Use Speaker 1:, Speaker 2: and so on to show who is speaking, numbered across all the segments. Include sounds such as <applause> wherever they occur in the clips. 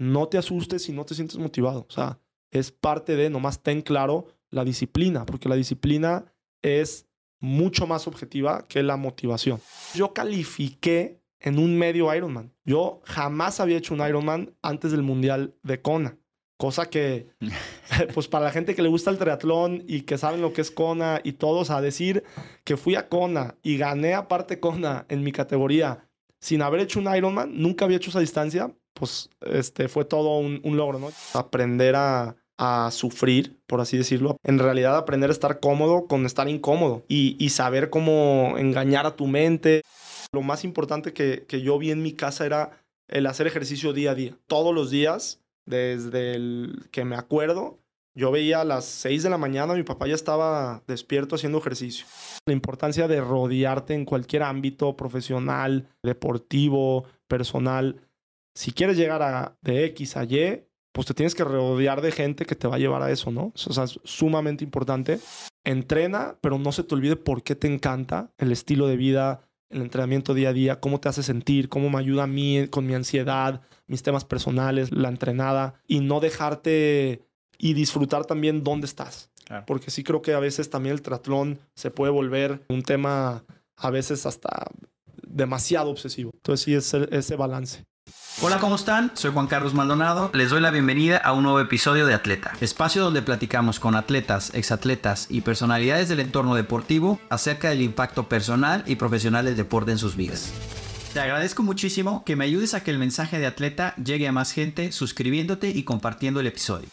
Speaker 1: no te asustes si no te sientes motivado. O sea, es parte de, nomás ten claro la disciplina, porque la disciplina es mucho más objetiva que la motivación. Yo califiqué en un medio Ironman. Yo jamás había hecho un Ironman antes del Mundial de Kona. Cosa que, <laughs> pues para la gente que le gusta el triatlón y que saben lo que es Kona y todos, a decir que fui a Kona y gané aparte Kona en mi categoría sin haber hecho un Ironman, nunca había hecho esa distancia, pues este, fue todo un, logro, ¿no? Aprender a, sufrir, por así decirlo. En realidad aprender a estar cómodo con estar incómodo y, saber cómo engañar a tu mente. Lo más importante que, yo vi en mi casa era el hacer ejercicio día a día. Todos los días, desde el que me acuerdo, yo veía a las 6 de la mañana, mi papá ya estaba despierto haciendo ejercicio. La importancia de rodearte en cualquier ámbito profesional, deportivo, personal, si quieres llegar a, de X a Y, pues te tienes que rodear de gente que te va a llevar a eso, ¿no? o sea, es sumamente importante. Entrena, pero no se te olvide por qué te encanta el estilo de vida, el entrenamiento día a día, cómo te hace sentir, cómo me ayuda a mí con mi ansiedad, mis temas personales, la entrenada, y no dejarte y disfrutar también dónde estás. Porque sí creo que a veces también el tratlón se puede volver un tema a veces hasta demasiado obsesivo. Entonces sí es ese balance. Hola, ¿cómo están? Soy Juan Carlos
Speaker 2: Maldonado. Les doy la bienvenida a un nuevo episodio de Atleta, espacio donde platicamos con atletas, exatletas y personalidades del entorno deportivo acerca del impacto personal y profesional del deporte en sus vidas. Te agradezco muchísimo que me ayudes a que el mensaje de atleta llegue a más gente suscribiéndote y compartiendo el episodio.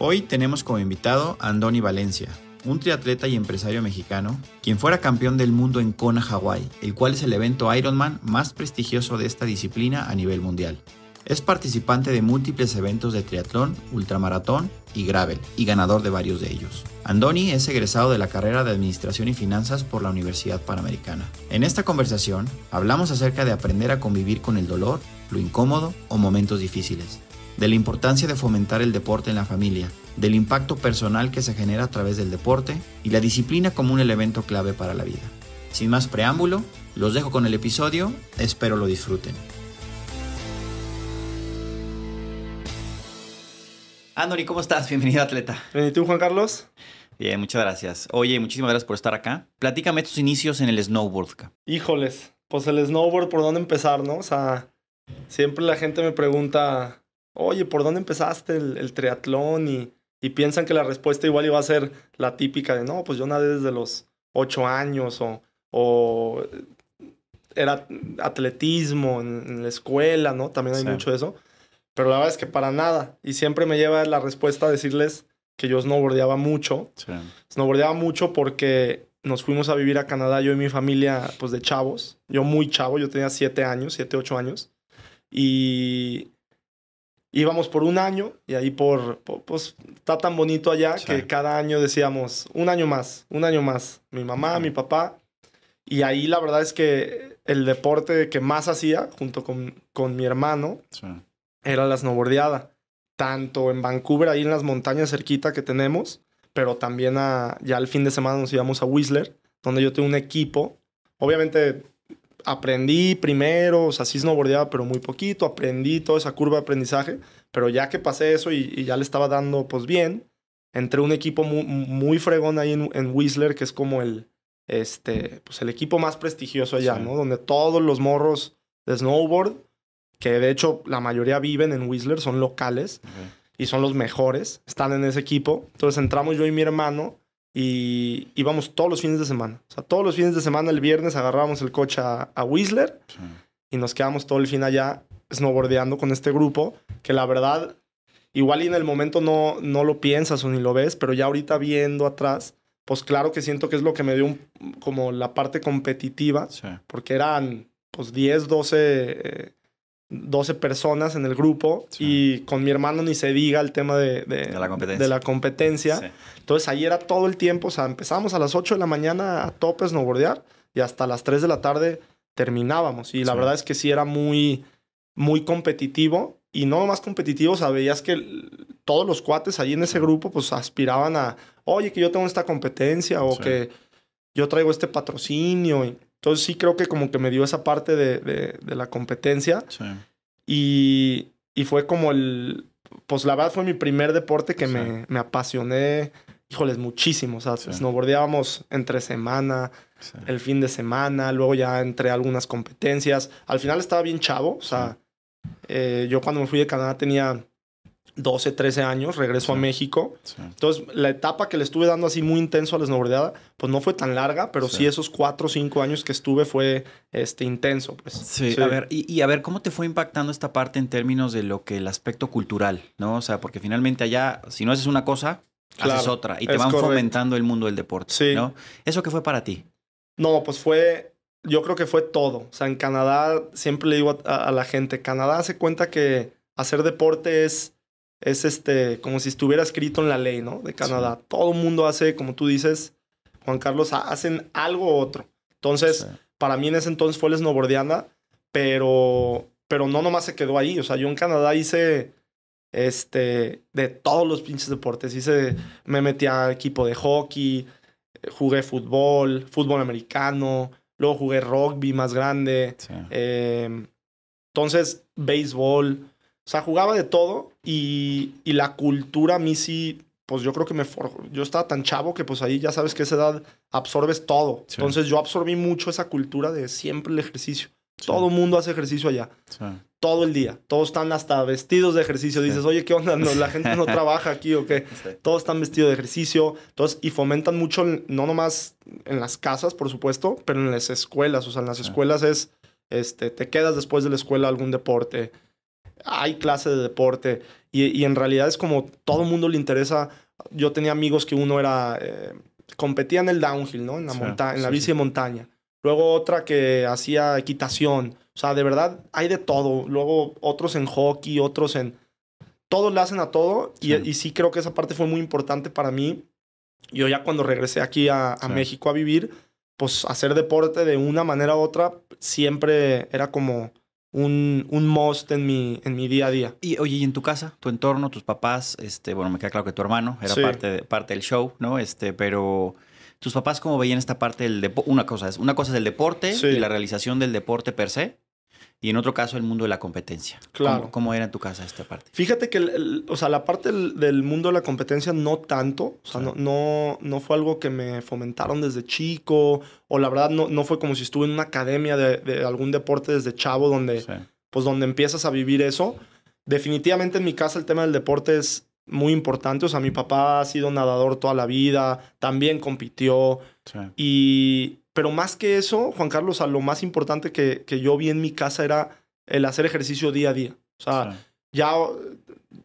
Speaker 2: Hoy tenemos como invitado a Andoni Valencia, un triatleta y empresario mexicano, quien fuera campeón del mundo en Kona, Hawái, el cual es el evento Ironman más prestigioso de esta disciplina a nivel mundial. Es participante de múltiples eventos de triatlón, ultramaratón y gravel, y ganador de varios de ellos. Andoni es egresado de la carrera de Administración y Finanzas por la Universidad Panamericana. En esta conversación hablamos acerca de aprender a convivir con el dolor, lo incómodo o momentos difíciles, de la importancia de fomentar el deporte en la familia del impacto personal que se genera a través del deporte y la disciplina como un elemento clave para la vida. Sin más preámbulo, los dejo con el episodio, espero lo disfruten. Andoni, ¿cómo estás? Bienvenido, atleta. ¿Y tú, Juan Carlos? Bien, muchas gracias. Oye, muchísimas gracias por estar acá. Platícame tus inicios en el snowboard.
Speaker 1: Híjoles, pues el snowboard, ¿por dónde empezar, no? O sea, siempre la gente me pregunta, oye, ¿por dónde empezaste el, el triatlón? Y y piensan que la respuesta igual iba a ser la típica de, no, pues yo nadé desde los ocho años o, o era atletismo en, la escuela, ¿no? También hay mucho de eso. Pero la verdad es que para nada. Y siempre me lleva la respuesta a decirles que yo snowboardeaba mucho. Sí. Snowboardeaba mucho porque nos fuimos a vivir a Canadá, yo y mi familia, pues de chavos. Yo muy chavo, yo tenía siete años, siete, ocho años. Y íbamos por un año y ahí por, pues está tan bonito allá que cada año decíamos un año más, un año más, mi mamá, mi papá. Y ahí la verdad es que el deporte que más hacía junto con, con mi hermano era la snowboardeada, tanto en Vancouver, ahí en las montañas cerquita que tenemos, pero también ya el fin de semana nos íbamos a Whistler, donde yo tengo un equipo. Obviamente aprendí primero, o sea, sí snowboardeaba, pero muy poquito, aprendí toda esa curva de aprendizaje, pero ya que pasé eso y, ya le estaba dando pues bien, entré un equipo muy, fregón ahí en, en, Whistler, que es como el, este, pues el equipo más prestigioso allá, ¿no? Donde todos los morros de snowboard, que de hecho la mayoría viven en Whistler, son locales y son los mejores, están en ese equipo. Entonces entramos yo y mi hermano y íbamos todos los fines de semana. O sea, todos los fines de semana, el viernes, agarrábamos el coche a, Whistler y nos quedamos todo el fin allá snowboardeando con este grupo, que la verdad, igual y en el momento no, no lo piensas o ni lo ves, pero ya ahorita viendo atrás, pues claro que siento que es lo que me dio como la parte competitiva, porque eran pues 10, 12 12 personas en el grupo y con mi hermano ni se diga el tema de, de, la competencia. Entonces ahí era todo el tiempo, o sea, empezamos a las 8 de la mañana a no snowboardear y hasta las 3 de la tarde terminábamos. Y la verdad es que sí era muy, muy competitivo y no más competitivo, o sea, veías que todos los cuates ahí en ese grupo pues aspiraban a, oye, que yo tengo esta competencia o que yo traigo este patrocinio. Y, entonces sí creo que como que me dio esa parte de, la competencia. Sí. Y, fue como el... Pues la verdad fue mi primer deporte que me, apasioné, híjoles, muchísimo. O sea, entre semana, el fin de semana, luego ya entré a algunas competencias. Al final estaba bien chavo, o sea, eh, yo cuando me fui de Canadá tenía 12, 13 años, regreso a México. Entonces, la etapa que le estuve dando así muy intenso a la snowboardada pues no fue tan larga, pero sí, esos 4 o 5 años que estuve fue este, intenso. Pues. Sí, a ver, y, a ver, ¿cómo te fue impactando esta parte en
Speaker 2: términos de lo que el aspecto cultural, ¿no? O sea, porque finalmente allá, si no haces una cosa, haces otra y te van fomentando el mundo del deporte, ¿no? ¿Eso qué fue para ti?
Speaker 1: No, pues fue, yo creo que fue todo. O sea, en Canadá, siempre le digo a, a la gente, Canadá se cuenta que hacer deporte es es este, como si estuviera escrito en la ley, ¿no? De Canadá. Todo el mundo hace, como tú dices, Juan Carlos, hacen algo u otro. Entonces, para mí en ese entonces fue el snowboardiana, pero, pero no nomás se quedó ahí. O sea, yo en Canadá hice este, de todos los pinches deportes. Hice, me metí a equipo de hockey, jugué fútbol, fútbol americano, luego jugué rugby más grande. Em, entonces, béisbol o sea, jugaba de todo y, la cultura a mí sí, pues yo creo que me forjó. Yo estaba tan chavo que pues ahí ya sabes que esa edad absorbes todo. Entonces yo absorbí mucho esa cultura de siempre el ejercicio. Todo el mundo hace ejercicio allá. Todo el día. Todos están hasta vestidos de ejercicio. Dices, oye, ¿qué onda? No, la gente no trabaja aquí o qué. <laughs> Todos están vestidos de ejercicio. Entonces, y fomentan mucho, no nomás en las casas, por supuesto, pero en las escuelas. O sea, en las escuelas es, este, te quedas después de la escuela algún deporte hay clase de deporte y, y en realidad es como todo mundo le interesa. Yo tenía amigos que uno era, eh, competía en el downhill, ¿no? En la, en la bici de montaña. Luego otra que hacía equitación. O sea, de verdad hay de todo. Luego otros en hockey, otros en... Todos le hacen a todo y, y sí creo que esa parte fue muy importante para mí. Yo ya cuando regresé aquí a, a México a vivir, pues hacer deporte de una manera u otra siempre era como un, most en mi, en
Speaker 2: mi día a día. Y oye, ¿y en tu casa, tu entorno, tus papás? Este, bueno, me queda claro que tu hermano era parte, de, parte del show, ¿no? Este, pero tus papás cómo veían esta parte del deporte? Una cosa es, una cosa es el deporte y la realización del deporte per se, y en otro caso el mundo de la competencia. Claro. ¿Cómo, era en tu casa esta parte?
Speaker 1: Fíjate que, o sea, la parte del, mundo de la competencia no tanto, o sea, no, no, no, fue algo que me fomentaron desde chico, o la verdad no, no fue como si estuve en una academia de, algún deporte desde chavo donde, pues, donde empiezas a vivir eso. Definitivamente en mi casa el tema del deporte es muy importante, o sea, mi papá ha sido nadador toda la vida, también compitió sí. y pero más que eso, Juan Carlos, a lo más importante que, yo vi en mi casa era el hacer ejercicio día a día. O sea, ya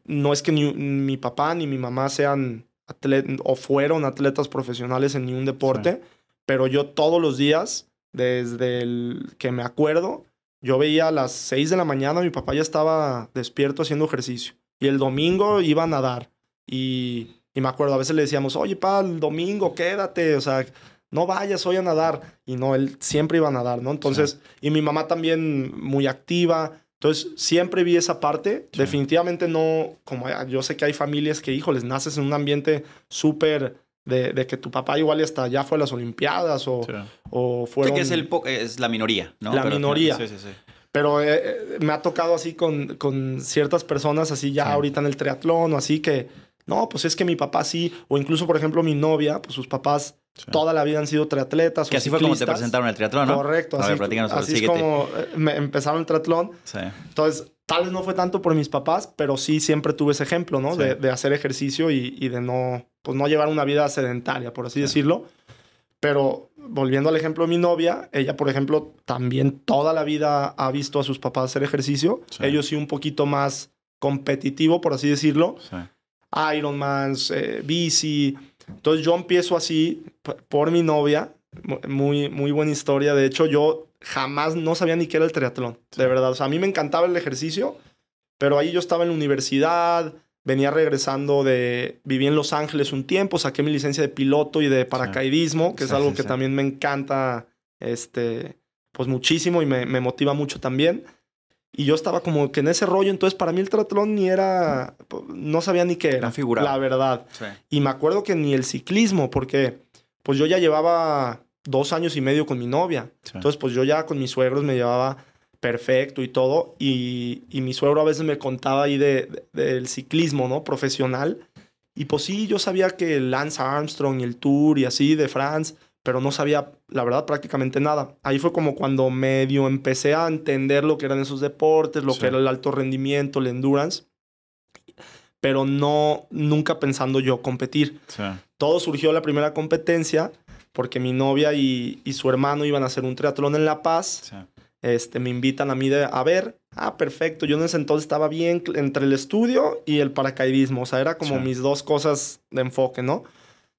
Speaker 1: no es que ni mi papá ni mi mamá sean atletas o fueron atletas profesionales en ningún deporte, pero yo todos los días, desde el que me acuerdo, yo veía a las 6 de la mañana, mi papá ya estaba despierto haciendo ejercicio. Y el domingo iba a nadar. Y, y me acuerdo, a veces le decíamos, oye, pa, el domingo quédate. O sea, no vayas hoy a nadar. Y no, él siempre iba a nadar, ¿no? Entonces, y mi mamá también muy activa. Entonces, siempre vi esa parte. Definitivamente no, como yo sé que hay familias que, les naces en un ambiente súper... De, que tu papá igual hasta ya fue a las Olimpiadas o, fue o fueron... que es,
Speaker 2: es la minoría, ¿no? La minoría. Sí, sí, sí.
Speaker 1: Pero eh, eh, me ha tocado así con, con ciertas personas, así ya ahorita en el triatlón o así, que no, pues es que mi papá sí, o incluso por ejemplo mi novia, pues sus papás Toda la vida han sido triatletas. Que así fue como te presentaron el triatlón, ¿no? Correcto. Así, es como eh, me empezaron el triatlón. Entonces, tal vez no fue tanto por mis papás, pero sí siempre tuve ese ejemplo, ¿no? De, hacer ejercicio y, de no, pues no llevar una vida sedentaria, por así decirlo. Pero volviendo al ejemplo de mi novia, ella, por ejemplo, también toda la vida ha visto a sus papás hacer ejercicio. Ellos sí un poquito más competitivo, por así decirlo. Ironman, eh, bici entonces yo empiezo así por mi novia, muy, muy buena historia. De hecho, yo jamás no sabía ni qué era el triatlón, de verdad. O sea, a mí me encantaba el ejercicio, pero ahí yo estaba en la universidad, venía regresando de, viví en Los Ángeles un tiempo, saqué mi licencia de piloto y de paracaidismo, que es algo que también me encanta, este, pues muchísimo y me, me motiva mucho también. Y yo estaba como que en ese rollo, entonces para mí el triatlón ni era, no sabía ni qué era, figura. la verdad. Y me acuerdo que ni el ciclismo, porque pues yo ya llevaba dos años y medio con mi novia. Entonces pues yo ya con mis suegros me llevaba perfecto y todo. Y, mi suegro a veces me contaba ahí del ciclismo, ¿no? Profesional. Y pues sí, yo sabía que Lance Armstrong y el Tour y así de France, pero no sabía, la verdad, prácticamente nada. Ahí fue como cuando medio empecé a entender lo que eran esos deportes, lo que era el alto rendimiento, el endurance, pero no, nunca pensando yo competir. Todo surgió la primera competencia porque mi novia y, su hermano iban a hacer un triatlón en La Paz. Este, me invitan a mí a ver. Ah, perfecto. Yo en ese entonces estaba bien entre el estudio y el paracaidismo. O sea, era como mis dos cosas de enfoque, ¿no?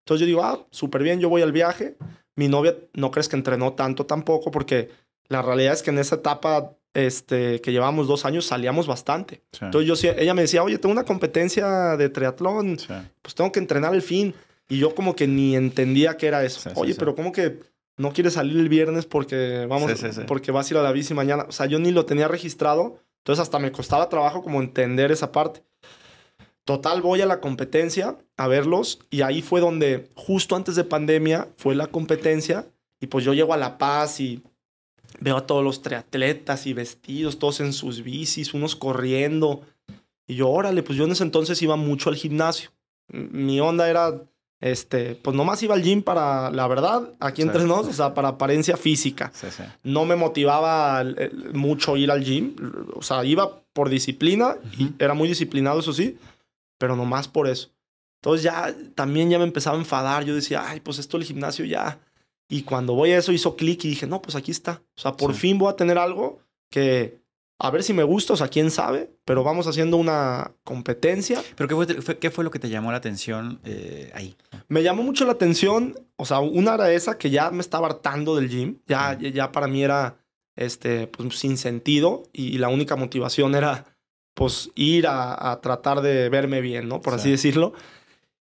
Speaker 1: Entonces yo digo, ah, súper bien, yo voy al viaje. Mi novia no crees que entrenó tanto tampoco porque la realidad es que en esa etapa este, que llevamos dos años salíamos bastante. Entonces yo, ella me decía, oye, tengo una competencia de triatlón, pues tengo que entrenar el fin. Y yo como que ni entendía qué era eso. oye, pero ¿cómo que no quiere salir el viernes porque, vamos, porque vas a ir a la bici mañana? O sea, yo ni lo tenía registrado. Entonces hasta me costaba trabajo como entender esa parte. Total, voy a la competencia a verlos y ahí fue donde, justo antes de pandemia, fue la competencia y pues yo llego a La Paz y veo a todos los triatletas y vestidos, todos en sus bicis, unos corriendo. Y yo, órale, pues yo en ese entonces iba mucho al gimnasio. Mi onda era, este, pues nomás iba al gym para, la verdad, aquí entre sí, o sea, para apariencia física. no me motivaba eh, mucho ir al gym, o sea, iba por disciplina, y era muy disciplinado, eso sí, pero nomás por eso. Entonces ya también ya me empezaba a enfadar, yo decía, ay, pues esto el gimnasio ya. Y cuando voy a eso hizo clic y dije, no, pues aquí está. O sea, por fin voy a tener algo que a ver si me gusta, o sea, quién sabe, pero vamos haciendo una competencia. ¿Pero qué fue, qué fue lo que te llamó la atención eh, ahí? Me llamó mucho la atención, o sea, una era esa que ya me estaba hartando del gym, ya, ya para mí era este, pues, sin sentido y la única motivación era pues ir a, tratar de verme bien, ¿no? Por así decirlo.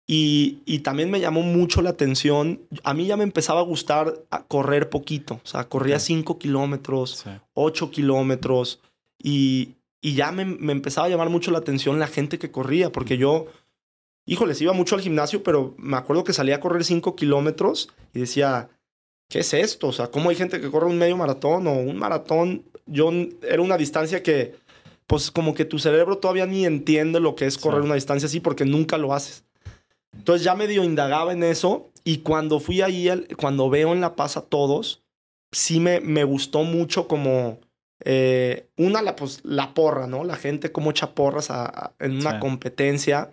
Speaker 1: Y, también me llamó mucho la atención, a mí ya me empezaba a gustar a correr poquito, o sea, corría 5 kilómetros, 8 kilómetros, y, ya me, me, empezaba a llamar mucho la atención la gente que corría, porque yo, híjoles, iba mucho al gimnasio, pero me acuerdo que salía a correr 5 kilómetros y decía, ¿qué es esto? O sea, ¿cómo hay gente que corre un medio maratón o un maratón? Yo era una distancia que pues como que tu cerebro todavía ni entiende lo que es correr una distancia así porque nunca lo haces. Entonces ya medio indagaba en eso y cuando fui ahí, cuando veo en La Paz a todos, sí me, me gustó mucho como... Eh, una, la, pues, la porra, ¿no? La gente como chaporras en una competencia,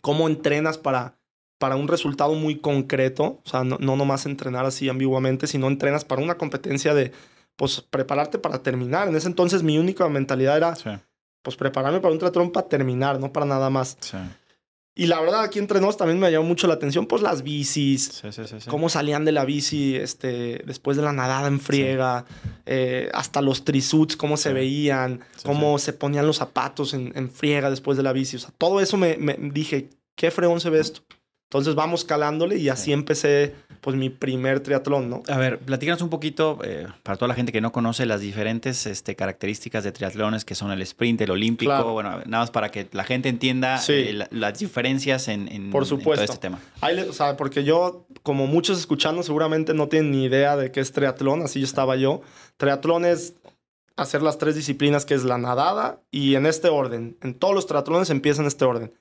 Speaker 1: cómo entrenas para, para un resultado muy concreto, o sea, no, no nomás entrenar así ambiguamente, sino entrenas para una competencia de, pues prepararte para terminar. En ese entonces mi única mentalidad era, pues prepararme para un triatlón para terminar, no para nada más. Y la verdad, aquí entre nos también me llamó mucho la atención, pues las bicis, cómo salían de la bici este, después de la nadada en friega, eh, hasta los trisuits, cómo se veían, cómo se ponían los zapatos en, friega después de la bici. O sea, todo eso me, me dije, qué freón se ve esto. Entonces vamos calándole y así empecé pues mi primer triatlón, ¿no? A
Speaker 2: ver, platícanos un poquito, eh, para toda la gente que no conoce, las diferentes este, características de triatlones que son el sprint, el olímpico, bueno, nada más para que la gente entienda eh, las diferencias en, todo este tema.
Speaker 1: Ahí, o porque yo, como muchos escuchando, seguramente no tienen ni idea de qué es triatlón, así yo estaba yo. Triatlón es hacer las tres disciplinas que es la nadada y en este orden. En todos los triatlones empieza en este orden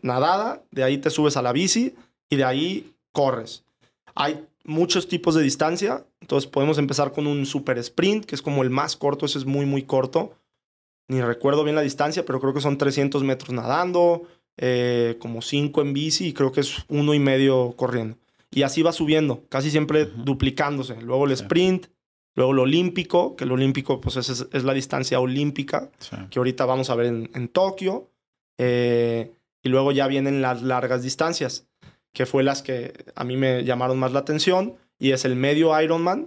Speaker 1: nadada, de ahí te subes a la bici y de ahí corres. Hay muchos tipos de distancia, entonces podemos empezar con un super sprint, que es como el más corto, ese es muy, muy corto. Ni recuerdo bien la distancia, pero creo que son 300 metros nadando, eh, como 5 en bici y creo que es uno y medio corriendo. Y así va subiendo, casi siempre duplicándose. Luego el sprint, luego el olímpico, que el olímpico pues es, es la distancia olímpica, que ahorita vamos a ver en, en Tokio. Eh, y luego ya vienen las largas distancias, que fue las que a mí me llamaron más la atención, y es el medio Ironman,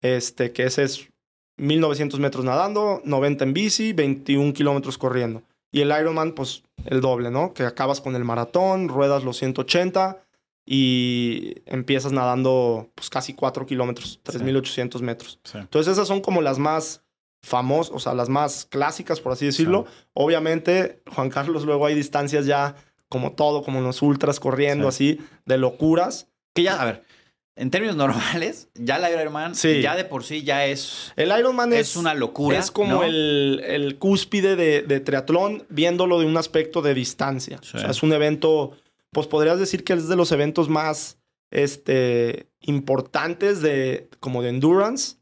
Speaker 1: este, que ese es 1900 metros nadando, 90 en bici, 21 kilómetros corriendo. Y el Ironman, pues el doble, ¿no? Que acabas con el maratón, ruedas los 180 y empiezas nadando pues casi 4 kilómetros, 3.800 metros. Entonces esas son como las más o sea, las más clásicas, por así decirlo. Obviamente, Juan Carlos, luego hay distancias ya como todo, como los ultras corriendo así, de locuras. Que ya, a ver, en términos <laughs> normales,
Speaker 2: ya el Ironman, ya de por sí ya
Speaker 1: es. El Ironman es, una locura. Es como el, cúspide de, triatlón, viéndolo de un aspecto de distancia. O sea, es un evento, pues podrías decir que es de los eventos más este, importantes de, como de endurance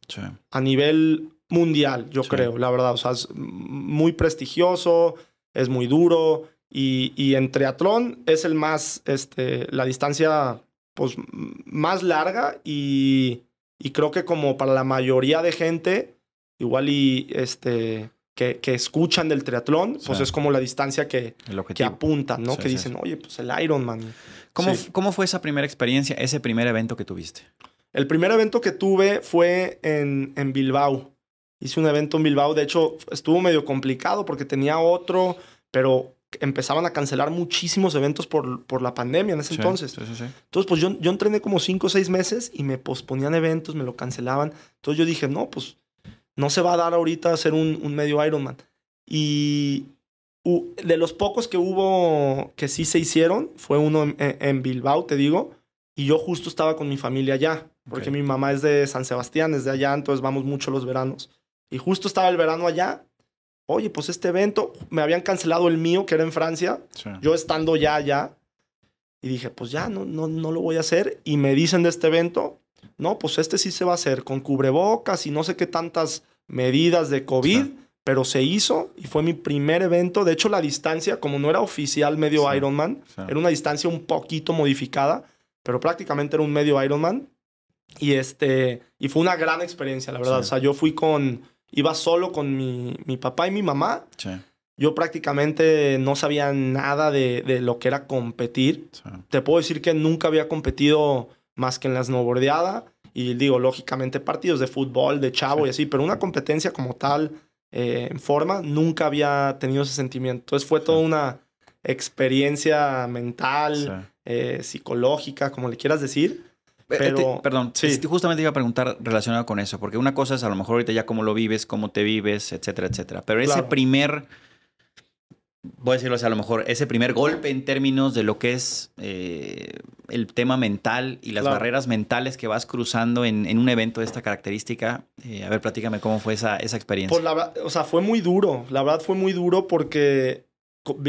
Speaker 1: a nivel mundial, yo creo, la verdad. O sea, es muy prestigioso, es muy duro y, en triatlón es el más, este, la distancia pues más larga y, creo que como para la mayoría de gente, igual y este, que, escuchan del triatlón, pues es como la distancia que, que apuntan, ¿no? que dicen, oye, pues el Ironman. ¿Cómo, ¿Cómo fue
Speaker 2: esa primera experiencia, ese primer evento que tuviste?
Speaker 1: El primer evento que tuve fue en, en Bilbao. Hice un evento en Bilbao, de hecho estuvo medio complicado porque tenía otro, pero empezaban a cancelar muchísimos eventos por, por la pandemia en ese entonces. entonces, pues yo, yo entrené como cinco o seis meses y me posponían eventos, me lo cancelaban. Entonces yo dije, no, pues no se va a dar ahorita hacer un, un medio Ironman. Y de los pocos que hubo que sí se hicieron, fue uno en, Bilbao, te digo, y yo justo estaba con mi familia allá, porque mi mamá es de San Sebastián, es de allá, entonces vamos mucho los veranos. Y justo estaba el verano allá. Oye, pues este evento, me habían cancelado el mío, que era en Francia. Yo estando ya allá. Y dije, pues ya, no, no, no lo voy a hacer. Y me dicen de este evento, no, pues este sí se va a hacer con cubrebocas y no sé qué tantas medidas de COVID, pero se hizo y fue mi primer evento. De hecho, la distancia, como no era oficial medio Ironman, era una distancia un poquito modificada, pero prácticamente era un medio Ironman. Y, este, y fue una gran experiencia, la verdad. O sea, yo fui con Iba solo con mi, papá y mi mamá. Yo prácticamente no sabía nada de, lo que era competir. Te puedo decir que nunca había competido más que en la snowboardeada. Y digo, lógicamente, partidos de fútbol, de chavo y así. Pero una competencia como tal, eh, en forma, nunca había tenido ese sentimiento. Entonces fue toda una experiencia mental, eh, psicológica, como le quieras decir este, Pero, perdón, sí. Este,
Speaker 2: justamente iba a preguntar relacionado con eso, porque una cosa es a lo mejor ahorita ya cómo lo vives, cómo te vives, etcétera, etcétera. Pero ese primer, voy a decirlo así, a lo mejor ese primer golpe en términos de lo que es eh, el tema mental y las barreras mentales que vas cruzando en, un evento de esta característica. Eh, a ver, platícame cómo fue esa, esa experiencia. Pues
Speaker 1: la, o sea, fue muy duro, la verdad fue muy duro porque,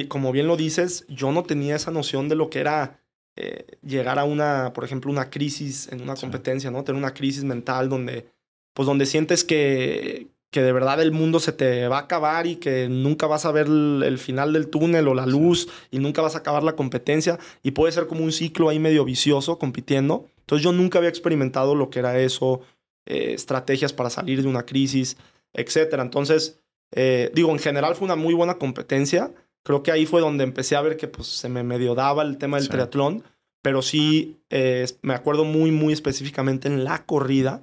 Speaker 1: como bien lo dices, yo no tenía esa noción de lo que era eh, llegar a una, por ejemplo, una crisis en una competencia, ¿no? Tener una crisis mental donde, pues donde sientes que, que de verdad el mundo se te va a acabar y que nunca vas a ver el, final del túnel o la luz y nunca vas a acabar la competencia y puede ser como un ciclo ahí medio vicioso compitiendo. Entonces yo nunca había experimentado lo que era eso, eh, estrategias para salir de una crisis, etc. Entonces, eh, digo, en general fue una muy buena competencia creo que ahí fue donde empecé a ver que pues, se me medio daba el tema del triatlón, pero sí eh, me acuerdo muy, muy específicamente en la corrida.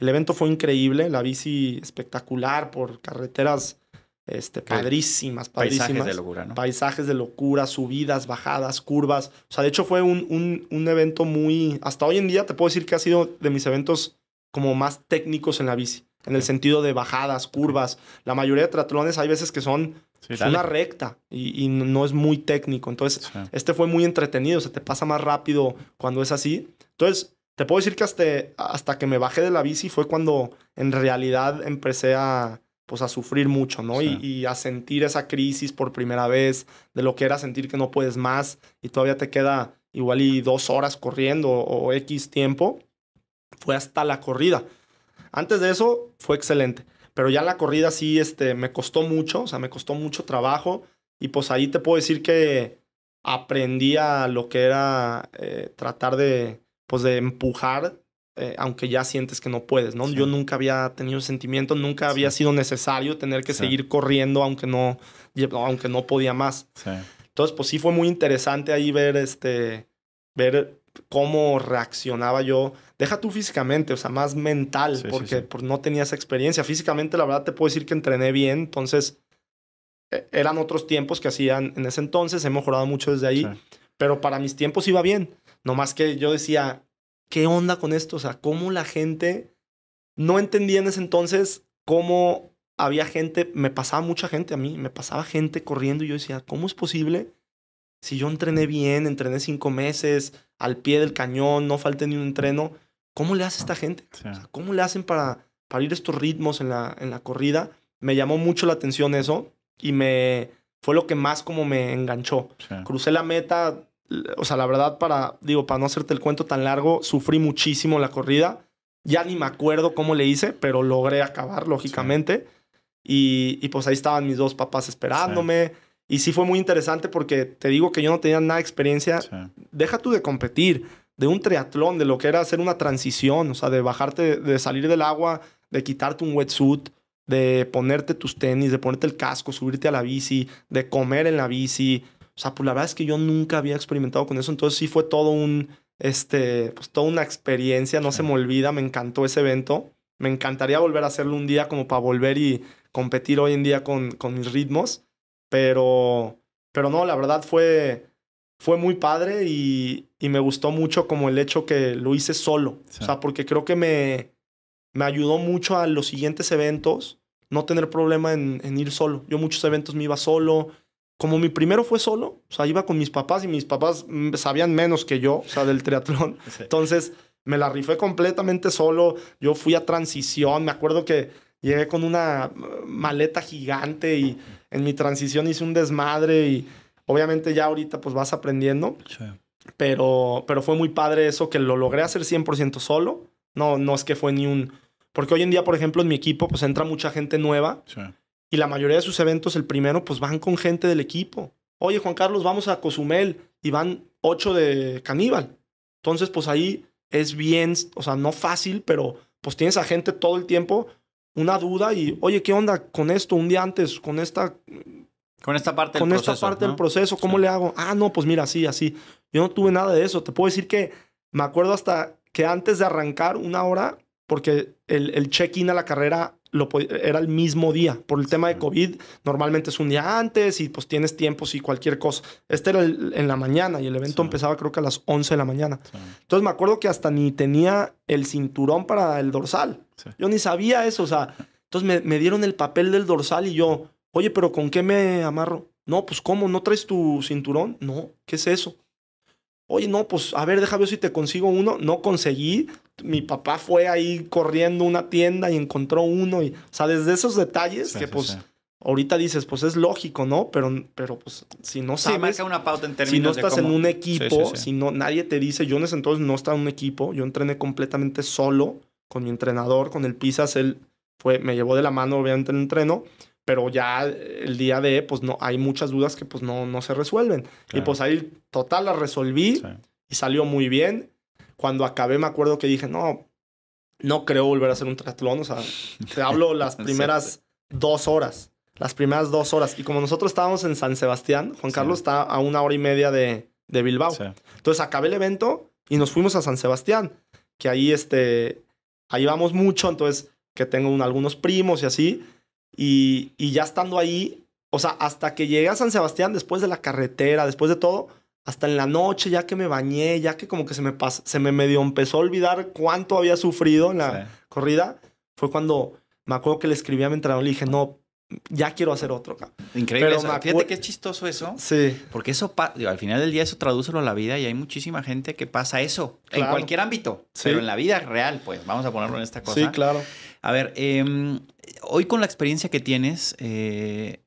Speaker 1: El evento fue increíble, la bici espectacular por carreteras este, padrísimas, Paisajes de locura, ¿no? Paisajes de locura, subidas, bajadas, curvas. O sea, de hecho fue un, un, un, evento muy... Hasta hoy en día te puedo decir que ha sido de mis eventos como más técnicos en la bici, en el sentido de bajadas, curvas. La mayoría de triatlones hay veces que son es una recta y, no es muy técnico. Entonces, este fue muy entretenido. Se te pasa más rápido cuando es así. Entonces, te puedo decir que hasta, que me bajé de la bici fue cuando en realidad empecé a, pues, a sufrir mucho, ¿no? Y, a sentir esa crisis por primera vez, de lo que era sentir que no puedes más y todavía te queda igual y dos horas corriendo o X tiempo. Fue hasta la corrida. Antes de eso fue excelente. Pero ya la corrida sí este, me costó mucho, o sea, me costó mucho trabajo. Y pues ahí te puedo decir que aprendí a lo que era eh, tratar de, pues de empujar, eh, aunque ya sientes que no puedes, ¿no? Yo nunca había tenido sentimiento, nunca había sido necesario tener que seguir corriendo aunque no, aunque no podía más. Entonces, pues sí fue muy interesante ahí ver, este, ver cómo reaccionaba yo deja tú físicamente, o sea, más mental, porque no tenía esa experiencia. Físicamente, la verdad, te puedo decir que entrené bien, entonces e, eran otros tiempos que hacían en ese entonces, he mejorado mucho desde ahí, pero para mis tiempos iba bien. Nomás que yo decía, ¿qué onda con esto? O sea, cómo la gente no entendía en ese entonces cómo había gente, me pasaba mucha gente a mí, me pasaba gente corriendo y yo decía, ¿cómo es posible? Si yo entrené bien, entrené cinco meses, al pie del cañón, no falté ni un entreno, ¿cómo le hace esta gente? ¿Cómo le hacen para, para ir estos ritmos en la, en la corrida? Me llamó mucho la atención eso y me fue lo que más como me enganchó. Crucé la meta, o sea, la verdad para, digo, para no hacerte el cuento tan largo, sufrí muchísimo la corrida. Ya ni me acuerdo cómo le hice, pero logré acabar, lógicamente. Y, y, pues ahí estaban mis dos papás esperándome. Y sí fue muy interesante porque te digo que yo no tenía nada de experiencia. Deja tú de competir de un triatlón, de lo que era hacer una transición, o sea, de bajarte, de salir del agua, de quitarte un wetsuit, de ponerte tus tenis, de ponerte el casco, subirte a la bici, de comer en la bici. O sea, pues la verdad es que yo nunca había experimentado con eso, entonces sí fue todo un, este, pues toda una experiencia, no se me olvida, me encantó ese evento. Me encantaría volver a hacerlo un día como para volver y competir hoy en día con, con mis ritmos, pero, pero no, la verdad fue, fue muy padre y, y, me gustó mucho como el hecho que lo hice solo. O sea, porque creo que me, me ayudó mucho a los siguientes eventos no tener problema en, ir solo. Yo muchos eventos me iba solo. Como mi primero fue solo, o sea, iba con mis papás y mis papás mm, sabían menos que yo, o sea, del triatlón. <laughs> Entonces, me la rifé completamente solo. Yo fui a transición. Me acuerdo que llegué con una maleta gigante y en mi transición hice un desmadre y Obviamente ya ahorita pues vas aprendiendo. Pero, pero fue muy padre eso que lo logré hacer 100% solo. No, no es que fue ni un... Porque hoy en día, por ejemplo, en mi equipo pues entra mucha gente nueva. Y la mayoría de sus eventos, el primero, pues van con gente del equipo. Oye, Juan Carlos, vamos a Cozumel y van ocho de caníbal. Entonces, pues ahí es bien, o sea, no fácil, pero pues tienes a gente todo el tiempo una duda y, oye, ¿qué onda con esto? Un día antes, con esta
Speaker 2: con esta parte del proceso. Con esta parte del
Speaker 1: proceso, ¿cómo le hago? Ah, no, pues mira, así, así. Yo no tuve nada de eso. Te puedo decir que me acuerdo hasta que antes de arrancar una hora, porque el, check-in a la carrera lo, era el mismo día. Por el tema de COVID, normalmente es un día antes y pues tienes tiempo y cualquier cosa. Este era en la mañana y el evento empezaba creo que a las 11 de la mañana. Entonces me acuerdo que hasta ni tenía el cinturón para el dorsal. Yo ni sabía eso, o sea, entonces me, dieron el papel del dorsal y yo, Oye, pero ¿con qué me amarro? No, pues ¿cómo? ¿No traes tu cinturón? No, ¿qué es eso? Oye, no, pues a ver, déjame ver si te consigo uno. No conseguí. Mi papá fue ahí corriendo una tienda y encontró uno. Y, o sea, desde esos detalles que pues ahorita dices, pues es lógico, ¿no? Pero, pero pues si no sabes... marca
Speaker 2: una pauta en términos Si no estás en un equipo, si
Speaker 1: no, nadie te dice, yo en ese entonces no estaba en un equipo, yo entrené completamente solo con mi entrenador, con el Pisas, él fue, me llevó de la mano obviamente en el entreno pero ya el día de, pues no, hay muchas dudas que pues no, no se resuelven. Y pues ahí total la resolví y salió muy bien. Cuando acabé me acuerdo que dije, no, no creo volver a hacer un triatlón, o sea, te hablo <laughs> las primeras dos horas, las primeras dos horas. Y como nosotros estábamos en San Sebastián, Juan Carlos está a una hora y media de, de Bilbao. Entonces acabé el evento y nos fuimos a San Sebastián, que ahí este, ahí vamos mucho, entonces que tengo algunos primos y así. Y, ya estando ahí, o sea, hasta que llegué a San Sebastián, después de la carretera, después de todo, hasta en la noche, ya que me bañé, ya que como que se me, pasó, se me medio empezó a olvidar cuánto había sufrido en la corrida, fue cuando me acuerdo que le escribí a mi entrenador, le dije, no, ya quiero hacer otro. Increíble. Pero eso. Fíjate que es
Speaker 2: chistoso eso. Sí. Porque eso, al final del día, eso tradúcelo a la vida y hay muchísima gente que pasa eso en cualquier ámbito, sí. pero en la vida real, pues, vamos a ponerlo en esta cosa. Sí, claro. A ver, eh, hoy con la experiencia que tienes, eh,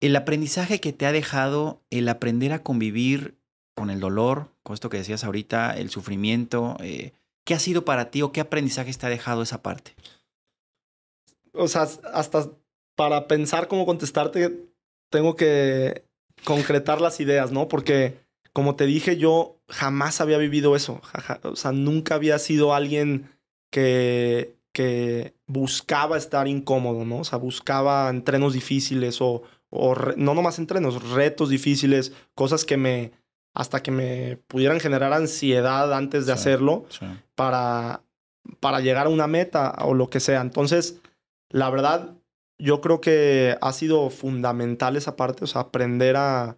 Speaker 2: el aprendizaje que te ha dejado el aprender a convivir con el dolor, con esto que decías ahorita, el sufrimiento, eh, ¿qué ha sido para ti o qué aprendizaje te ha dejado esa parte?
Speaker 1: O sea, hasta para pensar cómo contestarte, tengo que concretar las ideas, ¿no? Porque, como te dije, yo jamás había vivido eso. O sea, nunca había sido alguien que que buscaba estar incómodo, ¿no? O sea, buscaba entrenos difíciles o, o no nomás entrenos, retos difíciles, cosas que me, hasta que me pudieran generar ansiedad antes de hacerlo Para, para llegar a una meta o lo que sea. Entonces, la verdad, yo creo que ha sido fundamental esa parte, o sea, aprender a,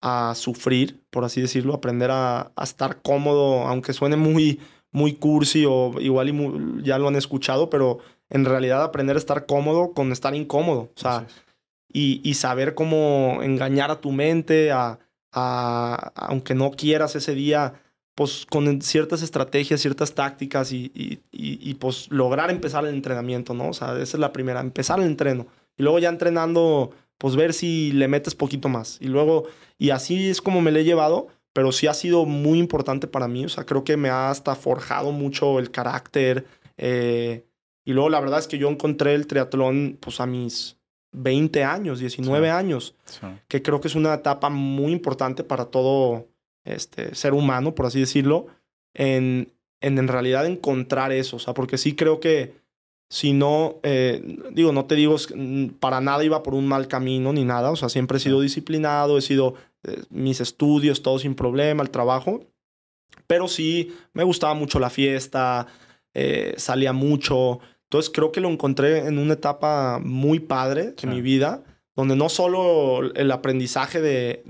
Speaker 1: a sufrir, por así decirlo, aprender a, a estar cómodo, aunque suene muy, muy cursi o igual y ya lo han escuchado, pero en realidad aprender a estar cómodo con estar incómodo, o sea, y, y, saber cómo engañar a tu mente, a, a, aunque no quieras ese día, pues con ciertas estrategias, ciertas tácticas y, y, y, pues lograr empezar el entrenamiento, ¿no? O sea, esa es la primera, empezar el entreno. Y luego ya entrenando, pues ver si le metes poquito más. Y luego, y así es como me lo he llevado pero sí ha sido muy importante para mí. O sea, creo que me ha hasta forjado mucho el carácter. Eh, y luego la verdad es que yo encontré el triatlón pues a mis 20 años, 19 años, que creo que es una etapa muy importante para todo este, ser humano, por así decirlo, en, en, realidad encontrar eso. O sea, porque sí creo que si no, eh, digo, no te digo mm, para nada iba por un mal camino ni nada, o sea, siempre he sido disciplinado, he sido eh, mis estudios, todo sin problema, el trabajo. Pero sí, me gustaba mucho la fiesta, eh, salía mucho. Entonces creo que lo encontré en una etapa muy padre de mi vida, donde no solo el aprendizaje de,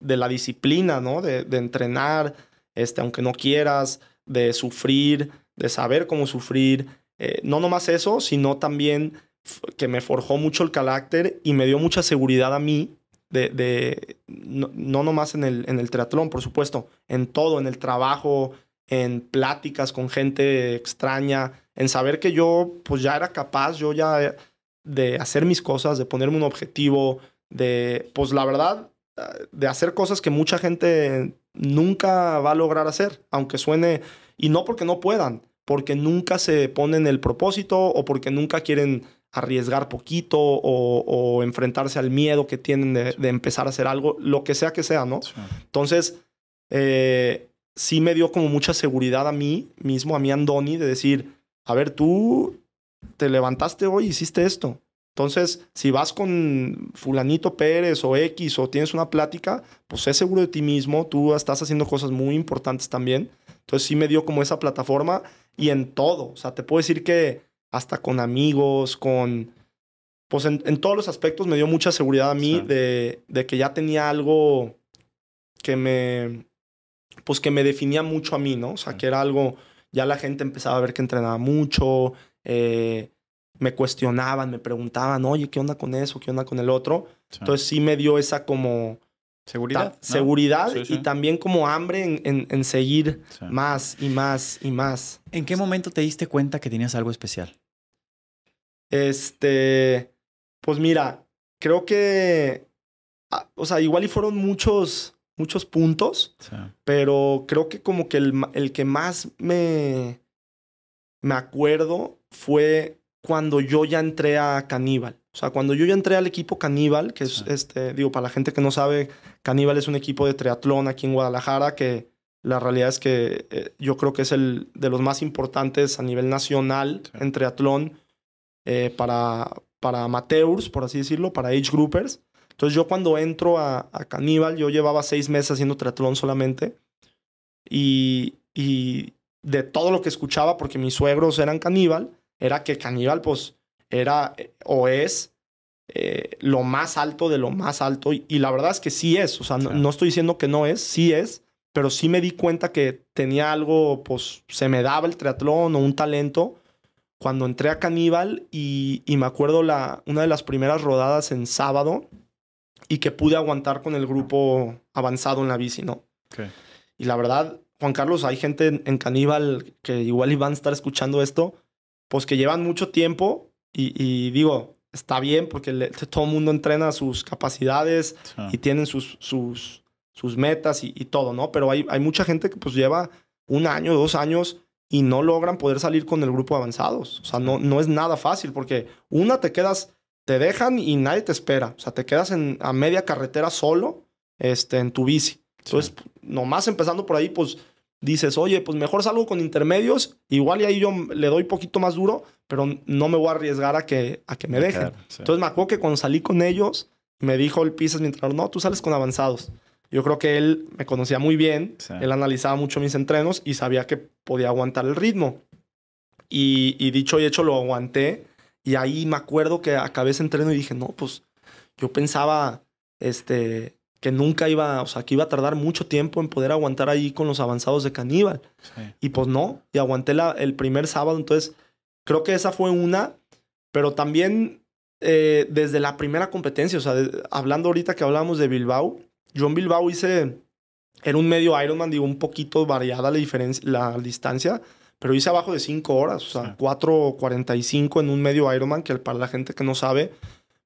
Speaker 1: de, la disciplina, ¿no? De, entrenar, este, aunque no quieras, de sufrir, de saber cómo sufrir. Eh, no nomás eso, sino también que me forjó mucho el carácter y me dio mucha seguridad a mí de, no, nomás en el, en el por supuesto, en todo, en el trabajo, en pláticas con gente extraña, en saber que yo pues ya era capaz, yo ya de hacer mis cosas, de ponerme un objetivo, de pues la verdad, de hacer cosas que mucha gente nunca va a lograr hacer, aunque suene, y no porque no puedan, porque nunca se ponen el propósito o porque nunca quieren arriesgar poquito o, enfrentarse al miedo que tienen de, empezar a hacer algo, lo que sea que sea, ¿no? Entonces, eh, sí me dio como mucha seguridad a mí mismo, a mí Andoni, de decir, a ver, tú te levantaste hoy, hiciste esto. Entonces, si vas con fulanito Pérez o X o tienes una plática, pues sé seguro de ti mismo, tú estás haciendo cosas muy importantes también. Entonces sí me dio como esa plataforma y en todo, o sea, te puedo decir que hasta con amigos, con... Pues en, todos los aspectos me dio mucha seguridad a mí de, que ya tenía algo que me... Pues que me definía mucho a mí, ¿no? O sea, que era algo... Ya la gente empezaba a ver que entrenaba mucho, eh, me cuestionaban, me preguntaban, oye, ¿qué onda con eso? ¿Qué onda con el otro? Entonces sí me dio esa como... Seguridad. Seguridad y también como hambre en, seguir más y más y más. ¿En qué momento te diste cuenta que tenías algo especial? Este, pues mira, creo que, ah, o sea, igual y fueron muchos, muchos puntos, pero creo que como que el, que más me, me acuerdo fue cuando yo ya entré a Caníbal. O sea, cuando yo ya entré al equipo Caníbal, que es, este, digo, para la gente que no sabe, Caníbal es un equipo de triatlón aquí en Guadalajara, que la realidad es que eh, yo creo que es el de los más importantes a nivel nacional en triatlón. Eh, para, para amateurs, por así decirlo, para age groupers. Entonces yo cuando entro a, a Caníbal, yo llevaba seis meses haciendo triatlón solamente y, y, de todo lo que escuchaba, porque mis suegros eran caníbal, era que caníbal pues era eh, o es eh, lo más alto de lo más alto y, y, la verdad es que sí es, o sea, no, no estoy diciendo que no es, sí es, pero sí me di cuenta que tenía algo, pues se me daba el triatlón o un talento cuando entré a Caníbal y, me acuerdo la, una de las primeras rodadas en sábado y que pude aguantar con el grupo avanzado en la bici, ¿no? Y la verdad, Juan Carlos, hay gente en, Caníbal que igual iban a estar escuchando esto, pues que llevan mucho tiempo y, digo, está bien porque todo el mundo entrena sus capacidades y tienen sus, sus, sus metas y, todo, ¿no? Pero hay, hay mucha gente que pues lleva un año, dos años y no logran poder salir con el grupo de avanzados. O sea, no, no es nada fácil porque una te quedas, te dejan y nadie te espera. O sea, te quedas en, a media carretera solo este, en tu bici. Entonces, nomás empezando por ahí, pues dices, oye, pues mejor salgo con intermedios, igual y ahí yo le doy poquito más duro, pero no me voy a arriesgar a que, a que me dejen. Entonces me acuerdo que cuando salí con ellos, me dijo el Pisas, mientras no, tú sales con avanzados. Yo creo que él me conocía muy bien, él analizaba mucho mis entrenos y sabía que podía aguantar el ritmo. Y, dicho y hecho lo aguanté. Y ahí me acuerdo que acabé ese entreno y dije, no, pues yo pensaba este, que nunca iba, o sea, que iba a tardar mucho tiempo en poder aguantar ahí con los avanzados de caníbal. Y pues no, y aguanté la, el primer sábado. Entonces, creo que esa fue una, pero también eh, desde la primera competencia, o sea, hablando ahorita que hablábamos de Bilbao, yo en Bilbao hice, era un medio Ironman, digo, un poquito variada la, diferencia, la distancia, pero hice abajo de 5 horas, o sea, 4.45 en un medio Ironman, que para la gente que no sabe,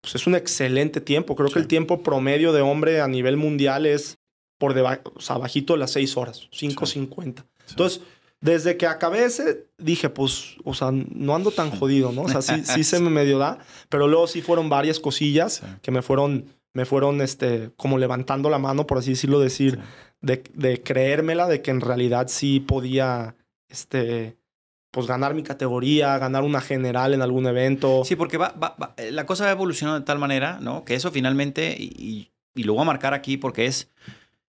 Speaker 1: pues es un excelente tiempo. Creo que el tiempo promedio de hombre a nivel mundial es por debajo, o sea, bajito de las 6 horas, 5.50. Entonces, desde que acabé ese, dije, pues, o sea, no ando tan jodido, ¿no? O sea, sí, sí se <laughs> me medio da, pero luego sí fueron varias cosillas que me fueron me fueron este, como levantando la mano, por así decirlo, decir, de, de, creérmela, de que en realidad sí podía, este, pues ganar mi categoría, ganar una general en algún evento. Sí, porque va,
Speaker 2: la cosa ha evolucionado de tal manera, ¿no? Que eso finalmente, y, y, lo voy a marcar aquí porque es,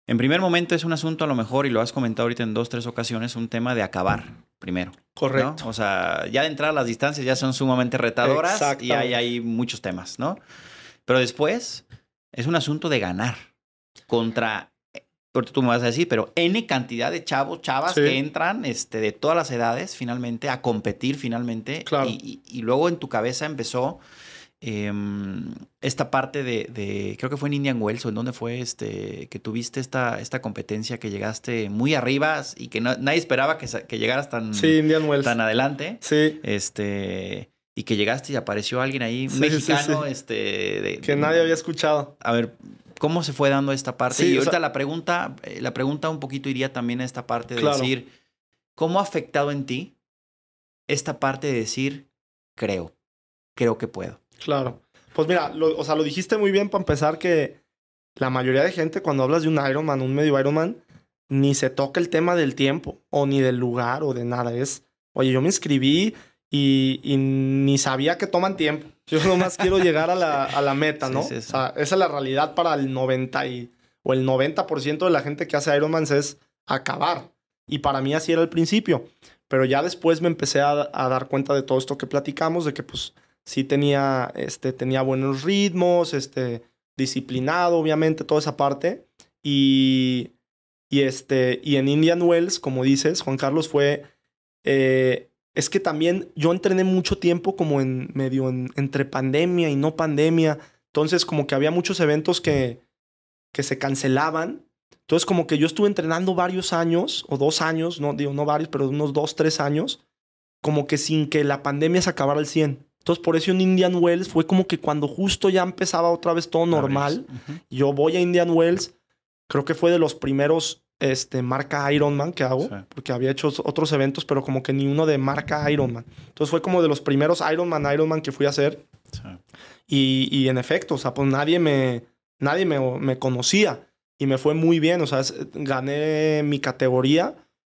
Speaker 2: en primer momento es un asunto a lo mejor, y lo has comentado ahorita en dos, tres ocasiones, un tema de acabar primero. Correcto. O sea, ya de entrada las distancias ya son sumamente retadoras y hay, hay muchos temas, ¿no? Pero después es un asunto de ganar contra, porque eh, tú me vas a decir, pero N cantidad de chavos, chavas que entran este, de todas las edades finalmente a competir finalmente. Claro. Y, luego en tu cabeza empezó em, esta parte de, de, creo que fue en Indian Wells o en donde fue este, que tuviste esta, esta competencia que llegaste muy arriba y que nadie esperaba que, que llegaras tan, sí, Indian Wells. tan adelante. Sí. Este y que llegaste y apareció alguien ahí, mexicano,
Speaker 1: este... que nadie había escuchado. A ver,
Speaker 2: ¿cómo se fue dando esta parte? y ahorita la pregunta, eh, la pregunta un poquito iría también a esta parte de decir, ¿cómo ha afectado en ti esta parte de decir, creo, creo que puedo?
Speaker 1: Claro. Pues mira, o sea, lo dijiste muy bien para empezar que la mayoría de gente cuando hablas de un Ironman, un medio Ironman, ni se toca el tema del tiempo o ni del lugar o de nada. Es, oye, yo me inscribí, y, ni sabía que toman tiempo. Yo nomás quiero llegar a la, a la meta, ¿no? O sea, esa es la realidad para el 90 y, o el 90% de la gente que hace Ironman es acabar. Y para mí así era al principio. Pero ya después me empecé a, a, dar cuenta de todo esto que platicamos, de que pues sí tenía, este, tenía buenos ritmos, este, disciplinado, obviamente, toda esa parte. Y, y, este, y en Indian Wells, como dices, Juan Carlos fue eh, es que también yo entrené mucho tiempo como en medio entre pandemia y no pandemia. Entonces como que había muchos eventos que, que se cancelaban. Entonces como que yo estuve entrenando varios años o dos años, no digo no varios, pero unos dos, tres años, como que sin que la pandemia se acabara al 100. Entonces por eso en Indian Wells fue como que cuando justo ya empezaba otra vez todo normal, yo voy a Indian Wells, creo que fue de los primeros este, marca Ironman que hago, porque había hecho otros eventos, pero como que ni uno de marca Ironman. Entonces fue como de los primeros Ironman, Ironman que fui a hacer. Y, en efecto, o sea, pues nadie me, nadie me, conocía y me fue muy bien, o sea, gané mi categoría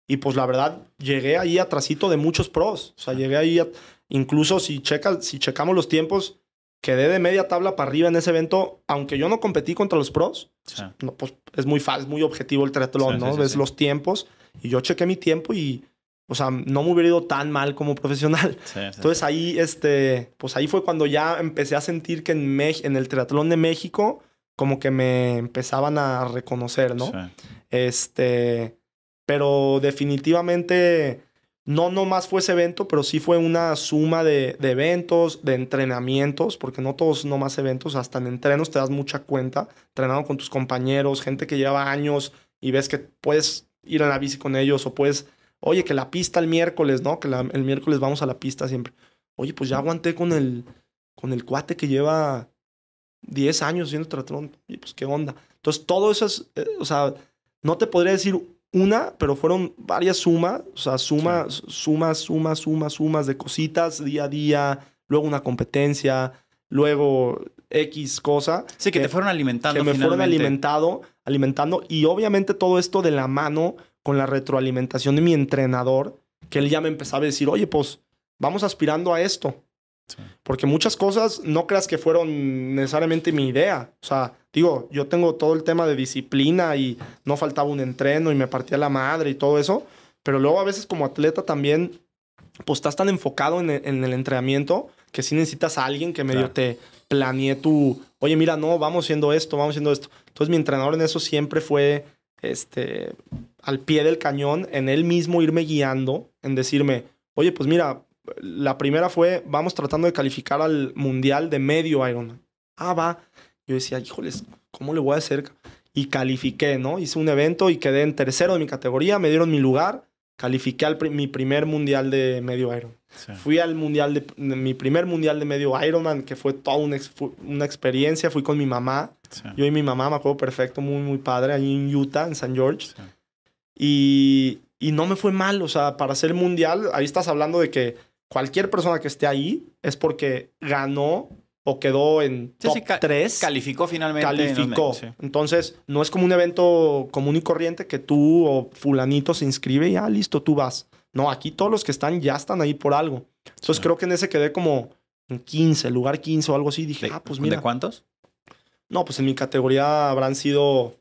Speaker 1: y pues la verdad llegué ahí a de muchos pros, o sea, llegué ahí incluso si, checas, si checamos los tiempos, quedé de media tabla para arriba en ese evento, aunque yo no competí contra los pros, pues, no, pues es muy fácil, muy objetivo el triatlón, ¿no? Ves los tiempos y yo chequé mi tiempo y, o sea, no me hubiera ido tan mal como profesional. <laughs> Entonces ahí, este, pues ahí fue cuando ya empecé a sentir que en, en el triatlón de México como que me empezaban a reconocer, ¿no? Este, pero definitivamente no nomás fue ese evento, pero sí fue una suma de, eventos, de entrenamientos, porque no todos nomás eventos, hasta en entrenos te das mucha cuenta, entrenando con tus compañeros, gente que lleva años y ves que puedes ir a la bici con ellos o puedes, oye, que la pista el miércoles, ¿no? Que el miércoles vamos a la pista siempre. Oye, pues ya aguanté con el, con el cuate que lleva 10 años siendo tratón. Y pues qué onda. Entonces, todo eso es, eh, o sea, no te podría decir una, pero fueron varias sumas, o sea, sumas, sumas, sumas, sumas, sumas de cositas día a día, luego una competencia, luego X cosa. Sí, que, te fueron alimentando. Que me fueron alimentado, alimentando. Y obviamente todo esto de la mano con la retroalimentación de mi entrenador, que él ya me empezaba a decir, oye, pues vamos aspirando a esto. Porque muchas cosas no creas que fueron necesariamente mi idea. O sea, digo, yo tengo todo el tema de disciplina y no faltaba un entreno y me partía la madre y todo eso. Pero luego a veces como atleta también, pues estás tan enfocado en, el entrenamiento que sí necesitas a alguien que medio te planee tu, oye, mira, no, vamos haciendo esto, vamos haciendo esto. Entonces mi entrenador en eso siempre fue este, al pie del cañón, en él mismo irme guiando, en decirme, oye, pues mira, la primera fue, vamos tratando de calificar al mundial de medio Ironman. Ah, va. Yo decía, híjoles, ¿cómo le voy a hacer? Y califiqué, ¿no? Hice un evento y quedé en tercero de mi categoría, me dieron mi lugar, califiqué al mi primer mundial de medio Ironman. Fui al mundial de, mi primer mundial de medio Ironman, que fue toda una, una experiencia, fui con mi mamá. Yo y mi mamá, me acuerdo perfecto, muy, muy padre, allí en Utah, en San George. Y, y no me fue mal, o sea, para ser mundial, ahí estás hablando de que cualquier persona que esté ahí es porque ganó o quedó en top 3. Calificó finalmente. Calificó. Entonces, no es como un evento común y corriente que tú o fulanito se inscribe y ya, ah, listo, tú vas. No, aquí todos los que están ya están ahí por algo. Entonces, creo que en ese quedé como en 15, lugar 15 o algo así. Dije, ah, pues mira. ¿De cuántos? No, pues en mi categoría habrán sido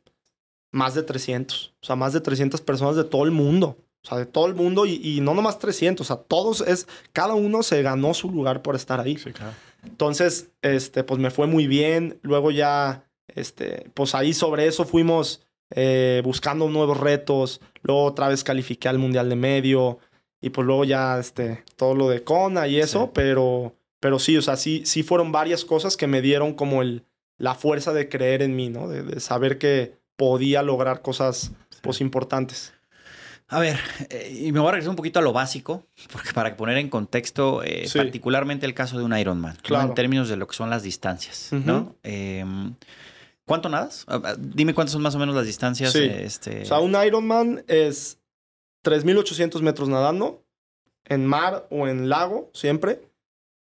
Speaker 1: más de 300. O sea, más de 300 personas de todo el mundo. O sea, de todo el mundo y, no nomás 300, o sea, todos es, cada uno se ganó su lugar por estar ahí. Sí, claro. Entonces, este, pues me fue muy bien. Luego ya, este, pues ahí sobre eso fuimos eh, buscando nuevos retos. Luego otra vez califiqué al Mundial de Medio y pues luego ya, este, todo lo de Kona y eso, pero, pero sí, o sea, sí, sí fueron varias cosas que me dieron como el, la fuerza de creer en mí, ¿no? De, saber que podía lograr cosas, pues, importantes. A ver,
Speaker 2: eh, y me voy a regresar un poquito a lo básico, <laughs> porque para poner en contexto eh, particularmente el caso de un Ironman, en términos de lo que son las distancias, ¿no? Em, ¿Cuánto nadas? Dime cuántas son más o menos las distancias. Este... O sea,
Speaker 1: un Ironman es 3.800 metros nadando, en mar o en lago, siempre.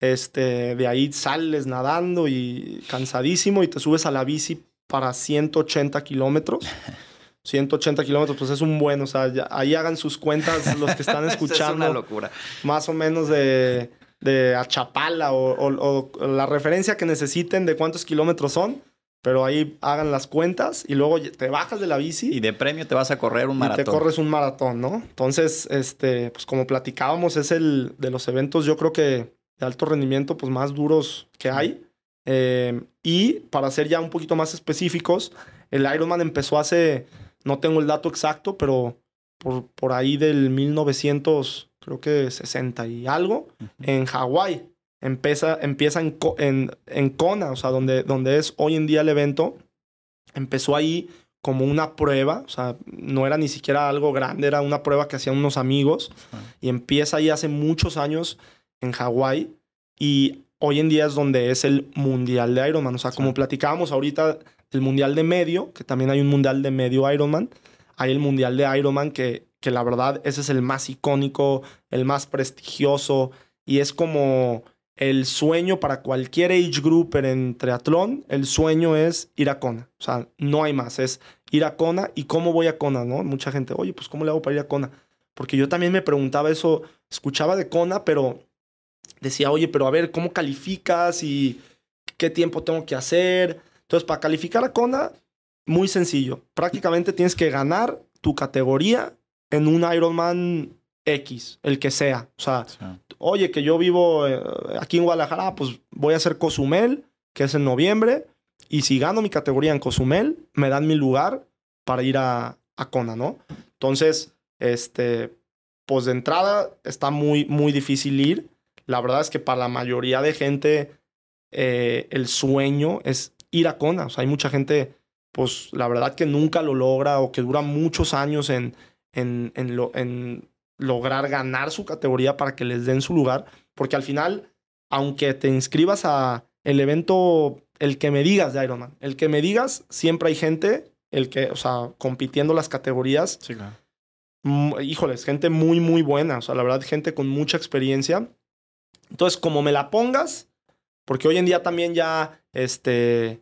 Speaker 1: Este, de ahí sales nadando y cansadísimo y te subes a la bici para 180 kilómetros. <laughs> 180 kilómetros, pues es un buen, o sea, ahí hagan sus cuentas los que están <laughs> escuchando. es una locura. Más o menos de, de Achapala o, o, la referencia que necesiten de cuántos kilómetros son, pero ahí hagan las cuentas y luego te bajas de la bici. Y de premio te vas a correr un maratón. te corres un maratón, ¿no? Entonces, este, pues como platicábamos, es el de los eventos, yo creo que de alto rendimiento, pues más duros que hay. Eh, y para ser ya un poquito más específicos, el Ironman empezó hace no tengo el dato exacto, pero por, por ahí del 1900, creo que 60 y algo, en Hawái. Empieza, empieza en, en, Kona, o sea, donde, donde es hoy en día el evento. Empezó ahí como una prueba, o sea, no era ni siquiera algo grande, era una prueba que hacían unos amigos. Y empieza ahí hace muchos años en Hawái. Y hoy en día es donde es el mundial de Ironman. O sea, como platicábamos ahorita el mundial de medio, que también hay un mundial de medio Ironman. Hay el mundial de Ironman que, que la verdad ese es el más icónico, el más prestigioso y es como el sueño para cualquier age grouper en triatlón, el sueño es ir a Kona. O sea, no hay más, es ir a Kona y cómo voy a Kona, ¿no? Mucha gente, oye, pues ¿cómo le hago para ir a Kona? Porque yo también me preguntaba eso, escuchaba de Kona, pero decía, oye, pero a ver, ¿cómo calificas y qué tiempo tengo que hacer? Entonces, para calificar a Kona, muy sencillo. Prácticamente tienes que ganar tu categoría en un Ironman X, el que sea. O sea, oye, que yo vivo eh, aquí en Guadalajara, pues voy a hacer Cozumel, que es en noviembre, y si gano mi categoría en Cozumel, me dan mi lugar para ir a, a Kona, ¿no? Entonces, este, pues de entrada está muy, muy difícil ir. La verdad es que para la mayoría de gente eh, el sueño es ir a CONA. O sea, hay mucha gente, pues la verdad que nunca lo logra o que dura muchos años en, en, en, lo, en lograr ganar su categoría para que les den su lugar. Porque al final, aunque te inscribas a el evento, el que me digas de Ironman, el que me digas, siempre hay gente, el que, o sea, compitiendo las categorías. Sí, claro. Mm, Híjoles, gente muy, muy buena. O sea, la verdad, gente con mucha experiencia. Entonces, como me la pongas, porque hoy en día también ya, este,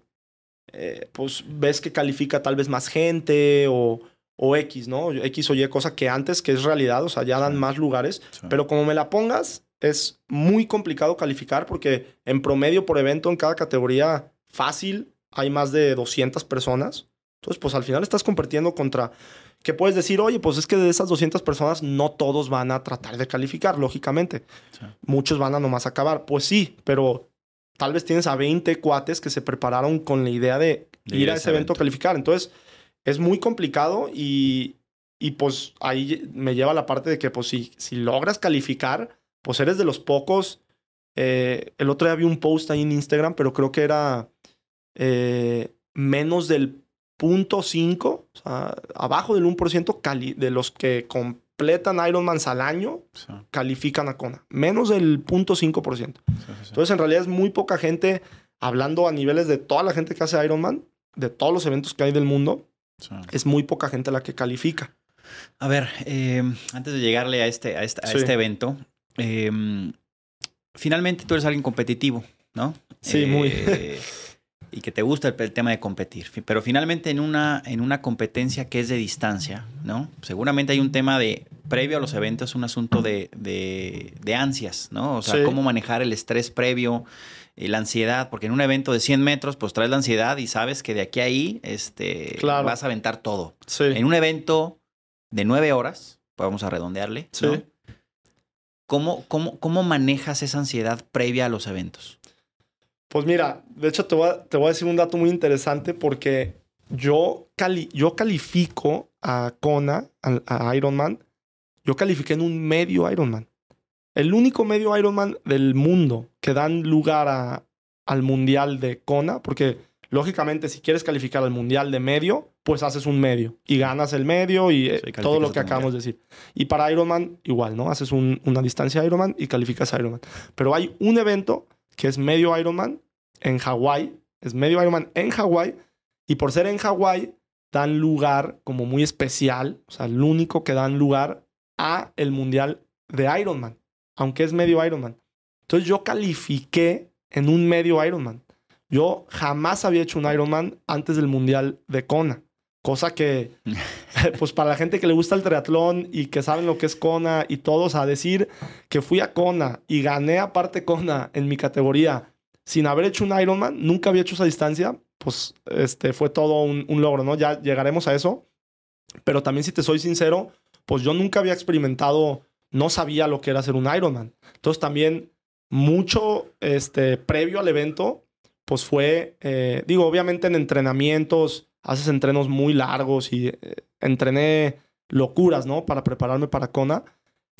Speaker 1: eh, pues ves que califica tal vez más gente o, o X, ¿no? X o Y, cosa que antes, que es realidad, o sea, ya dan más lugares, pero como me la pongas, es muy complicado calificar porque en promedio por evento en cada categoría fácil hay más de 200 personas. Entonces, pues al final estás compartiendo contra que puedes decir, oye, pues es que de esas 200 personas no todos van a tratar de calificar, lógicamente. Muchos van a nomás acabar. Pues sí, pero tal vez tienes a 20 cuates que se prepararon con la idea de, ir a ese evento, a calificar. Entonces, es muy complicado y, pues ahí me lleva la parte de que pues si, si logras calificar, pues eres de los pocos. Eh, el otro día vi un post ahí en Instagram, pero creo que era eh, menos del punto 5, o sea, abajo del 1% de los que completan Ironmans al año califican a Kona. Menos del 0.5%. Entonces, en realidad es muy poca gente hablando a niveles de toda la gente que hace Ironman, de todos los eventos que hay del mundo. Es muy poca gente la que califica. A ver, eh, antes
Speaker 2: de llegarle a este, a este, este evento, em, finalmente tú eres alguien competitivo, ¿no? Sí, muy. Eh, y que te gusta el, tema de competir. Pero finalmente en una, en una competencia que es de distancia, ¿no? Seguramente hay un tema de, previo a los eventos, un asunto de, ansias, ¿no? O sea, cómo manejar el estrés previo, eh, la ansiedad, porque en un evento de 100 metros, pues traes la ansiedad y sabes que de aquí a ahí este, vas a aventar todo. En un evento de 9 horas, pues vamos a redondearle, ¿Cómo, cómo, cómo manejas esa ansiedad previa a los eventos?
Speaker 1: Pues mira, de hecho te voy a, decir un dato muy interesante porque yo, yo califico a Kona, a, Ironman, yo califiqué en un medio Ironman. El único medio Ironman del mundo que dan lugar a, al mundial de Kona, porque lógicamente si quieres calificar al mundial de medio, pues haces un medio y ganas el medio y eh, todo lo que acabamos de decir. Y para Ironman igual, ¿no? Haces una distancia a Ironman y calificas a Ironman. Pero hay un evento que es medio Ironman en Hawái. Es medio Ironman en Hawái. Y por ser en Hawái, dan lugar como muy especial, o sea, el único que dan lugar a el Mundial de Ironman, aunque es medio Ironman. Entonces yo califiqué en un medio Ironman. Yo jamás había hecho un Ironman antes del Mundial de Kona. Cosa que, <laughs> <laughs> pues para la gente que le gusta el triatlón y que saben lo que es Kona y todos, a decir que fui a Kona y gané aparte Kona en mi categoría sin haber hecho un Ironman, nunca había hecho esa distancia, pues este fue todo un, logro, ¿no? Ya llegaremos a eso. Pero también si te soy sincero, pues yo nunca había experimentado, no sabía lo que era ser un Ironman. Entonces también mucho este, previo al evento, pues fue, eh, digo, obviamente en entrenamientos, haces entrenos muy largos y eh, entrené locuras, ¿no? Para prepararme para Kona,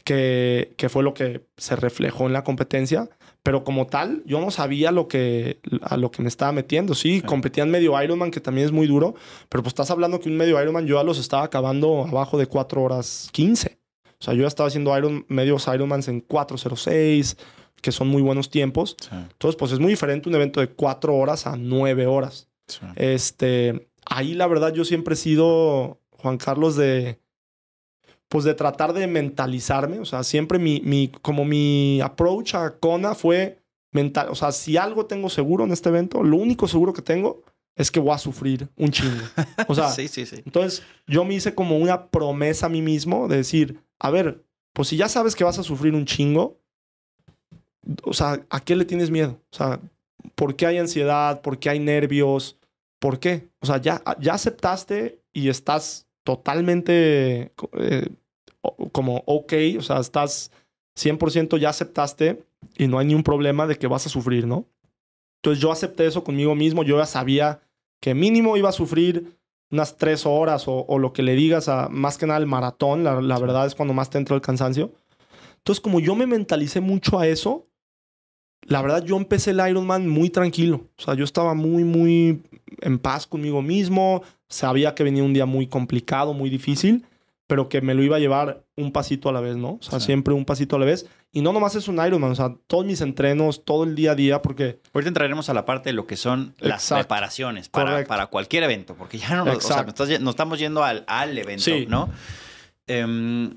Speaker 1: que, fue lo que se reflejó en la competencia. Pero como tal, yo no sabía lo que, a lo que me estaba metiendo. Sí, competían competía en medio Ironman, que también es muy duro, pero pues estás hablando que un medio Ironman yo ya los estaba acabando abajo de 4 horas 15. O sea, yo ya estaba haciendo Iron, medios Ironmans en 4.06, que son muy buenos tiempos. Entonces, pues es muy diferente un evento de 4 horas a 9 horas. Este, ahí la verdad yo siempre he sido, Juan Carlos, de pues de tratar de mentalizarme, o sea, siempre mi, mi como mi approach a Kona fue mental, o sea, si algo tengo seguro en este evento, lo único seguro que tengo es que voy a sufrir un chingo. O sea, <laughs> sí, sí, sí. entonces yo me hice como una promesa a mí mismo de decir, a ver, pues si ya sabes que vas a sufrir un chingo, o sea, ¿a qué le tienes miedo? O sea, ¿por qué hay ansiedad? ¿Por qué hay nervios? ¿Por qué? O sea, ya, ya aceptaste y estás totalmente eh, como ok, o sea, estás 100% ya aceptaste y no hay ningún problema de que vas a sufrir, ¿no? Entonces yo acepté eso conmigo mismo, yo ya sabía que mínimo iba a sufrir unas tres horas o, lo que le digas a más que nada el maratón, la, la, verdad es cuando más te entra el cansancio. Entonces como yo me mentalicé mucho a eso, la verdad yo empecé el Ironman muy tranquilo. O sea, yo estaba muy, muy en paz conmigo mismo. Sabía que venía un día muy complicado, muy difícil, pero que me lo iba a llevar un pasito a la vez, ¿no? O sea, siempre un pasito a la vez. Y no nomás es un Ironman, o sea, todos mis entrenos, todo el día a día, porque...
Speaker 2: Ahorita entraremos a la parte de lo que son las preparaciones para, cualquier evento, porque ya no, o nos, estamos yendo al, evento, ¿no? Em,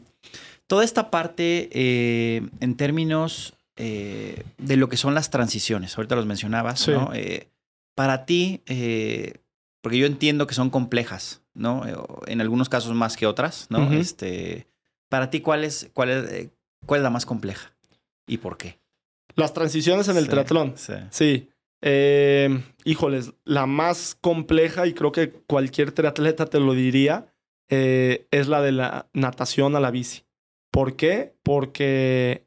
Speaker 2: toda esta parte eh, en términos eh, de lo que son las transiciones. Ahorita los mencionabas, ¿no? Eh, para ti, eh, porque yo entiendo que son complejas, ¿no? En algunos casos más que otras, ¿no? este, para ti, ¿cuál es, cuál, es, ¿cuál es la más compleja? ¿Y por qué?
Speaker 1: Las transiciones en el triatlón. Sí. Em, híjoles, la más compleja, y creo que cualquier triatleta te lo diría, es la de la natación a la bici. ¿Por qué? Porque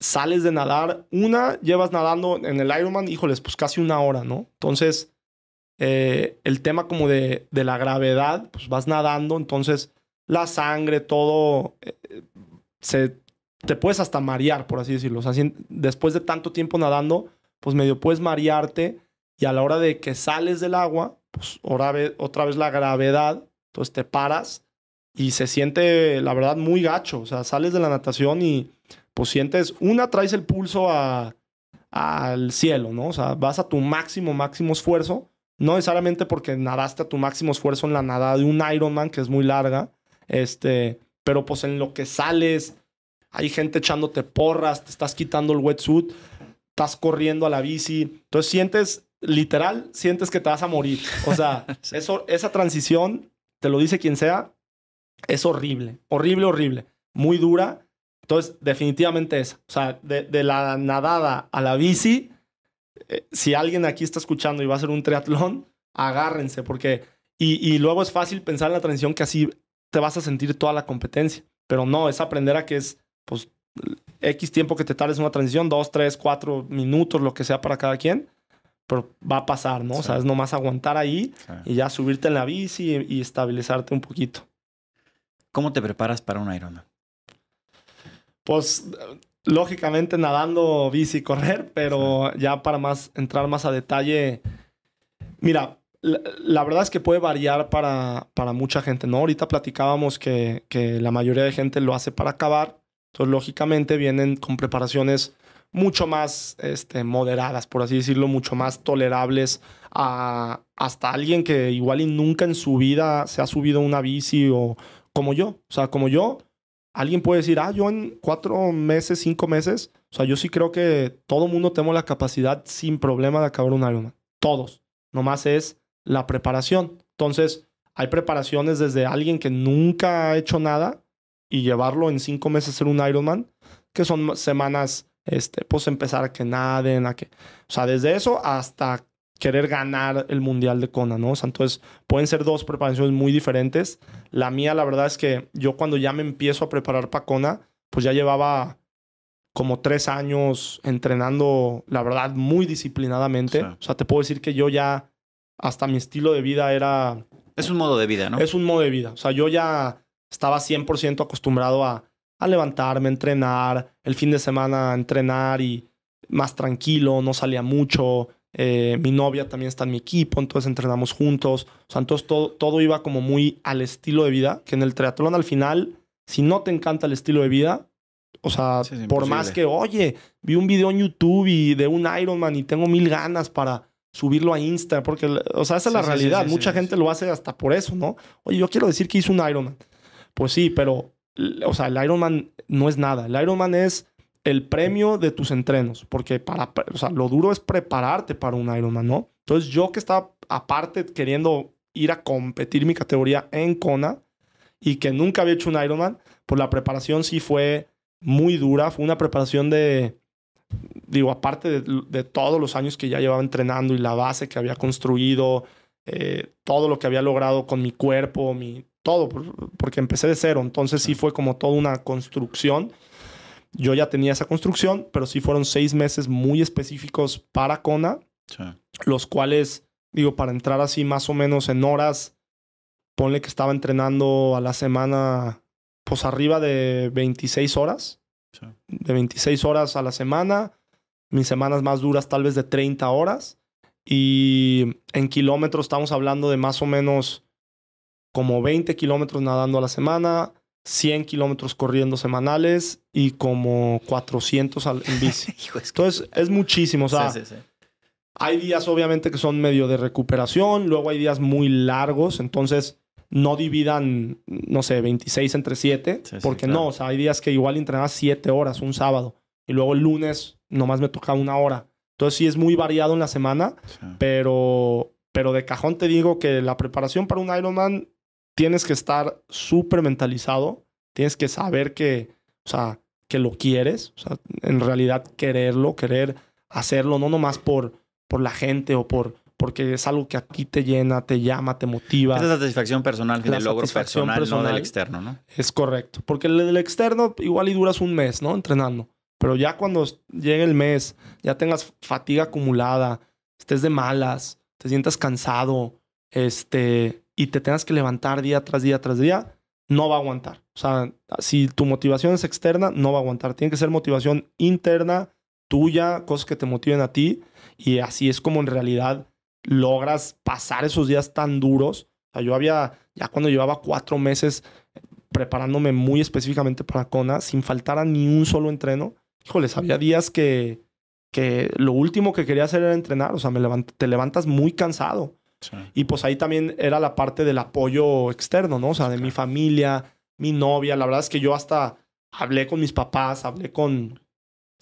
Speaker 1: sales de nadar una, llevas nadando en el Ironman, híjoles, pues casi una hora, ¿no? Entonces, eh, el tema como de, de, la gravedad, pues vas nadando, entonces la sangre, todo, eh, se, te puedes hasta marear, por así decirlo. O sea, después de tanto tiempo nadando, pues medio puedes marearte y a la hora de que sales del agua, pues otra vez, otra vez la gravedad, entonces pues te paras y se siente, la verdad, muy gacho. O sea, sales de la natación y pues sientes, una, traes el pulso al cielo, ¿no? O sea, vas a tu máximo, máximo esfuerzo, no necesariamente porque nadaste a tu máximo esfuerzo en la nada de un Ironman, que es muy larga, este, pero pues en lo que sales, hay gente echándote porras, te estás quitando el wetsuit, estás corriendo a la bici, entonces sientes, literal, sientes que te vas a morir. O sea, <laughs> eso, esa transición, te lo dice quien sea, es horrible, horrible, horrible, muy dura entonces, definitivamente es O sea, de, la nadada a la bici, eh, si alguien aquí está escuchando y va a hacer un triatlón, agárrense, porque. Y, luego es fácil pensar en la transición que así te vas a sentir toda la competencia. Pero no, es aprender a que es, pues, X tiempo que te tardes una transición, dos, tres, cuatro minutos, lo que sea para cada quien, pero va a pasar, ¿no? O sea, es nomás aguantar ahí y ya subirte en la bici y, y, estabilizarte un poquito. ¿Cómo te preparas para un Ironman? pues lógicamente nadando, bici, correr, pero ya para más entrar más a detalle, mira, la, verdad es que puede variar para, para mucha gente, ¿no? Ahorita platicábamos que, la mayoría de gente lo hace para acabar, entonces lógicamente vienen con preparaciones mucho más este, moderadas, por así decirlo, mucho más tolerables a hasta alguien que igual y nunca en su vida se ha subido una bici o como yo, o sea, como yo, Alguien puede decir, ah, yo en cuatro meses, cinco meses, o sea, yo sí creo que todo mundo tenemos la capacidad sin problema de acabar un Ironman. Todos. Nomás es la preparación. Entonces, hay preparaciones desde alguien que nunca ha hecho nada y llevarlo en cinco meses a ser un Ironman, que son semanas, este, pues empezar a que naden, a que... O sea, desde eso hasta querer ganar el Mundial de Kona, ¿no? O sea, entonces pueden ser dos preparaciones muy diferentes. La mía, la verdad es que yo cuando ya me empiezo a preparar para Kona, pues ya llevaba como tres años entrenando, la verdad, muy disciplinadamente. O sea, te puedo decir que yo ya, hasta mi estilo de vida era...
Speaker 2: Es un modo de vida, ¿no? Es
Speaker 1: un modo de vida. O sea, yo ya estaba 100% acostumbrado a, a levantarme, entrenar, el fin de semana entrenar y más tranquilo, no salía mucho, eh, mi novia también está en mi equipo, entonces entrenamos juntos. O sea, entonces todo, todo iba como muy al estilo de vida, que en el triatlón al final, si no te encanta el estilo de vida, o sea, por más que, oye, vi un video en YouTube y de un Ironman y tengo mil ganas para subirlo a Insta, porque, o sea, esa es la realidad. Mucha gente lo hace hasta por eso, ¿no? Oye, yo quiero decir que hice un Ironman. Pues sí, pero, o sea, el Ironman no es nada. El Ironman es el premio de tus entrenos, porque para, o lo duro es prepararte para un Ironman, ¿no? Entonces yo que estaba aparte queriendo ir a competir mi categoría en Kona y que nunca había hecho un Ironman, pues la preparación sí fue muy dura, fue una preparación de, digo, aparte de, todos los años que ya llevaba entrenando y la base que había construido, eh, todo lo que había logrado con mi cuerpo, mi, todo, porque empecé de cero, entonces sí fue como toda una construcción yo ya tenía esa construcción, pero sí fueron seis meses muy específicos para Kona, los cuales, digo, para entrar así más o menos en horas, ponle que estaba entrenando a la semana, pues arriba de 26 horas, de 26 horas a la semana, mis semanas más duras tal vez de 30 horas, y en kilómetros estamos hablando de más o menos como 20 kilómetros nadando a la semana, 100 kilómetros corriendo semanales y como 400 al, en bici. <laughs> es Entonces, es muchísimo. O sea, hay días obviamente que son medio de recuperación, luego hay días muy largos, entonces no dividan, no sé, 26 entre 7, porque no, o sea, hay días que igual entrenas 7 horas un sábado y luego el lunes nomás me toca una hora. Entonces sí es muy variado en la semana, pero, pero de cajón te digo que la preparación para un Ironman tienes que estar súper mentalizado, tienes que saber que, o sea, que lo quieres, en realidad quererlo, querer hacerlo, no nomás por, por la gente o por porque es algo que a ti te llena, te llama, te motiva. Esa
Speaker 2: satisfacción personal la logro personal, no del externo, ¿no?
Speaker 1: Es correcto, porque el del externo igual y duras un mes, ¿no? Entrenando, pero ya cuando llegue el mes, ya tengas fatiga acumulada, estés de malas, te sientas cansado, este, y te tengas que levantar día tras día tras día, no va a aguantar. O sea, si tu motivación es externa, no va a aguantar. Tiene que ser motivación interna, tuya, cosas que te motiven a ti. Y así es como en realidad logras pasar esos días tan duros. O sea, yo había, ya cuando llevaba cuatro meses preparándome muy específicamente para cona sin faltar a ni un solo entreno, híjoles, había días que, que lo último que quería hacer era entrenar. O sea, me te levantas muy cansado. Y pues ahí también era la parte del apoyo externo, ¿no? O sea, de mi familia, mi novia. La verdad es que yo hasta hablé con mis papás, hablé con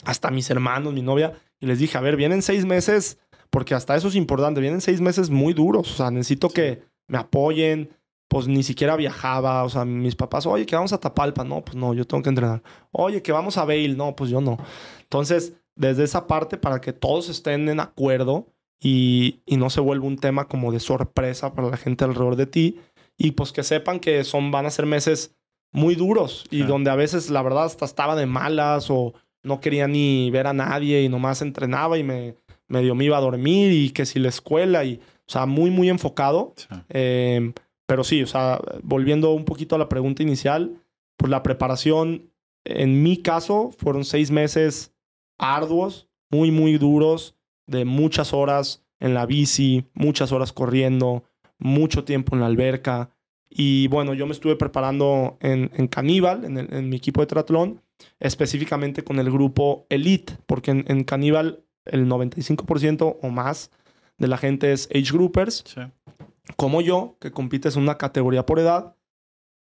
Speaker 1: hasta mis hermanos, mi novia, y les dije, a ver, vienen seis meses, porque hasta eso es importante, vienen seis meses muy duros, o sea, necesito que me apoyen, pues ni siquiera viajaba, o sea, mis papás, oye, que vamos a Tapalpa, no, pues no, yo tengo que entrenar, oye, que vamos a Bail, no, pues yo no. Entonces, desde esa parte, para que todos estén en acuerdo, y, no se vuelve un tema como de sorpresa para la gente alrededor de ti. Y pues que sepan que son, van a ser meses muy duros y donde a veces la verdad hasta estaba de malas o no quería ni ver a nadie y nomás entrenaba y me medio me iba a dormir y que si la escuela y, o sea, muy, muy enfocado. Em, pero sí, o sea, volviendo un poquito a la pregunta inicial, pues la preparación, en mi caso, fueron seis meses arduos, muy, muy duros, de muchas horas en la bici, muchas horas corriendo, mucho tiempo en la alberca. Y bueno, yo me estuve preparando en, en Caníbal, en, mi equipo de triatlón, específicamente con el grupo Elite, porque en, en Caníbal el 95% o más de la gente es age groupers, como yo, que compites en una categoría por edad,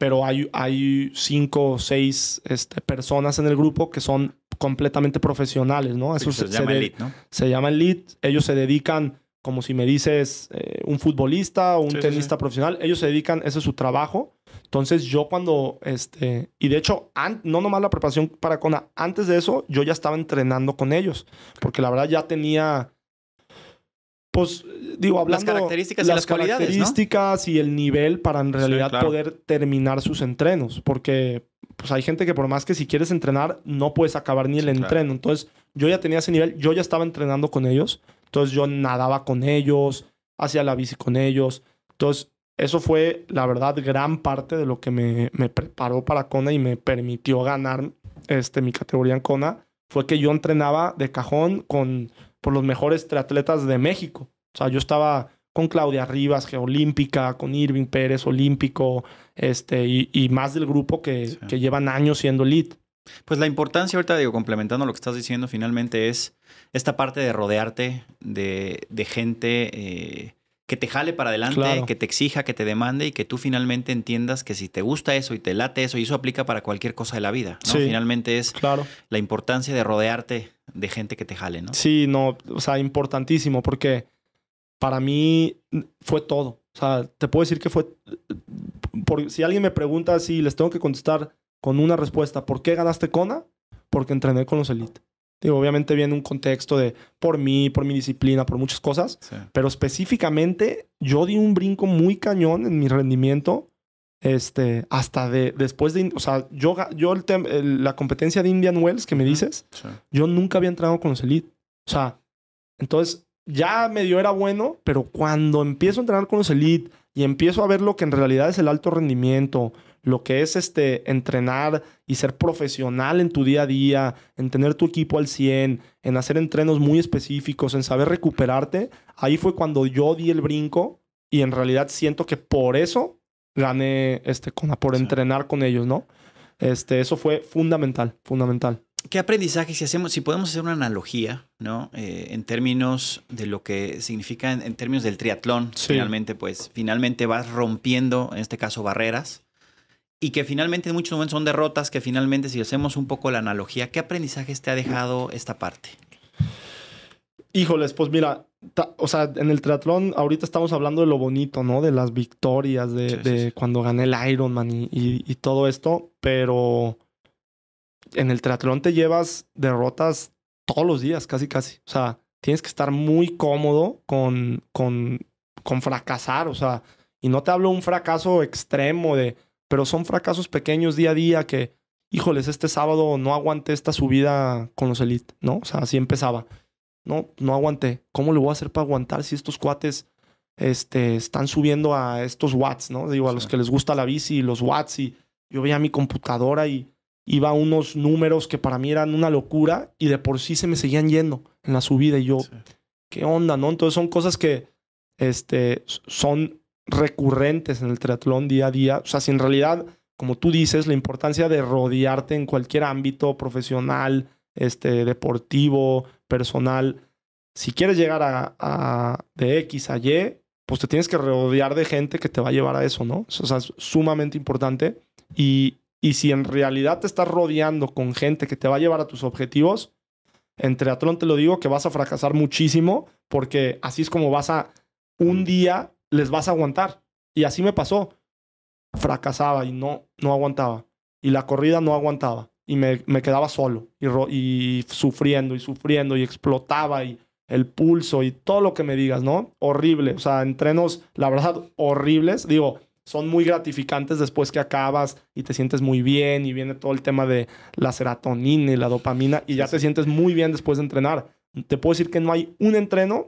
Speaker 1: pero hay, hay cinco o seis este, personas en el grupo que son completamente profesionales, ¿no? se, llama elite, ¿no? Se llama elite. Ellos se dedican, como si me dices, eh, un futbolista o un tenista profesional, ellos se dedican, ese es su trabajo. Entonces yo cuando, este, y de hecho, no nomás la preparación para cona antes de eso yo ya estaba entrenando con ellos, porque la verdad ya tenía pues digo, hablando las características, las y, las características y el nivel para en realidad poder terminar sus entrenos, porque pues hay gente que por más que si quieres entrenar no puedes acabar ni el entreno, entonces yo ya tenía ese nivel, yo ya estaba entrenando con ellos, entonces yo nadaba con ellos, hacía la bici con ellos, entonces eso fue la verdad gran parte de lo que me, preparó para Kona y me permitió ganar este, mi categoría en Kona, fue que yo entrenaba de cajón con por los mejores triatletas de México. O sea, yo estaba con Claudia Rivas, geolímpica, con Irving Pérez, olímpico, este, y, más del grupo que, llevan años siendo elite.
Speaker 2: Pues la importancia ahorita, digo, complementando lo que estás diciendo, finalmente es esta parte de rodearte de, gente eh, que te jale para adelante, que te exija, que te demande y que tú finalmente entiendas que si te gusta eso y te late eso, y eso aplica para cualquier cosa de la vida, ¿no? finalmente es la importancia de rodearte de gente que te jale, ¿no?
Speaker 1: Sí, no, o sea, importantísimo porque para mí fue todo. O sea, te puedo decir que fue si alguien me pregunta si les tengo que contestar con una respuesta, ¿por qué ganaste Kona? Porque entrené con los Elite obviamente viene un contexto de por mí, por mi disciplina, por muchas cosas, pero específicamente yo di un brinco muy cañón en mi rendimiento. Este, hasta de, después de, o sea, yo, yo el la competencia de Indian Wells que me dices, yo nunca había entrado con los Elite. O sea, entonces ya medio era bueno, pero cuando empiezo a entrenar con los Elite y empiezo a ver lo que en realidad es el alto rendimiento, lo que es este, entrenar y ser profesional en tu día a día, en tener tu equipo al 100, en hacer entrenos muy específicos, en saber recuperarte, ahí fue cuando yo di el brinco y en realidad siento que por eso gané este, con, por entrenar con ellos, ¿no? Este, eso fue fundamental, fundamental. ¿Qué aprendizaje, si, hacemos, si podemos hacer una
Speaker 2: analogía, ¿no? Eh, en términos de lo que significa, en, términos del triatlón, finalmente, pues, finalmente vas rompiendo, en este caso, barreras, y que finalmente en muchos momentos son derrotas que finalmente si hacemos un poco la analogía, ¿qué aprendizajes te ha dejado esta parte?
Speaker 1: Híjoles, pues mira, o sea, en el triatlón ahorita estamos hablando de lo bonito, ¿no? De las victorias, de, cuando gané el Ironman y, y, todo esto, pero en el triatlón te llevas derrotas todos los días, casi, casi. O sea, tienes que estar muy cómodo con, con, con fracasar, o sea, y no te hablo de un fracaso extremo de pero son fracasos pequeños día a día que, híjoles, este sábado no aguanté esta subida con los Elite, ¿no? O sea, así empezaba. No, no aguanté. ¿Cómo le voy a hacer para aguantar si estos cuates este, están subiendo a estos watts, ¿no? Digo, a los que les gusta la bici y los watts. Y yo veía mi computadora y iba unos números que para mí eran una locura y de por sí se me seguían yendo en la subida. Y yo, ¿qué onda, no? Entonces son cosas que este, son recurrentes en el triatlón día a día. O sea, si en realidad, como tú dices, la importancia de rodearte en cualquier ámbito profesional, este, deportivo, personal. Si quieres llegar a, de X a Y, pues te tienes que rodear de gente que te va a llevar a eso, ¿no? O sea, es sumamente importante. Y, y si en realidad te estás rodeando con gente que te va a llevar a tus objetivos, en triatlón te lo digo que vas a fracasar muchísimo porque así es como vas a un día les vas a aguantar. Y así me pasó. Fracasaba y no, no aguantaba. Y la corrida no aguantaba. Y me, quedaba solo. Y, y sufriendo y sufriendo y explotaba y el pulso y todo lo que me digas, ¿no? Horrible. O sea, entrenos, la verdad, horribles. Digo, son muy gratificantes después que acabas y te sientes muy bien y viene todo el tema de la serotonina y la dopamina y ya te sientes muy bien después de entrenar. Te puedo decir que no hay un entreno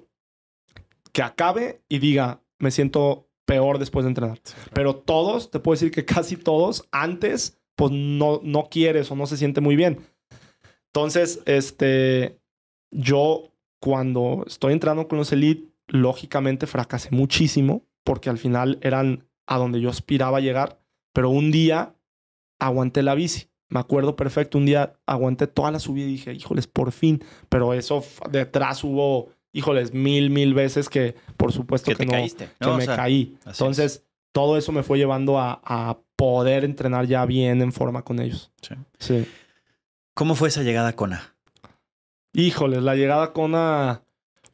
Speaker 1: que acabe y diga, me siento peor después de entrenar. Pero todos, te puedo decir que casi todos, antes, pues no, no quieres o no se siente muy bien. Entonces, este, yo cuando estoy entrando con los Elite, lógicamente fracasé muchísimo porque al final eran a donde yo aspiraba llegar, pero un día aguanté la bici. Me acuerdo perfecto, un día aguanté toda la subida y dije, híjoles, por fin, pero eso detrás hubo híjoles, mil, mil veces que por supuesto que, que no, que me caí. Entonces, todo eso me fue llevando a, poder entrenar ya bien en forma con ellos. Sí. ¿Cómo fue esa llegada a Kona? Híjoles, la llegada a Kona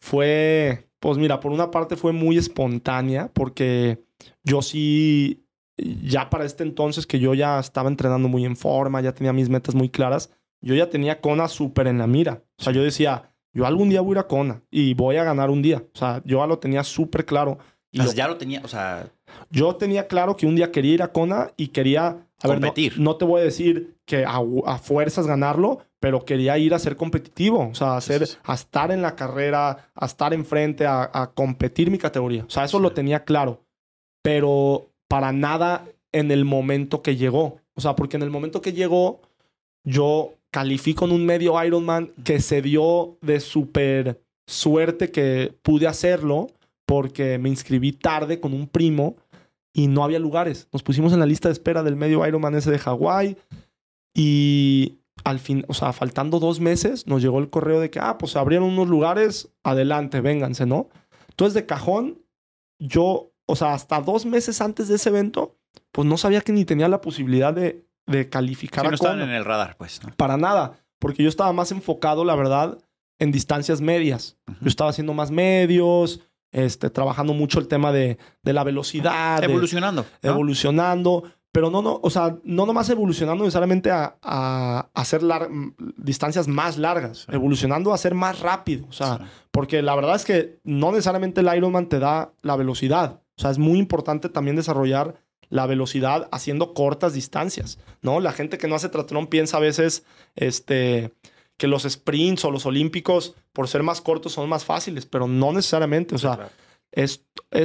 Speaker 1: fue, pues mira, por una parte fue muy espontánea porque yo sí, ya para este entonces que yo ya estaba entrenando muy en forma, ya tenía mis metas muy claras, yo ya tenía Kona súper en la mira. O sea, yo decía, yo algún día voy a ir a Cona y voy a ganar un día. O sea, yo ya lo tenía súper claro. ya lo tenía, o sea... Yo tenía claro que un día quería ir a Cona y quería... competir. no, te voy a decir que a, fuerzas ganarlo, pero quería ir a ser competitivo. O sea, a, a estar en la carrera, a estar enfrente, a, a competir mi categoría. O sea, eso lo tenía claro. Pero para nada en el momento que llegó. O sea, porque en el momento que llegó, yo califico en un medio Ironman que se dio de súper suerte que pude hacerlo porque me inscribí tarde con un primo y no había lugares. Nos pusimos en la lista de espera del medio Ironman ese de Hawái y al fin, o sea, faltando dos meses, nos llegó el correo de que, ah, pues abrieron unos lugares, adelante, vénganse, ¿no? Entonces, de cajón, yo, o sea, hasta dos meses antes de ese evento, pues no sabía que ni tenía la posibilidad de de calificar. Sí, no estaban en
Speaker 2: el radar, pues.
Speaker 1: Para nada, porque yo estaba más enfocado, la verdad, en distancias medias. Yo estaba haciendo más medios, este, trabajando mucho el tema de, la velocidad. Evolucionando. Evolucionando. Pero no, no, o sea, no nomás evolucionando necesariamente a, a hacer distancias más largas, evolucionando a ser más rápido. O sea, porque la verdad es que no necesariamente el Ironman te da la velocidad. O sea, es muy importante también desarrollar la velocidad haciendo cortas distancias, ¿no? La gente que no hace triatlón piensa a veces este, que los sprints o los olímpicos, por ser más cortos, son más fáciles, pero no necesariamente. O sea, es,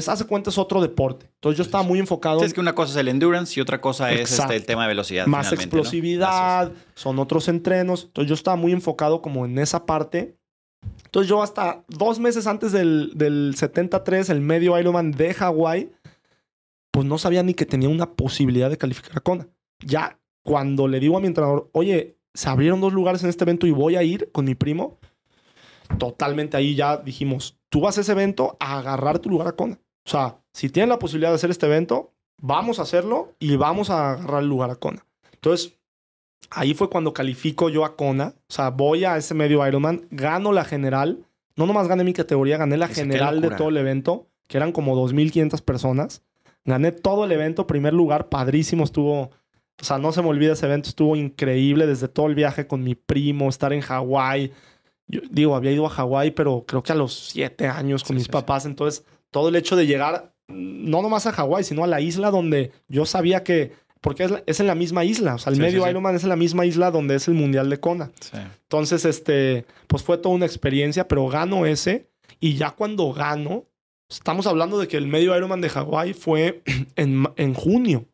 Speaker 1: hace cuenta, es otro deporte. Entonces yo estaba muy enfocado. es que
Speaker 2: una cosa es el endurance y otra cosa es este, el tema de velocidad. Más
Speaker 1: explosividad, son otros entrenos. Entonces yo estaba muy enfocado como en esa parte. Entonces yo hasta dos meses antes del, del 73, el medio Ironman de Hawái, pues no sabía ni que tenía una posibilidad de calificar a Kona. Ya cuando le digo a mi entrenador, oye, se abrieron dos lugares en este evento y voy a ir con mi primo, totalmente ahí ya dijimos, tú vas a ese evento a agarrar tu lugar a Kona. O sea, si tienen la posibilidad de hacer este evento, vamos a hacerlo y vamos a agarrar el lugar a Kona. Entonces, ahí fue cuando califico yo a Kona. O sea, voy a ese medio Ironman, gano la general. No nomás gané mi categoría, gané la general de todo el evento, que eran como 2.500 personas. Gané todo el evento, primer lugar, padrísimo, estuvo, o sea, no se me olvida ese evento, estuvo increíble desde todo el viaje con mi primo, estar en Hawái. Yo digo, había ido a Hawái, pero creo que a los siete años con mis papás, entonces todo el hecho de llegar, no nomás a Hawái, sino a la isla donde yo sabía que, porque es, es en la misma isla, o sea, el medio Ironman es en la misma isla donde es el Mundial de Kona. Entonces, este, pues fue toda una experiencia, pero gano ese. Y ya cuando gano, Estamos hablando de que el medio Ironman de Hawái fue <clears throat> en, junio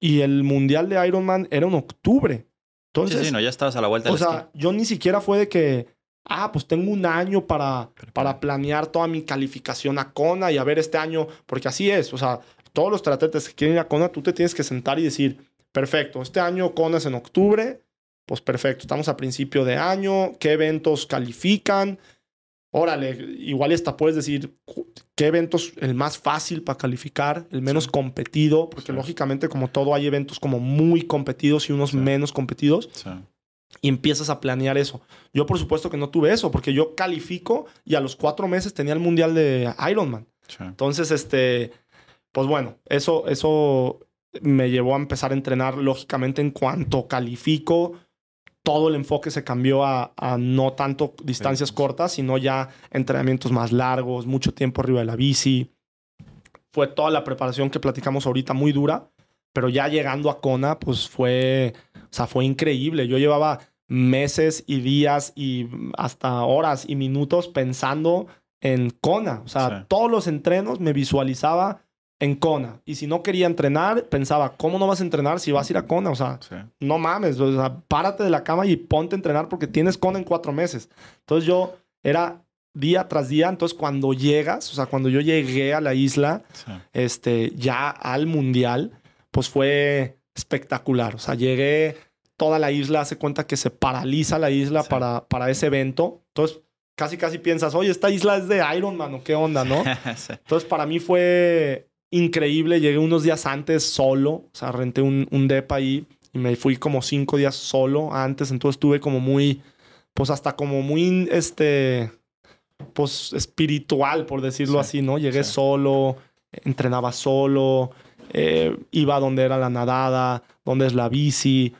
Speaker 1: y el mundial de Ironman era en octubre. Entonces, sí,
Speaker 2: ya estabas a la vuelta. O sea,
Speaker 1: yo ni siquiera fue de que, ah, pues tengo un año para, para planear toda mi calificación a Kona y a ver este año, porque así es. O sea, todos los triatletas que quieren ir a Kona, tú te tienes que sentar y decir, perfecto, este año Kona es en octubre, pues perfecto, estamos a principio de año, qué eventos califican, órale, igual hasta puedes decir qué eventos el más fácil para calificar, el menos competido, porque lógicamente como todo hay eventos como muy competidos y unos menos competidos. Y empiezas a planear eso. Yo por supuesto que no tuve eso, porque yo califico y a los cuatro meses tenía el Mundial de Ironman. Entonces, este, pues bueno, eso, eso me llevó a empezar a entrenar lógicamente en cuanto califico todo el enfoque se cambió a, no tanto distancias cortas, sino ya entrenamientos más largos, mucho tiempo arriba de la bici. Fue toda la preparación que platicamos ahorita muy dura, pero ya llegando a Kona, pues fue, o sea, fue increíble. Yo llevaba meses y días y hasta horas y minutos pensando en Kona. O sea, todos los entrenos me visualizaba en Kona. Y si no quería entrenar, pensaba, ¿cómo no vas a entrenar si vas a ir a Kona? O sea, no mames, o sea, párate de la cama y ponte a entrenar porque tienes Kona en cuatro meses. Entonces yo era día tras día, entonces cuando llegas, o sea, cuando yo llegué a la isla, este, ya al mundial, pues fue espectacular. O sea, llegué, toda la isla hace cuenta que se paraliza la isla para, para ese evento. Entonces, casi, casi piensas, oye, esta isla es de Iron Man o qué onda, ¿no? <laughs> Entonces, para mí fue increíble. Llegué unos días antes solo, o sea, renté un, un depa ahí y me fui como cinco días solo antes. Entonces estuve como muy, pues hasta como muy, este, pues espiritual, por decirlo así, ¿no? Llegué solo, entrenaba solo, eh, iba donde era la nadada, donde es la bici.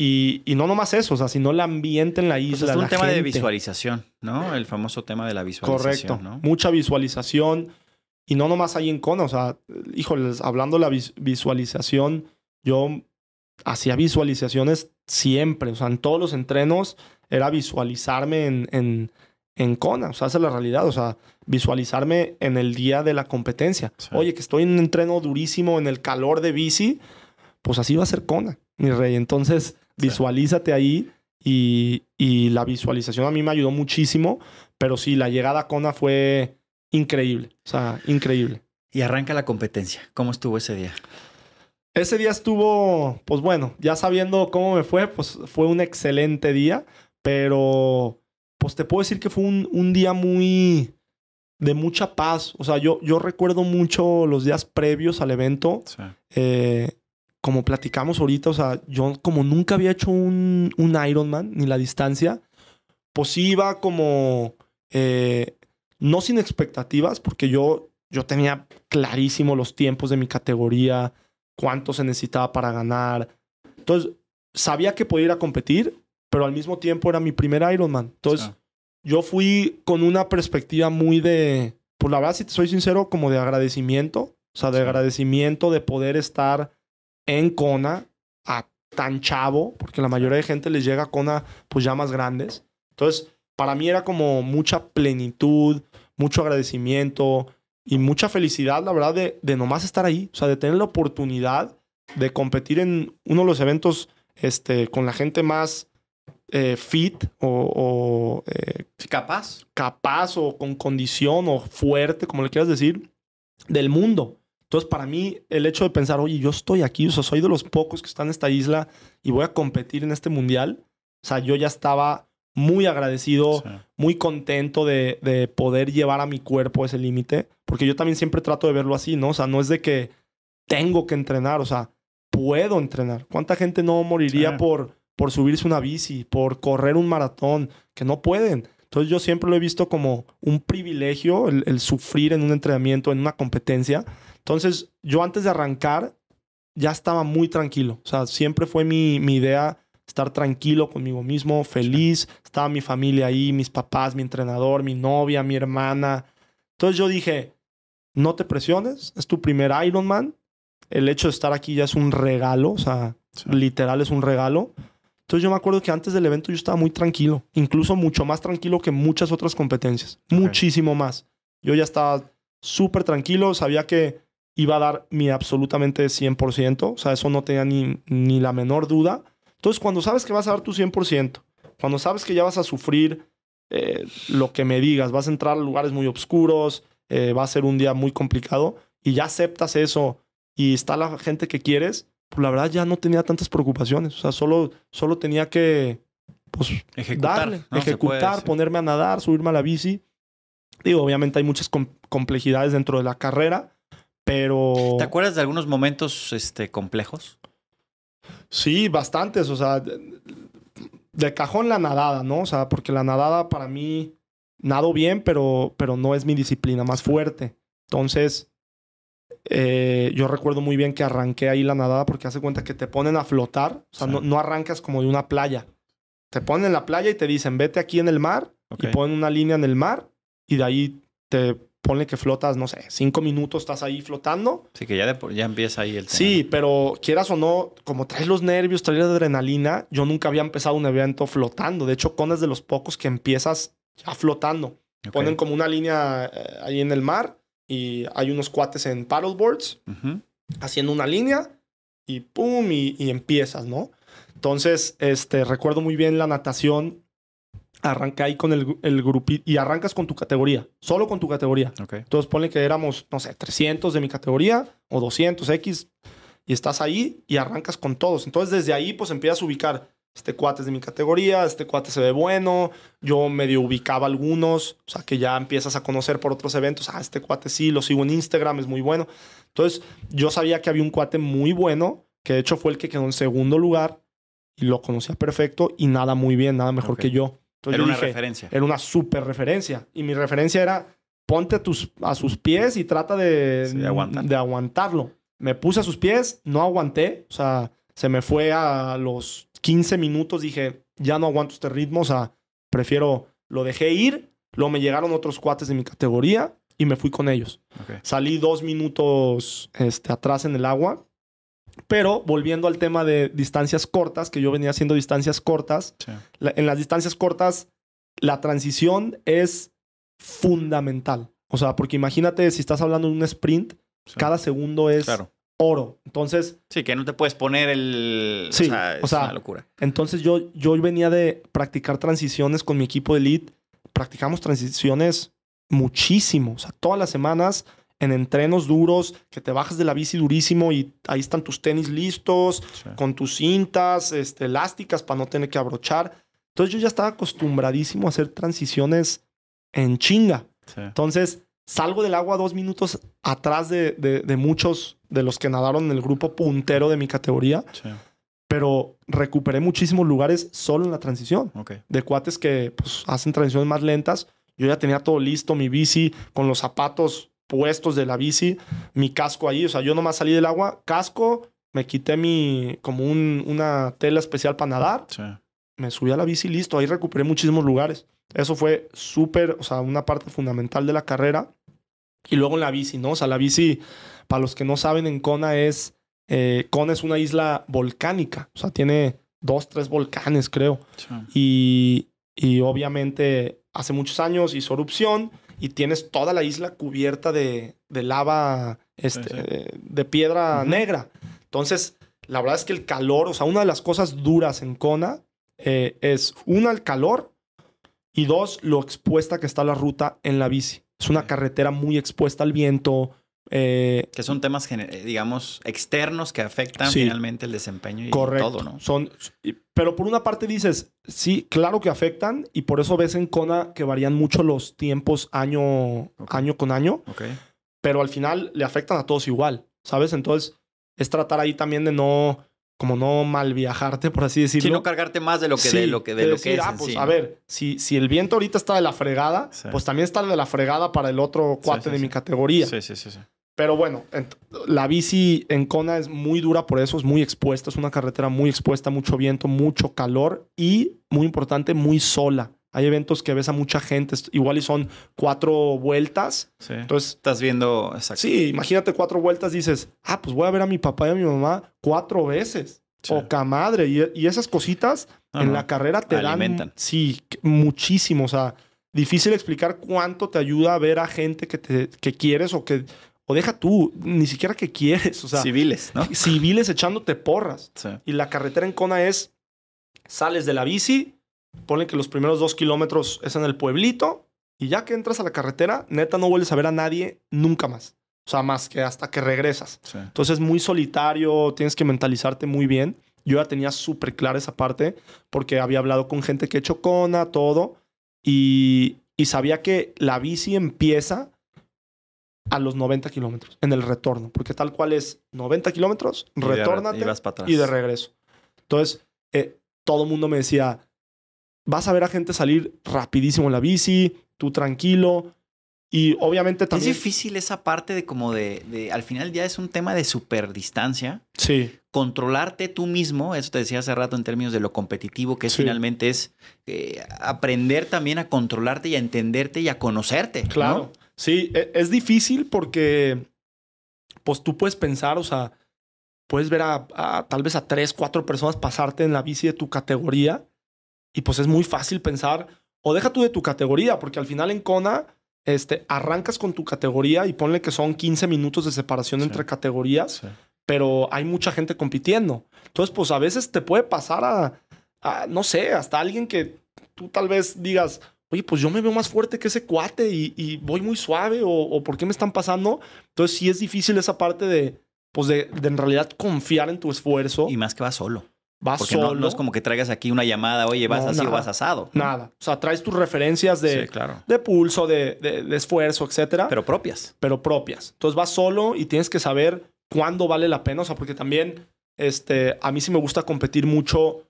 Speaker 1: Y, no nomás eso, o sea, sino el ambiente en la pues isla. es un tema de visualización,
Speaker 2: ¿no? El famoso tema de la visualización. Correcto.
Speaker 1: Mucha visualización y no nomás ahí en Kona, o sea, híjoles, hablando de la visualización, yo hacía visualizaciones siempre, o sea, en todos los entrenos era visualizarme en, en, Kona, o sea, esa es la realidad, o sea, visualizarme en el día de la competencia. Oye, que estoy en un entreno durísimo, en el calor de bici, pues así va a ser Kona, mi rey. Entonces, visualízate ahí y, y, la visualización a mí me ayudó muchísimo, pero sí, la llegada a Kona fue increíble, o sea, increíble.
Speaker 2: Y arranca la competencia. ¿Cómo estuvo ese día?
Speaker 1: Ese día estuvo, pues bueno, ya sabiendo cómo me fue, pues fue un excelente día, pero pues te puedo decir que fue un, día muy de mucha paz. O sea, yo, yo recuerdo mucho los días previos al evento. Eh, como platicamos ahorita, o sea, yo como nunca había hecho un, un Ironman, ni la distancia, pues iba como... Eh, no sin expectativas, porque yo, yo tenía clarísimo los tiempos de mi categoría, cuánto se necesitaba para ganar. Entonces, sabía que podía ir a competir, pero al mismo tiempo era mi primer Ironman. Entonces, yo fui con una perspectiva muy de, por pues, la verdad, si te soy sincero, como de agradecimiento. O sea, de agradecimiento de poder estar en Kona a tan chavo, porque la mayoría de gente les llega a Kona pues ya más grandes. Entonces, para mí era como mucha plenitud, mucho agradecimiento y mucha felicidad, la verdad, de, nomás estar ahí, o sea, de tener la oportunidad de competir en uno de los eventos este, con la gente más eh, fit o... Eh, capaz. Capaz o con condición o fuerte, como le quieras decir, del mundo. Entonces, para mí, el hecho de pensar, oye, yo estoy aquí, o sea, soy de los pocos que están en esta isla y voy a competir en este mundial, o sea, yo ya estaba muy agradecido, muy contento de, poder llevar a mi cuerpo ese límite, porque yo también siempre trato de verlo así, ¿no? O sea, no es de que tengo que entrenar, o sea, puedo entrenar. ¿Cuánta gente no moriría por, por subirse una bici, por correr un maratón, que no pueden? Entonces yo siempre lo he visto como un privilegio el, sufrir en un entrenamiento, en una competencia. Entonces yo antes de arrancar ya estaba muy tranquilo, o sea, siempre fue mi idea estar tranquilo conmigo mismo, feliz. Estaba mi familia ahí, mis papás, mi entrenador, mi novia, mi hermana. Entonces yo dije, no te presiones, es tu primer Ironman. El hecho de estar aquí ya es un regalo, o sea, literal es un regalo. Entonces yo me acuerdo que antes del evento yo estaba muy tranquilo, incluso mucho más tranquilo que muchas otras competencias, muchísimo más. Yo ya estaba súper tranquilo, sabía que iba a dar mi absolutamente 100%, o sea, eso no tenía ni la menor duda. Entonces, cuando sabes que vas a dar tu 100%, cuando sabes que ya vas a sufrir eh, lo que me digas, vas a entrar a lugares muy oscuros, eh, va a ser un día muy complicado, y ya aceptas eso y está la gente que quieres, pues la verdad ya no tenía tantas preocupaciones. O sea, solo, solo tenía que pues, ejecutar, ejecutar ponerme a nadar, subirme a la bici. Digo, obviamente hay muchas complejidades dentro de la carrera, pero... ¿Te
Speaker 2: acuerdas de algunos momentos este, complejos?
Speaker 1: Sí, bastantes, o sea, de, cajón la nadada, ¿no? O sea, porque la nadada para mí, nado bien, pero, pero no es mi disciplina más fuerte. Entonces, eh, yo recuerdo muy bien que arranqué ahí la nadada porque hace cuenta que te ponen a flotar, o sea, no, arrancas como de una playa. Te ponen en la playa y te dicen, vete aquí en el mar, y ponen una línea en el mar, y de ahí te ponle que flotas, no sé, cinco minutos estás ahí flotando.
Speaker 2: Así que ya, ya empieza ahí el tema.
Speaker 1: Sí, pero quieras o no, como traes los nervios, traes adrenalina, yo nunca había empezado un evento flotando. De hecho, Con es de los pocos que empiezas ya flotando. Ponen como una línea eh, ahí en el mar y hay unos cuates en paddleboards boards haciendo una línea y pum, y, y empiezas, ¿no? Entonces, este, recuerdo muy bien la natación arranca ahí con el, el grupito y arrancas con tu categoría, solo con tu categoría. Entonces ponle que éramos, no sé, 300 de mi categoría o 200 X y estás ahí y arrancas con todos. Entonces desde ahí pues empiezas a ubicar, este cuate es de mi categoría, este cuate se ve bueno, yo medio ubicaba algunos, o sea que ya empiezas a conocer por otros eventos, ah, este cuate sí, lo sigo en Instagram, es muy bueno. Entonces yo sabía que había un cuate muy bueno, que de hecho fue el que quedó en segundo lugar y lo conocía perfecto y nada muy bien, nada mejor que yo era una referencia. Era una super referencia. Y mi referencia era, ponte a, sus pies y trata de, de aguantarlo. Me puse a sus pies, no aguanté, o sea, se me fue a los 15 minutos, dije, ya no aguanto este ritmo, o sea, prefiero, lo dejé ir, luego me llegaron otros cuates de mi categoría y me fui con ellos. Salí dos minutos este, atrás en el agua pero volviendo al tema de distancias cortas, que yo venía haciendo distancias cortas, en las distancias cortas la transición es fundamental. O sea, porque imagínate si estás hablando de un sprint, cada segundo es oro. Entonces...
Speaker 2: Sí, que no te puedes poner el... Sí, o sea, es una locura.
Speaker 1: Entonces yo, yo venía de practicar transiciones con mi equipo de elite. Practicamos transiciones muchísimo. O sea, todas las semanas en entrenos duros, que te bajas de la bici durísimo y ahí están tus tenis listos, con tus cintas este, elásticas para no tener que abrochar. Entonces yo ya estaba acostumbradísimo a hacer transiciones en chinga. Entonces salgo del agua dos minutos atrás de, de, muchos de los que nadaron en el grupo puntero de mi categoría. Pero recuperé muchísimos lugares solo en la transición. De cuates que pues, hacen transiciones más lentas. Yo ya tenía todo listo, mi bici, con los zapatos puestos de la bici, mi casco ahí, o sea, yo nomás salí del agua, casco, me quité mi, como un, una tela especial para nadar, me subí a la bici listo, ahí recuperé muchísimos lugares. Eso fue súper, o sea, una parte fundamental de la carrera. Y luego en la bici, ¿no? O sea, la bici, para los que no saben, en Kona es, eh, Kona es una isla volcánica, o sea, tiene dos, tres volcanes, creo. Y, y obviamente hace muchos años hizo erupción y tienes toda la isla cubierta de, lava, este, De, piedra negra. Entonces, la verdad es que el calor, o sea, una de las cosas duras en Kona eh, es, una, el calor y dos, lo expuesta que está la ruta en la bici. Es una carretera muy expuesta al viento, eh,
Speaker 2: que son temas, eh, digamos, externos que afectan finalmente el desempeño y todo, ¿no?
Speaker 1: Son, pero por una parte dices, sí, claro que afectan y por eso ves en Kona que varían mucho los tiempos año, año con año, pero al final le afectan a todos igual, ¿sabes? Entonces es tratar ahí también de no, como no mal viajarte, por así decirlo. sino
Speaker 2: cargarte más de lo que, de lo que, de, lo que es ah, pues, a ver,
Speaker 1: si, si el viento ahorita está de la fregada, pues también está de la fregada para el otro cuate de mi categoría. Sí, sí, sí. sí. Pero bueno, la bici en Kona es muy dura por eso, es muy expuesta, es una carretera muy expuesta, mucho viento, mucho calor y, muy importante, muy sola. Hay eventos que ves a mucha gente, igual y son cuatro vueltas.
Speaker 2: Entonces, estás viendo Sí, imagínate
Speaker 1: cuatro vueltas, dices, ah, pues voy a ver a mi papá y a mi mamá cuatro veces. Oca Poca madre. Y, esas cositas en la carrera te Alimentan. dan. Sí, muchísimo. O sea, difícil explicar cuánto te ayuda a ver a gente que, te, que quieres o que o deja tú, ni siquiera que quieres. O sea, civiles, ¿no? Civiles echándote porras. Y la carretera en Kona es, sales de la bici, ponen que los primeros dos kilómetros es en el pueblito, y ya que entras a la carretera, neta no vuelves a ver a nadie nunca más. O sea, más que hasta que regresas. Entonces Entonces, muy solitario, tienes que mentalizarte muy bien. Yo ya tenía súper clara esa parte porque había hablado con gente que he hecho cona, todo. Y, y sabía que la bici empieza a los 90 kilómetros en el retorno, porque tal cual es 90 kilómetros, retórnate y, de, regreso. Entonces, eh, todo el mundo me decía, vas a ver a gente salir rapidísimo en la bici, tú tranquilo. Y obviamente también... Es
Speaker 2: difícil esa parte de como de, al final ya es un tema de superdistancia. Sí. Controlarte tú mismo, eso te decía hace rato en términos de lo competitivo, que finalmente es eh, aprender también a controlarte y a entenderte y a conocerte. Claro.
Speaker 1: Sí, e, es difícil porque, pues tú puedes pensar, o sea, puedes ver a, tal vez a tres, cuatro personas pasarte en la bici de tu categoría y pues es muy fácil pensar, o deja tú de tu categoría, porque al final en Kona, este, arrancas con tu categoría y ponle que son 15 minutos de separación entre categorías, pero hay mucha gente compitiendo. Entonces, pues a veces te puede pasar a no sé, hasta alguien que tú tal vez digas, oye, pues yo me veo más fuerte que ese cuate y, voy muy suave o, por qué me están pasando. Entonces sí es difícil esa parte de, pues de, en realidad confiar en tu esfuerzo. Y más que vas solo. Vas solo. No, no, es como que traigas aquí una llamada, oye, vas así o vas asado. Nada. O sea, traes tus referencias de, claro. de pulso, de, esfuerzo, etcétera. Pero propias. Pero propias. Entonces vas solo y tienes que saber cuándo vale la pena. O sea, porque también este, a mí sí me gusta competir mucho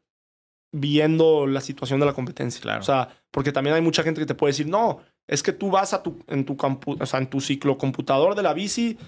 Speaker 1: viendo la situación de la competencia. Claro. O sea, porque también hay mucha gente que te puede decir, no, es que tú vas a tu, en, tu ciclo o ciclocomputador de la bici,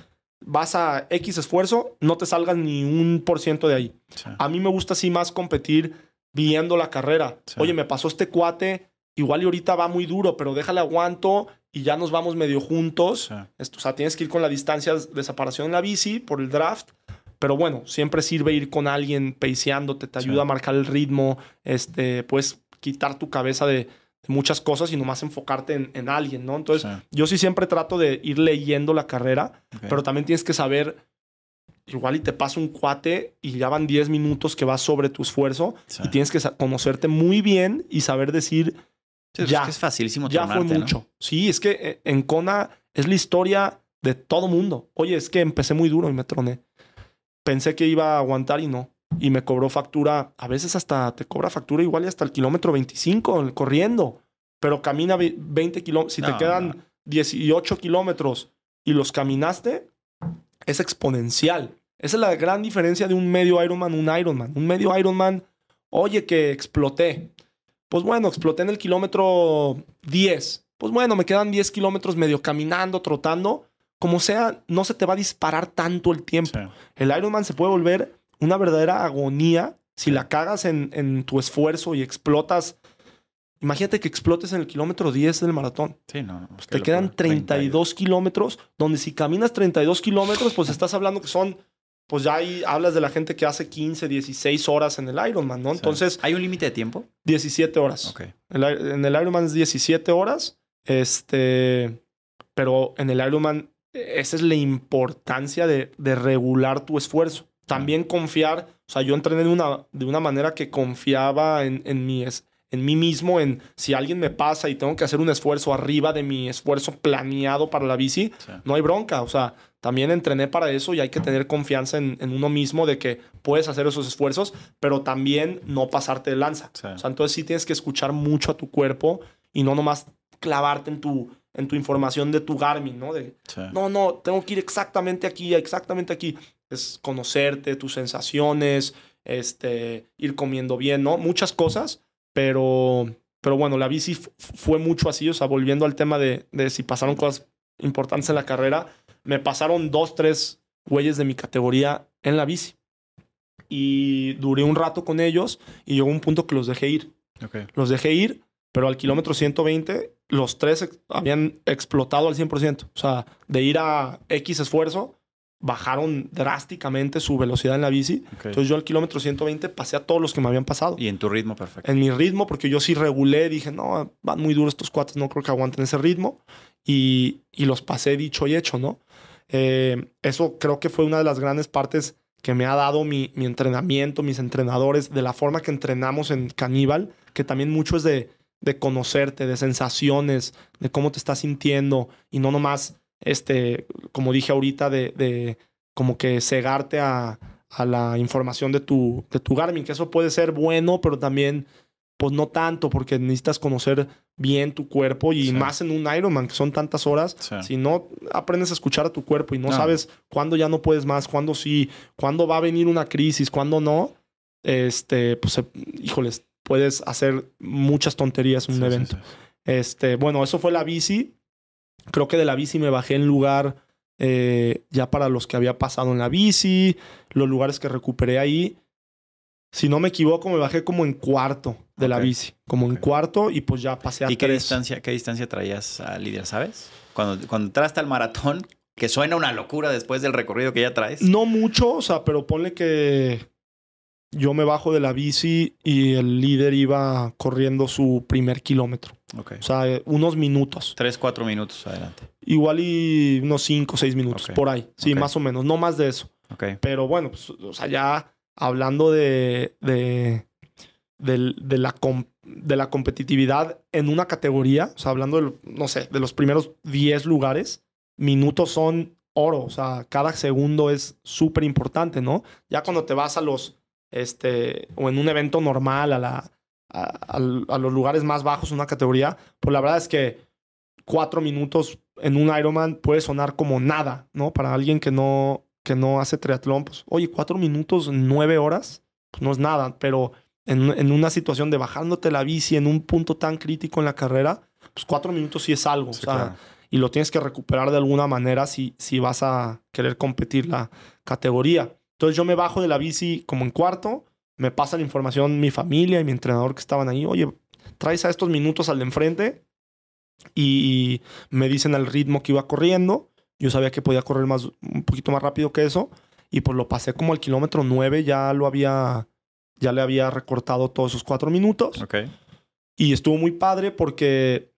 Speaker 1: vas a X esfuerzo, no te salgas ni un por ciento de ahí. A mí me gusta así más competir viendo la carrera. Oye, me pasó este cuate, igual y ahorita va muy duro, pero déjale aguanto y ya nos vamos medio juntos. o sea, tienes que ir con la distancia de separación en la bici por el draft. Pero bueno, siempre sirve ir con alguien peiseándote, te ayuda a marcar el ritmo, este, puedes quitar tu cabeza de, muchas cosas y nomás enfocarte en, alguien, ¿no? Entonces, yo sí siempre trato de ir leyendo la carrera, pero también tienes que saber, igual y te pasa un cuate y ya van 10 minutos que vas sobre tu esfuerzo y tienes que conocerte muy bien y saber decir, pues ya, es, que es facilísimo. Ya fue mucho. Sí, es que eh, en Kona es la historia de todo mundo. Oye, es que empecé muy duro y me troné. Pensé que iba a aguantar y no y me cobró factura, a veces hasta te cobra factura igual y hasta el kilómetro 25 corriendo, pero camina 20 kilómetros, si te quedan 18 kilómetros y los caminaste, es exponencial. Esa es la gran diferencia de un medio Ironman, un Ironman. Un medio Ironman, oye que exploté. Pues bueno, exploté en el kilómetro 10. Pues bueno, me quedan 10 kilómetros medio caminando, trotando. Como sea, no se te va a disparar tanto el tiempo. El Ironman se puede volver una verdadera agonía si la cagas en, en tu esfuerzo y explotas. Imagínate que explotes en el kilómetro 10 del maratón.
Speaker 2: Sí, no. Pues te
Speaker 1: quedan 32 kilómetros, donde si caminas 32 kilómetros, pues <laughs> estás hablando que son pues ya ahí hablas de la gente que hace 15, 16 horas en el Ironman, ¿no? Entonces... ¿Hay un límite de tiempo? 17 horas. Ok. en el Ironman es 17 horas, este, pero en el Ironman e, esa es la importancia de, de regular tu esfuerzo. También confiar, o sea, yo entrené de una, de una manera que confiaba en, en, mi, en mí mismo, en si alguien me pasa y tengo que hacer un esfuerzo arriba de mi esfuerzo planeado para la bici, no hay bronca, o sea, también entrené para eso y hay que tener confianza en, uno mismo de que puedes hacer esos esfuerzos, pero también no pasarte de lanza. O sea, entonces sí tienes que escuchar mucho a tu cuerpo y no nomás clavarte en tu, en tu información de tu Garmin, ¿no? De, no, no, tengo que ir exactamente aquí, exactamente aquí es conocerte, tus sensaciones, este, ir comiendo bien, ¿no? Muchas cosas, pero, pero bueno, la bici fue mucho así, o sea, volviendo al tema de, si pasaron cosas importantes en la carrera, me pasaron dos, tres güeyes de mi categoría en la bici. Y duré un rato con ellos y llegó un punto que los dejé ir. Los dejé ir, pero al kilómetro 120 los tres habían explotado al 100%. O sea, de ir a X esfuerzo, bajaron drásticamente su velocidad en la bici. Entonces yo al kilómetro 120 pasé a todos los que me habían pasado. Y en tu ritmo, perfecto. En mi ritmo, porque yo sí regulé, dije, no, van muy duros estos cuates, no creo que aguanten ese ritmo. Y, los pasé dicho y hecho, ¿no? Eh, eso creo que fue una de las grandes partes que me ha dado mi, entrenamiento, mis entrenadores, de la forma que entrenamos en Caníbal, que también mucho es de, de conocerte, de sensaciones, de cómo te estás sintiendo y no nomás este, como dije ahorita, de, de como que cegarte a, a, la información de tu, de tu Garmin, que eso puede ser bueno, pero también, pues no tanto, porque necesitas conocer bien tu cuerpo y más en un Ironman, que son tantas horas. Si no aprendes a escuchar a tu cuerpo y no, sabes cuándo ya no puedes más, cuándo sí, cuándo va a venir una crisis, cuándo no, este, pues, eh, híjoles, puedes hacer muchas tonterías en un evento. Este, bueno, eso fue la bici. Creo que de la bici me bajé en lugar eh, ya para los que había pasado en la bici, los lugares que recuperé ahí. Si no me equivoco, me bajé como en cuarto de la bici, como en cuarto y pues ya pasé a ¿Y qué tres.
Speaker 2: distancia, qué distancia traías ah, a líder, sabes? Cuando, cuando entraste al maratón, que suena una locura después del recorrido que ya traes.
Speaker 1: No mucho, o sea, pero ponle que yo me bajo de la bici y el líder iba corriendo su primer kilómetro. O sea, eh, unos minutos. Tres, cuatro minutos adelante. Igual y unos cinco, seis minutos, por ahí. Sí, más o menos, no más de eso. Pero bueno, pues, o sea, ya hablando de, de, la, de la competitividad en una categoría, o sea, hablando, no sé, de los primeros diez lugares, minutos son oro, o sea, cada segundo es súper importante, ¿no? Ya cuando te vas a los este, o en un evento normal a, la, a, los lugares más bajos, una categoría, pues la verdad es que cuatro minutos en un Ironman puede sonar como nada, ¿no? Para alguien que no, que no hace triatlón, pues, oye, cuatro minutos, nueve horas, pues no es nada, pero en, una situación de bajándote la bici en un punto tan crítico en la carrera, pues cuatro minutos sí es algo, o sea, y lo tienes que recuperar de alguna manera si, si vas a querer competir la categoría. Entonces yo me bajo de la bici como en cuarto, me pasa la información mi familia y mi entrenador que estaban ahí, oye, traes a estos minutos al de enfrente y me dicen el ritmo que iba corriendo. Yo sabía que podía correr más, un poquito más rápido que eso y pues lo pasé como al kilómetro nueve, ya lo había, ya le había recortado todos esos cuatro minutos. Y estuvo muy padre porque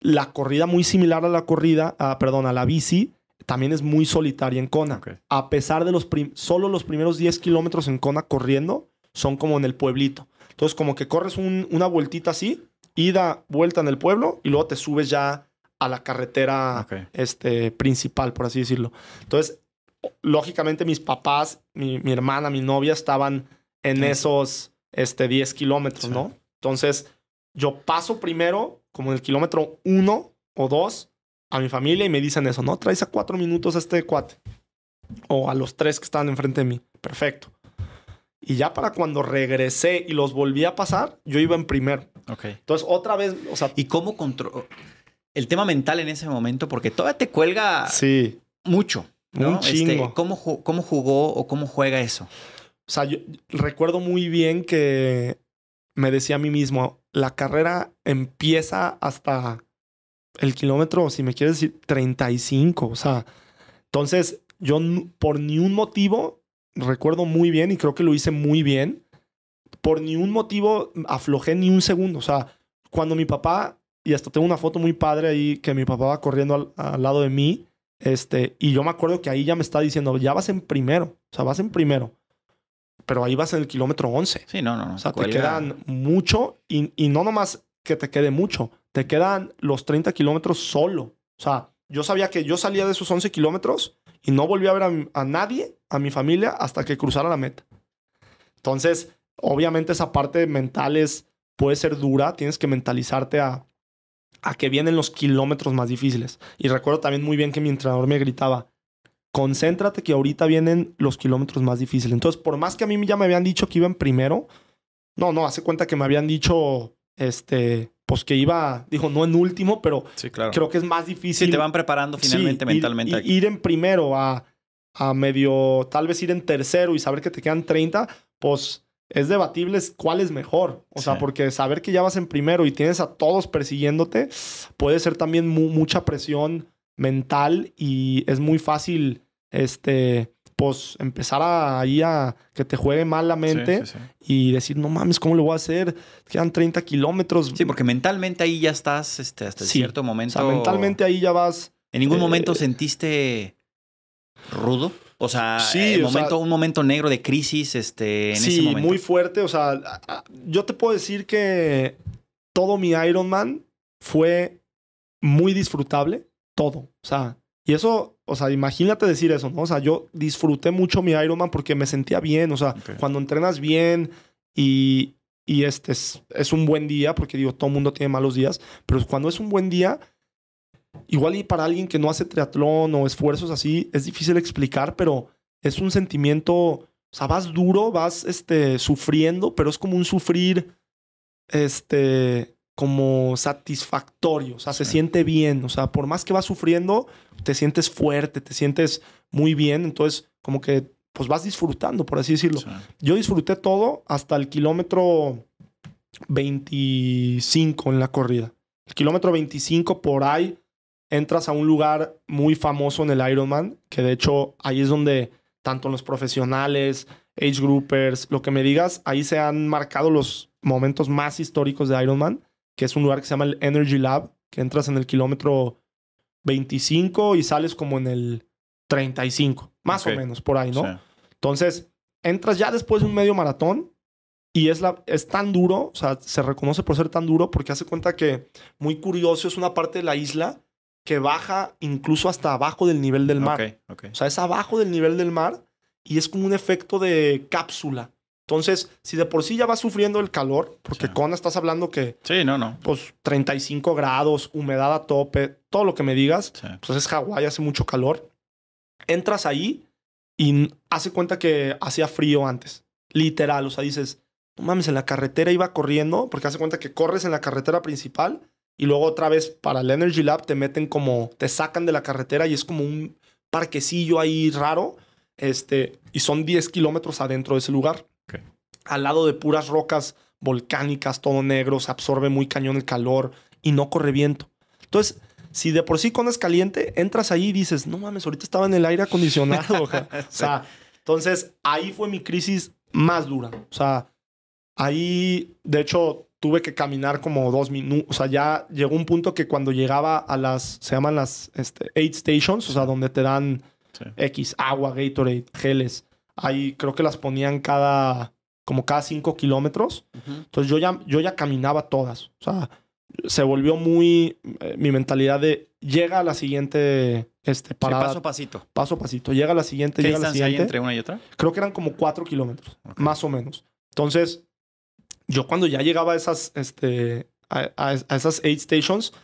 Speaker 1: la corrida muy similar a la corrida, a, ah, perdón, a la bici, también es muy solitaria en Kona. A pesar de los solo los primeros 10 kilómetros en Kona corriendo son como en el pueblito. Entonces, como que corres una vueltita así, ida, vuelta en el pueblo y luego te subes ya a la carretera este, principal, por así decirlo. Entonces, lógicamente mis papás, mi, hermana, mi novia estaban en esos este, 10 kilómetros, ¿no? Entonces, yo paso primero, como en el kilómetro 1 o 2, a mi familia y me dicen eso, ¿no? Traes a cuatro minutos a este cuate. O a los tres que estaban enfrente de mí. Perfecto. Y ya para cuando regresé y los volví a pasar, yo iba en primer Ok. Entonces, otra vez, o sea... ¿Y cómo control... El tema mental en ese momento, porque todavía te cuelga... Sí. Mucho. Un este, chingo. ¿cómo, ¿Cómo jugó o cómo juega eso? O sea, yo recuerdo muy bien que me decía a mí mismo, la carrera empieza hasta el kilómetro, si me quieres decir, 35. O sea, entonces yo por ni un motivo, recuerdo muy bien y creo que lo hice muy bien, por ni un motivo aflojé ni un segundo. O sea, cuando mi papá, y hasta tengo una foto muy padre ahí, que mi papá va corriendo al, lado de mí, este, y yo me acuerdo que ahí ya me está diciendo, ya vas en primero, o sea, vas en primero. Pero ahí vas en el kilómetro 11. Sí, no, no, no. O sea, quedan mucho y, y no nomás que te quede mucho. Te quedan los 30 kilómetros solo. O sea, yo sabía que yo salía de esos 11 kilómetros y no volví a ver a, nadie, a mi familia, hasta que cruzara la meta. Entonces, obviamente esa parte mental es, puede ser dura, tienes que mentalizarte a, a que vienen los kilómetros más difíciles. Y recuerdo también muy bien que mi entrenador me gritaba, concéntrate que ahorita vienen los kilómetros más difíciles. Entonces, por más que a mí ya me habían dicho que iban primero, no, no, hace cuenta que me habían dicho este, pues que iba, dijo, no en último, pero creo que es más difícil. Sí, te van preparando finalmente mentalmente. Ir, en primero a, a medio, tal vez ir en tercero y saber que te quedan 30, pues es debatible cuál es mejor. O sea, porque saber que ya vas en primero y tienes a todos persiguiéndote puede ser también mucha presión mental y es muy fácil, este, pues empezar ahí a que te juegue mal la mente y decir, no mames, ¿cómo lo voy a hacer? Quedan 30 kilómetros. Sí, porque mentalmente ahí ya estás este, hasta cierto momento. mentalmente ahí ya vas. ¿En ningún eh, momento
Speaker 2: sentiste rudo? O sea, eh, momento, un momento negro de crisis este, en ese momento. Sí, muy
Speaker 1: fuerte. O sea, yo te puedo decir que todo mi Ironman fue muy disfrutable. Todo. O sea, y eso o sea, imagínate decir eso, ¿no? O sea, yo disfruté mucho mi Ironman porque me sentía bien. O sea, cuando entrenas bien y, este es, es, un buen día, porque digo, todo el mundo tiene malos días, pero cuando es un buen día, igual y para alguien que no hace triatlón o esfuerzos así, es difícil explicar, pero es un sentimiento, o sea, vas duro, vas este, sufriendo, pero es como un sufrir, este, como satisfactorio, o sea, se siente bien, o sea, por más que vas sufriendo, te sientes fuerte, te sientes muy bien, entonces como que pues vas disfrutando, por así decirlo. Yo disfruté todo hasta el kilómetro 25 en la corrida. El kilómetro 25 por ahí entras a un lugar muy famoso en el Ironman, que de hecho ahí es donde tanto los profesionales, age groupers, lo que me digas, ahí se han marcado los momentos más históricos de Ironman que es un lugar que se llama el Energy Lab, que entras en el kilómetro 25 y sales como en el 35, más o menos, por ahí, ¿no? Entonces, entras ya después de un medio maratón y es, la, es tan duro, o sea, se reconoce por ser tan duro porque hace cuenta que, muy curioso, es una parte de la isla que baja incluso hasta abajo del nivel del mar. O sea, es abajo del nivel del mar y es como un efecto de cápsula. Entonces, si de por sí ya vas sufriendo el calor, porque cona con estás hablando que. Sí, no, no. Pues 35 grados, humedad a tope, todo lo que me digas. Entonces, Pues es Hawái, hace mucho calor. Entras ahí y hace cuenta que hacía frío antes. Literal, o sea, dices, no mames, en la carretera iba corriendo, porque hace cuenta que corres en la carretera principal y luego otra vez para el Energy Lab te meten como, te sacan de la carretera y es como un parquecillo ahí raro, este, y son 10 kilómetros adentro de ese lugar al lado de puras rocas volcánicas, todo negro, se absorbe muy cañón el calor y no corre viento. Entonces, si de por sí con es caliente, entras ahí y dices, no mames, ahorita estaba en el aire acondicionado. <laughs> O sea, entonces ahí fue mi crisis más dura. O sea, ahí, de hecho, tuve que caminar como dos minutos. O sea, ya llegó un punto que cuando llegaba a las, se llaman las este, eight stations, o sea, donde te dan X, agua, Gatorade, geles. Ahí creo que las ponían cada como cada cinco kilómetros. Entonces yo ya, yo ya caminaba todas. O sea, se volvió muy eh, mi mentalidad de llega a la siguiente este, parada. paso pasito. Paso pasito. Llega a la siguiente. llega la siguiente. hay entre una y otra? Creo que eran como cuatro kilómetros, más o menos. Entonces, yo cuando ya llegaba a esas, este, a, esas aid stations,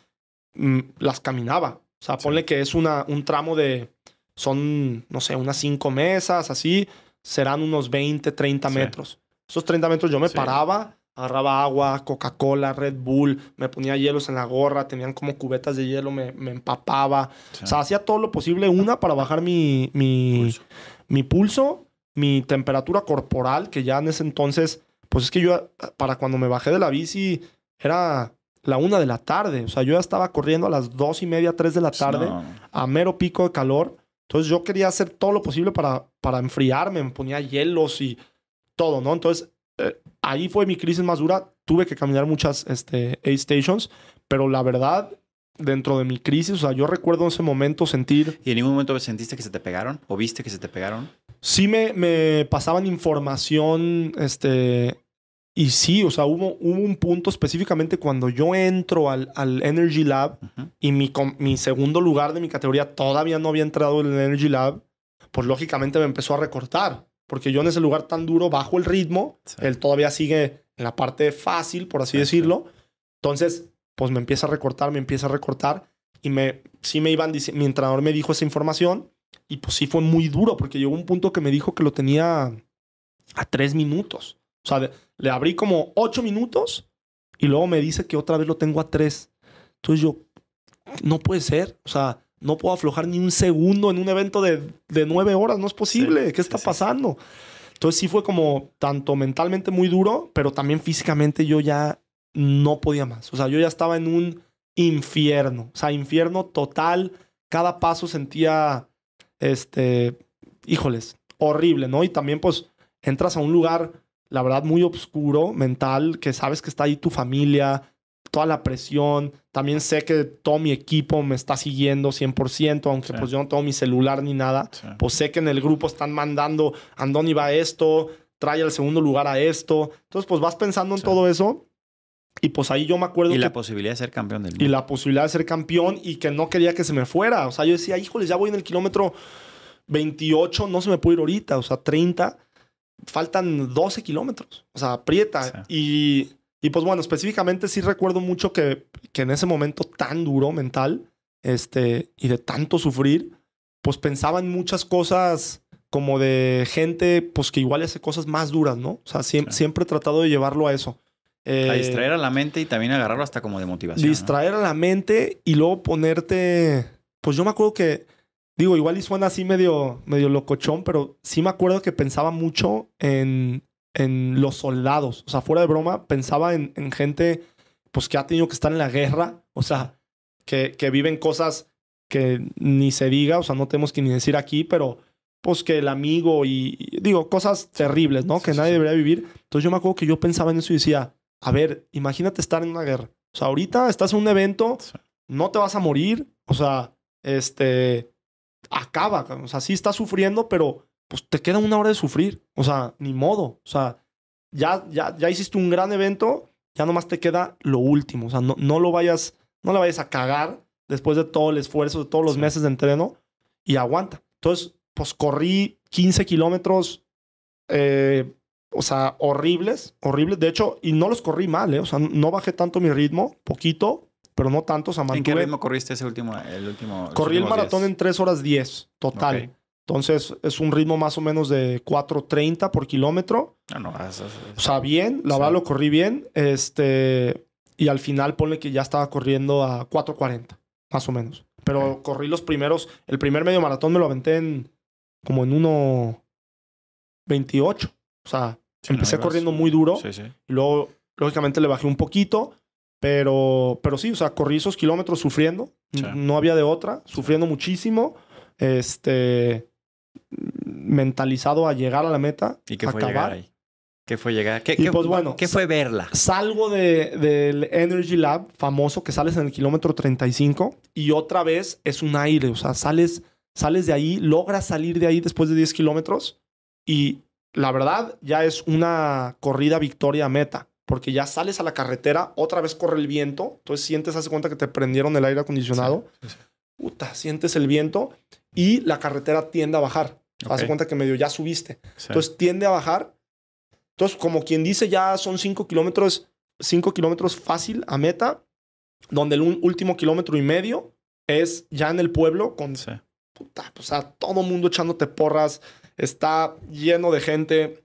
Speaker 1: mm, las caminaba. O sea, ponle que es una, un tramo de, son, no sé, unas cinco mesas, así, serán unos 20, 30 metros. Esos 30 metros yo me paraba, agarraba agua, Coca-Cola, Red Bull, me ponía hielos en la gorra, tenían como cubetas de hielo, me, empapaba. O sea, hacía todo lo posible, una, para bajar mi, mi pulso. mi temperatura corporal, que ya en ese entonces, pues es que yo, para cuando me bajé de la bici, era la una de la tarde. O sea, yo ya estaba corriendo a las dos y media, tres de la tarde, a mero pico de calor. Entonces yo quería hacer todo lo posible para, para enfriarme, me ponía hielos y todo, ¿no? Entonces, eh, ahí fue mi crisis más dura. Tuve que caminar muchas este, A stations, pero la verdad, dentro de mi crisis, o sea, yo recuerdo en ese momento sentir... ¿Y en ningún momento sentiste que se te pegaron o viste que se te pegaron? Sí me, me pasaban información, este... Y sí, o sea, hubo, un punto específicamente cuando yo entro al, al Energy Lab y mi, mi segundo lugar de mi categoría todavía no había entrado en el Energy Lab, pues lógicamente me empezó a recortar porque yo en ese lugar tan duro bajo el ritmo, él todavía sigue en la parte fácil, por así decirlo. Entonces, pues me empieza a recortar, me empieza a recortar y me, sí me iban, mi entrenador me dijo esa información y pues sí fue muy duro porque llegó un punto que me dijo que lo tenía a tres minutos. O sea, le abrí como ocho minutos y luego me dice que otra vez lo tengo a tres. Entonces yo, no puede ser. O sea, no puedo aflojar ni un segundo en un evento de, de nueve horas, no es posible. ¿Qué está pasando? Entonces sí fue como tanto mentalmente muy duro, pero también físicamente yo ya no podía más. O sea, yo ya estaba en un infierno, o sea, infierno total. Cada paso sentía, este, híjoles, horrible, ¿no? Y también pues entras a un lugar, la verdad, muy oscuro, mental, que sabes que está ahí tu familia, toda la presión. También sé que todo mi equipo me está siguiendo 100%, aunque pues yo no tengo mi celular ni nada. Pues sé que en el grupo están mandando, Andoni va a esto, trae al segundo lugar a esto. Entonces pues vas pensando en todo eso. Y pues ahí yo me acuerdo. Y la posibilidad de ser campeón del mundo. Y la posibilidad de ser campeón y que no quería que se me fuera. O sea, yo decía, híjole, ya voy en el kilómetro 28, no se me puede ir ahorita. O sea, 30. Faltan 12 kilómetros. O sea, aprieta. Y y pues bueno, específicamente sí recuerdo mucho que, que en ese momento tan duro mental este, y de tanto sufrir, pues pensaba en muchas cosas como de gente pues que igual hace cosas más duras, ¿no? O sea, siempre, he tratado de llevarlo a eso. Eh, a distraer
Speaker 2: a la mente y también agarrarlo hasta como de motivación.
Speaker 1: Distraer a la mente y luego ponerte. Pues yo me acuerdo que. Digo, igual y suena así medio, medio locochón, pero sí me acuerdo que pensaba mucho en, en los soldados. O sea, fuera de broma, pensaba en, gente pues que ha tenido que estar en la guerra, o sea, que, que viven cosas que ni se diga, o sea, no tenemos que ni decir aquí, pero pues que el amigo y, digo, cosas terribles, ¿no? que nadie debería vivir. Entonces yo me acuerdo que yo pensaba en eso y decía, a ver, imagínate estar en una guerra. O sea, ahorita estás en un evento, no te vas a morir, o sea, este, acaba, o sea, sí estás sufriendo, pero pues te queda una hora de sufrir. O sea, ni modo. O sea, ya, ya, ya hiciste un gran evento, ya nomás te queda lo último. O sea, no, no lo vayas, no la vayas a cagar después de todo el esfuerzo, de todos los meses de entreno y aguanta. Entonces, pues corrí 15 kilómetros, eh, o sea, horribles, horribles. De hecho, y no los corrí mal, ¿eh? O sea, no bajé tanto mi ritmo, poquito, pero no tanto. O sea, mantuve... ¿En qué ritmo
Speaker 2: corriste ese último? El último corrí el maratón
Speaker 1: en 3 horas 10, total. Entonces es un ritmo más o menos de 4.30 por kilómetro. Ah, no, o sea, bien, la verdad lo corrí bien. Este, y al final ponle que ya estaba corriendo a 4.40, más o menos. Pero corrí los primeros, el primer medio maratón me lo aventé en como en 1.28. O sea, empecé corriendo muy duro. Sí, y luego, lógicamente, le bajé un poquito. Pero, pero sí, o sea, corrí esos kilómetros sufriendo. No había de otra, sufriendo muchísimo. Este, mentalizado a llegar a la meta. ¿Y qué fue acabar. llegar ahí?
Speaker 2: ¿Qué fue llegar? ¿Qué, pues bueno, fue verla?
Speaker 1: Salgo de, del Energy Lab famoso que sales en el kilómetro 35 y otra vez es un aire. O sea, sales, sales de ahí, logras salir de ahí después de 10 kilómetros y la verdad ya es una corrida victoria meta. Porque ya sales a la carretera, otra vez corre el viento, entonces sientes, hace cuenta que te prendieron el aire acondicionado. Puta, sientes el viento y la carretera tiende a bajar. Hace cuenta que medio ya subiste. Entonces tiende a bajar. Entonces, como quien dice, ya son 5 kilómetros, 5 kilómetros fácil a meta, donde el último kilómetro y medio es ya en el pueblo con puta, o pues, sea, todo mundo echándote porras, está lleno de gente,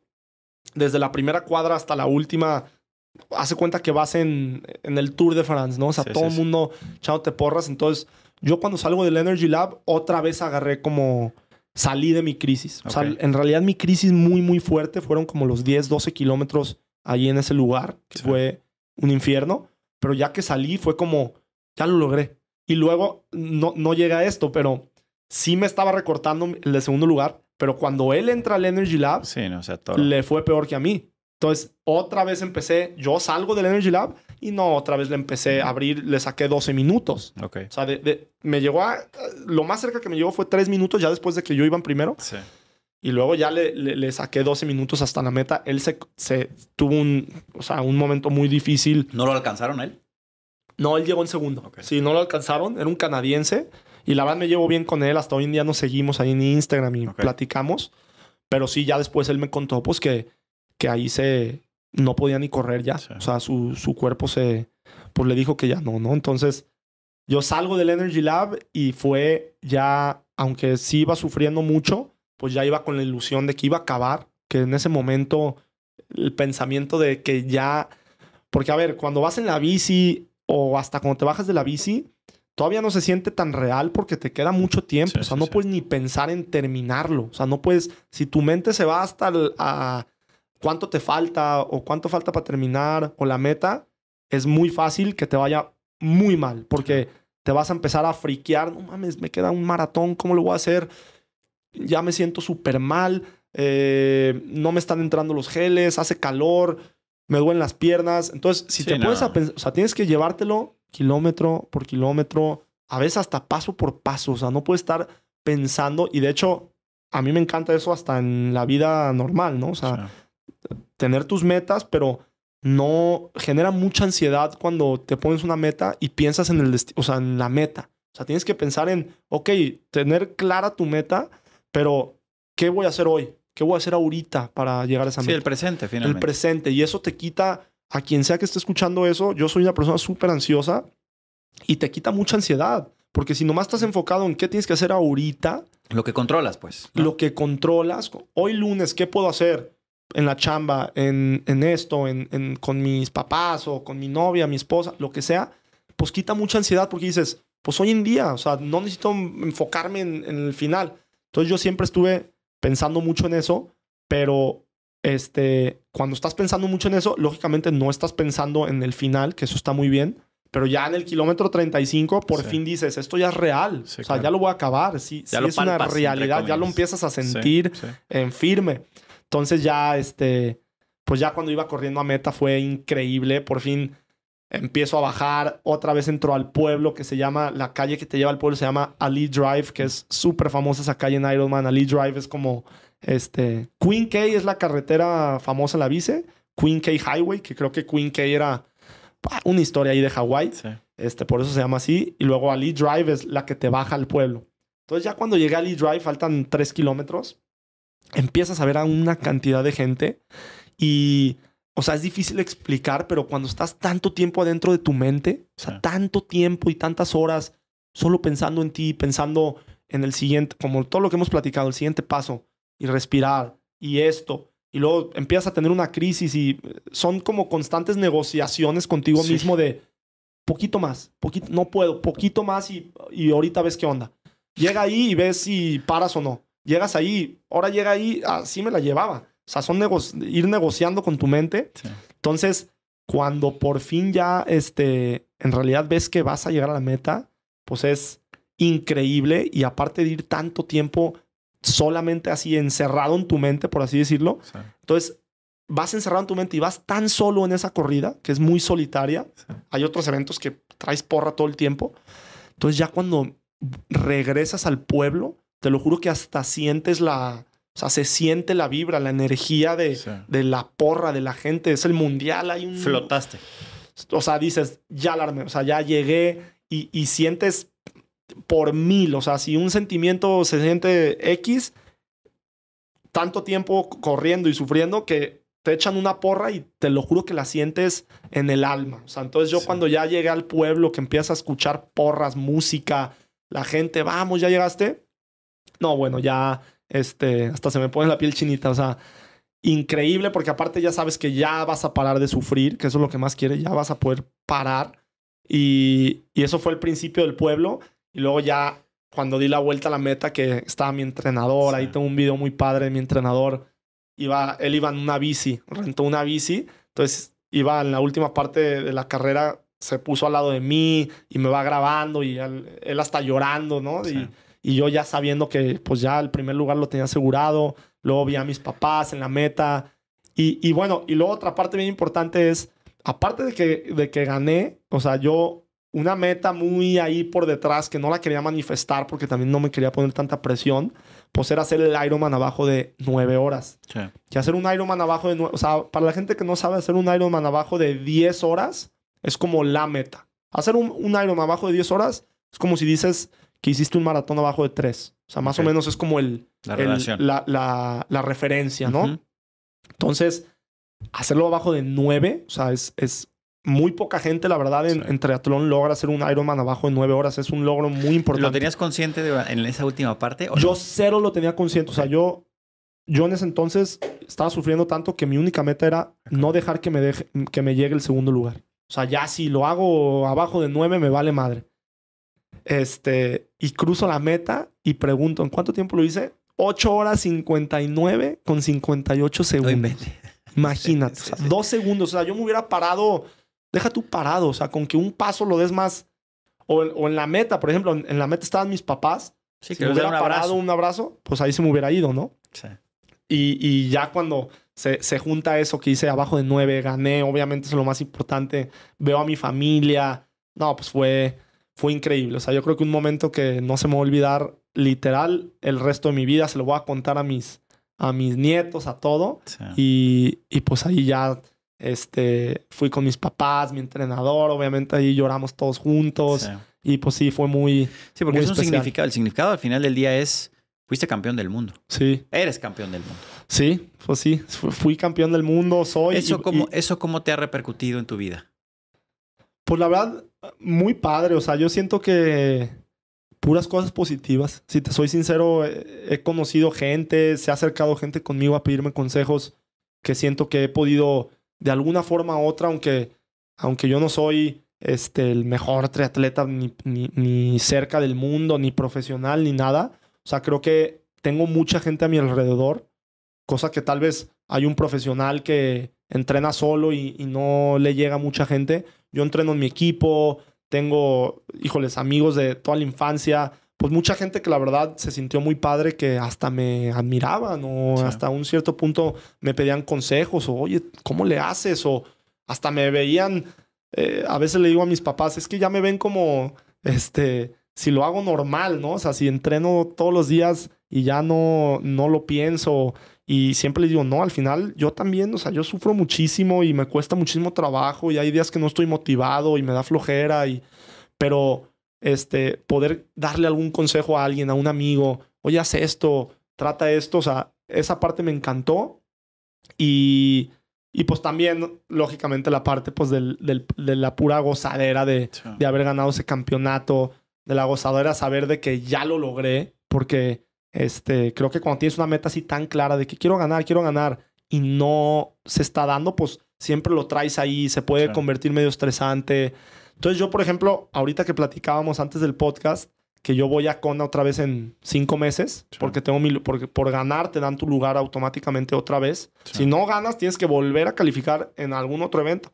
Speaker 1: desde la primera cuadra hasta la última. Hace cuenta que vas en, en el Tour de France, ¿no? O sea, todo el mundo echándote porras. Entonces, yo cuando salgo del Energy Lab, otra vez agarré como salí de mi crisis. O sea, en realidad mi crisis muy, muy fuerte fueron como los 10, 12 kilómetros ahí en ese lugar, que fue un infierno. Pero ya que salí fue como, ya lo logré. Y luego no, no llega a esto, pero sí me estaba recortando el de segundo lugar. Pero cuando él entra al Energy Lab, le fue peor que a mí. Entonces, otra vez empecé, yo salgo del Energy Lab y no, otra vez le empecé a abrir, le saqué 12 minutos. Ok. O sea, de, me llegó a... Lo más cerca que me llegó fue 3 minutos ya después de que yo iba primero. Sí. Y luego ya le, le, saqué 12 minutos hasta la meta. Él se, se tuvo un, o sea, un momento muy difícil. ¿No lo alcanzaron él? No, él llegó en segundo. Okay. Sí, no lo alcanzaron. Era un canadiense. Y la verdad me llevo bien con él. Hasta hoy en día nos seguimos ahí en Instagram y platicamos. Pero sí, ya después él me contó pues que, que ahí se, no podía ni correr ya. O sea, su, cuerpo se, pues le dijo que ya no, ¿no? Entonces, yo salgo del Energy Lab y fue ya, aunque sí iba sufriendo mucho, pues ya iba con la ilusión de que iba a acabar, que en ese momento el pensamiento de que ya, porque a ver, cuando vas en la bici o hasta cuando te bajas de la bici, todavía no se siente tan real porque te queda mucho tiempo, o sea, no puedes ni pensar en terminarlo, o sea, no puedes, si tu mente se va hasta el, cuánto te falta o cuánto falta para terminar o la meta, es muy fácil que te vaya muy mal porque te vas a empezar a friquear, no mames, me queda un maratón, ¿cómo lo voy a hacer? Ya me siento súper mal, eh, no me están entrando los geles, hace calor, me duelen las piernas. Entonces, si te puedes, o sea, tienes que llevártelo kilómetro por kilómetro, a veces hasta paso por paso, o sea, no puedes estar pensando y de hecho, a mí me encanta eso hasta en la vida normal, ¿no? O sea, tener tus metas, pero no genera mucha ansiedad cuando te pones una meta y piensas en el o sea, en la meta. O sea, tienes que pensar en, ok, tener clara tu meta, pero ¿qué voy a hacer hoy? ¿Qué voy a hacer ahorita para llegar a esa meta? Sí, el
Speaker 2: presente, finalmente. El
Speaker 1: presente. Y eso te quita, a quien sea que esté escuchando eso, yo soy una persona súper ansiosa y te quita mucha ansiedad. Porque si nomás estás enfocado en qué tienes que hacer ahorita.
Speaker 2: Lo que controlas, pues.
Speaker 1: Lo que controlas. Hoy lunes, ¿qué puedo hacer? en la chamba, en, en esto, en, en, con mis papás o con mi novia, mi esposa, lo que sea, pues quita mucha ansiedad porque dices, pues hoy en día, o sea, no necesito enfocarme en, el final. Entonces yo siempre estuve pensando mucho en eso, pero este, cuando estás pensando mucho en eso, lógicamente no estás pensando en el final, que eso está muy bien, pero ya en el kilómetro 35 por fin dices, esto ya es real, o sea, ya lo voy a acabar, sí, sí es una realidad, ya lo empiezas a sentir en firme. Entonces ya, este, pues ya cuando iba corriendo a meta fue increíble. Por fin empiezo a bajar. Otra vez entro al pueblo que se llama, la calle que te lleva al pueblo se llama Ali Drive, que es súper famosa esa calle en Ironman. Ali Drive es como, este, Queen K es la carretera famosa la bice. Queen K Highway, que creo que Queen K era una historia ahí de Hawái. Este, por eso se llama así. Y luego Ali Drive es la que te baja al pueblo. Entonces ya cuando llegué a Ali Drive faltan tres kilómetros empiezas a ver a una cantidad de gente y, o sea, es difícil explicar, pero cuando estás tanto tiempo adentro de tu mente, o sea, ah. tanto tiempo y tantas horas solo pensando en ti, pensando en el siguiente, como todo lo que hemos platicado, el siguiente paso y respirar y esto. Y luego empiezas a tener una crisis y eh, son como constantes negociaciones contigo mismo de poquito más, poquito, no puedo, poquito más y, y ahorita ves qué onda. Llega ahí y ves si paras o no llegas ahí, ahora llega ahí, así me la llevaba. O sea, son ir negociando con tu mente. Entonces, cuando por fin ya, este, en realidad ves que vas a llegar a la meta, pues es increíble y aparte de ir tanto tiempo solamente así encerrado en tu mente, por así decirlo, entonces vas encerrado en tu mente y vas tan solo en esa corrida, que es muy solitaria, hay otros eventos que traes porra todo el tiempo, entonces ya cuando regresas al pueblo, te lo juro que hasta sientes la, o sea, se siente la vibra, la energía de, de la porra, de la gente, es el mundial, hay un... Flotaste. O sea, dices, ya alarme, o sea, ya llegué y, y sientes por mil, o sea, si un sentimiento se siente X, tanto tiempo corriendo y sufriendo que te echan una porra y te lo juro que la sientes en el alma. O sea, entonces yo cuando ya llegué al pueblo, que empieza a escuchar porras, música, la gente, vamos, ya llegaste, no, bueno, ya, este, hasta se me pone la piel chinita, o sea, increíble porque aparte ya sabes que ya vas a parar de sufrir, que eso es lo que más quiere, ya vas a poder parar. Y, y eso fue el principio del pueblo. Y luego ya cuando di la vuelta a la meta, que estaba mi entrenador, ahí tengo un video muy padre de mi entrenador, iba, él iba en una bici, rentó una bici, entonces iba en la última parte de la carrera, se puso al lado de mí y me va grabando y él, hasta llorando, ¿no? Y, y yo ya sabiendo que pues ya el primer lugar lo tenía asegurado, luego vi a mis papás en la meta y, y bueno, y luego otra parte bien importante es, aparte de que, de que gané, o sea, yo una meta muy ahí por detrás que no la quería manifestar porque también no me quería poner tanta presión, pues era hacer el Ironman abajo de nueve horas. Que hacer un Ironman abajo de nueve, o sea, para la gente que no sabe hacer un Ironman abajo de 10 horas es como la meta. Hacer un, un Ironman abajo de 10 horas es como si dices, que hiciste un maratón abajo de tres. O sea, más o menos es como el, la, el, la, la, la, referencia, ¿no? Entonces, hacerlo abajo de nueve, o sea, es, es muy poca gente, la verdad, en, triatlón logra hacer un Ironman abajo de nueve horas. Es un logro muy importante. ¿Lo tenías
Speaker 2: consciente de, en esa última parte?
Speaker 1: yo cero lo tenía consciente. O sea, yo, yo en ese entonces estaba sufriendo tanto que mi única meta era no dejar que me, deje, que me llegue el segundo lugar. O sea, ya si lo hago abajo de nueve, me vale madre. Este, y cruzo la meta y pregunto, ¿en cuánto tiempo lo hice? 8 horas 59 con 58 segundos. <laughs> Imagínate, dos segundos. O sea, yo me hubiera parado, deja tú parado, o sea, con que un paso lo des más. O, en la meta, por ejemplo, en, la meta estaban mis papás. si me hubiera parado un abrazo, pues ahí se me hubiera ido, ¿no? Sí. Y, y ya cuando se, se, junta eso que hice abajo de 9, gané, obviamente es lo más importante. Veo a mi familia. No, pues fue fue increíble. O sea, yo creo que un momento que no se me va a olvidar literal el resto de mi vida. Se lo voy a contar a mis, a mis nietos, a todo. Y, pues ahí ya este, fui con mis papás, mi entrenador. Obviamente ahí lloramos todos juntos. Y pues sí, fue muy. Sí, porque es un significado.
Speaker 2: El significado al final del día es: fuiste campeón del mundo. Sí. Eres campeón
Speaker 1: del mundo. Sí, pues sí. Fui campeón del mundo,
Speaker 2: soy. ¿Eso, como ¿eso cómo te ha repercutido en tu vida?
Speaker 1: Pues la verdad, muy padre. O sea, yo siento que puras cosas positivas. Si te soy sincero, he conocido gente, se ha acercado gente conmigo a pedirme consejos que siento que he podido de alguna forma u otra, aunque, aunque yo no soy este, el mejor triatleta ni, ni, cerca del mundo, ni profesional, ni nada. O sea, creo que tengo mucha gente a mi alrededor, cosa que tal vez hay un profesional que entrena solo y, no le llega mucha gente yo entreno en mi equipo, tengo, híjoles, amigos de toda la infancia, pues mucha gente que la verdad se sintió muy padre, que hasta me admiraban o hasta un cierto punto me pedían consejos o, oye, ¿cómo le haces? O hasta me veían, eh, a veces le digo a mis papás, es que ya me ven como, este, si lo hago normal, ¿no? O sea, si entreno todos los días y ya no, no lo pienso y siempre les digo, no, al final yo también, o sea, yo sufro muchísimo y me cuesta muchísimo trabajo y hay días que no estoy motivado y me da flojera y... Pero, este, poder darle algún consejo a alguien, a un amigo, oye, haz esto, trata esto, o sea, esa parte me encantó y... Y pues también, lógicamente, la parte pues del, del, de la pura gozadera de, de haber ganado ese campeonato, de la gozadera saber de que ya lo logré, porque este, creo que cuando tienes una meta así tan clara de que quiero ganar, quiero ganar y no se está dando, pues siempre lo traes ahí, se puede convertir medio estresante. Entonces yo, por ejemplo, ahorita que platicábamos antes del podcast, que yo voy a Kona otra vez en cinco meses, porque tengo mi, porque por ganar te dan tu lugar automáticamente otra vez. Si no ganas, tienes que volver a calificar en algún otro evento.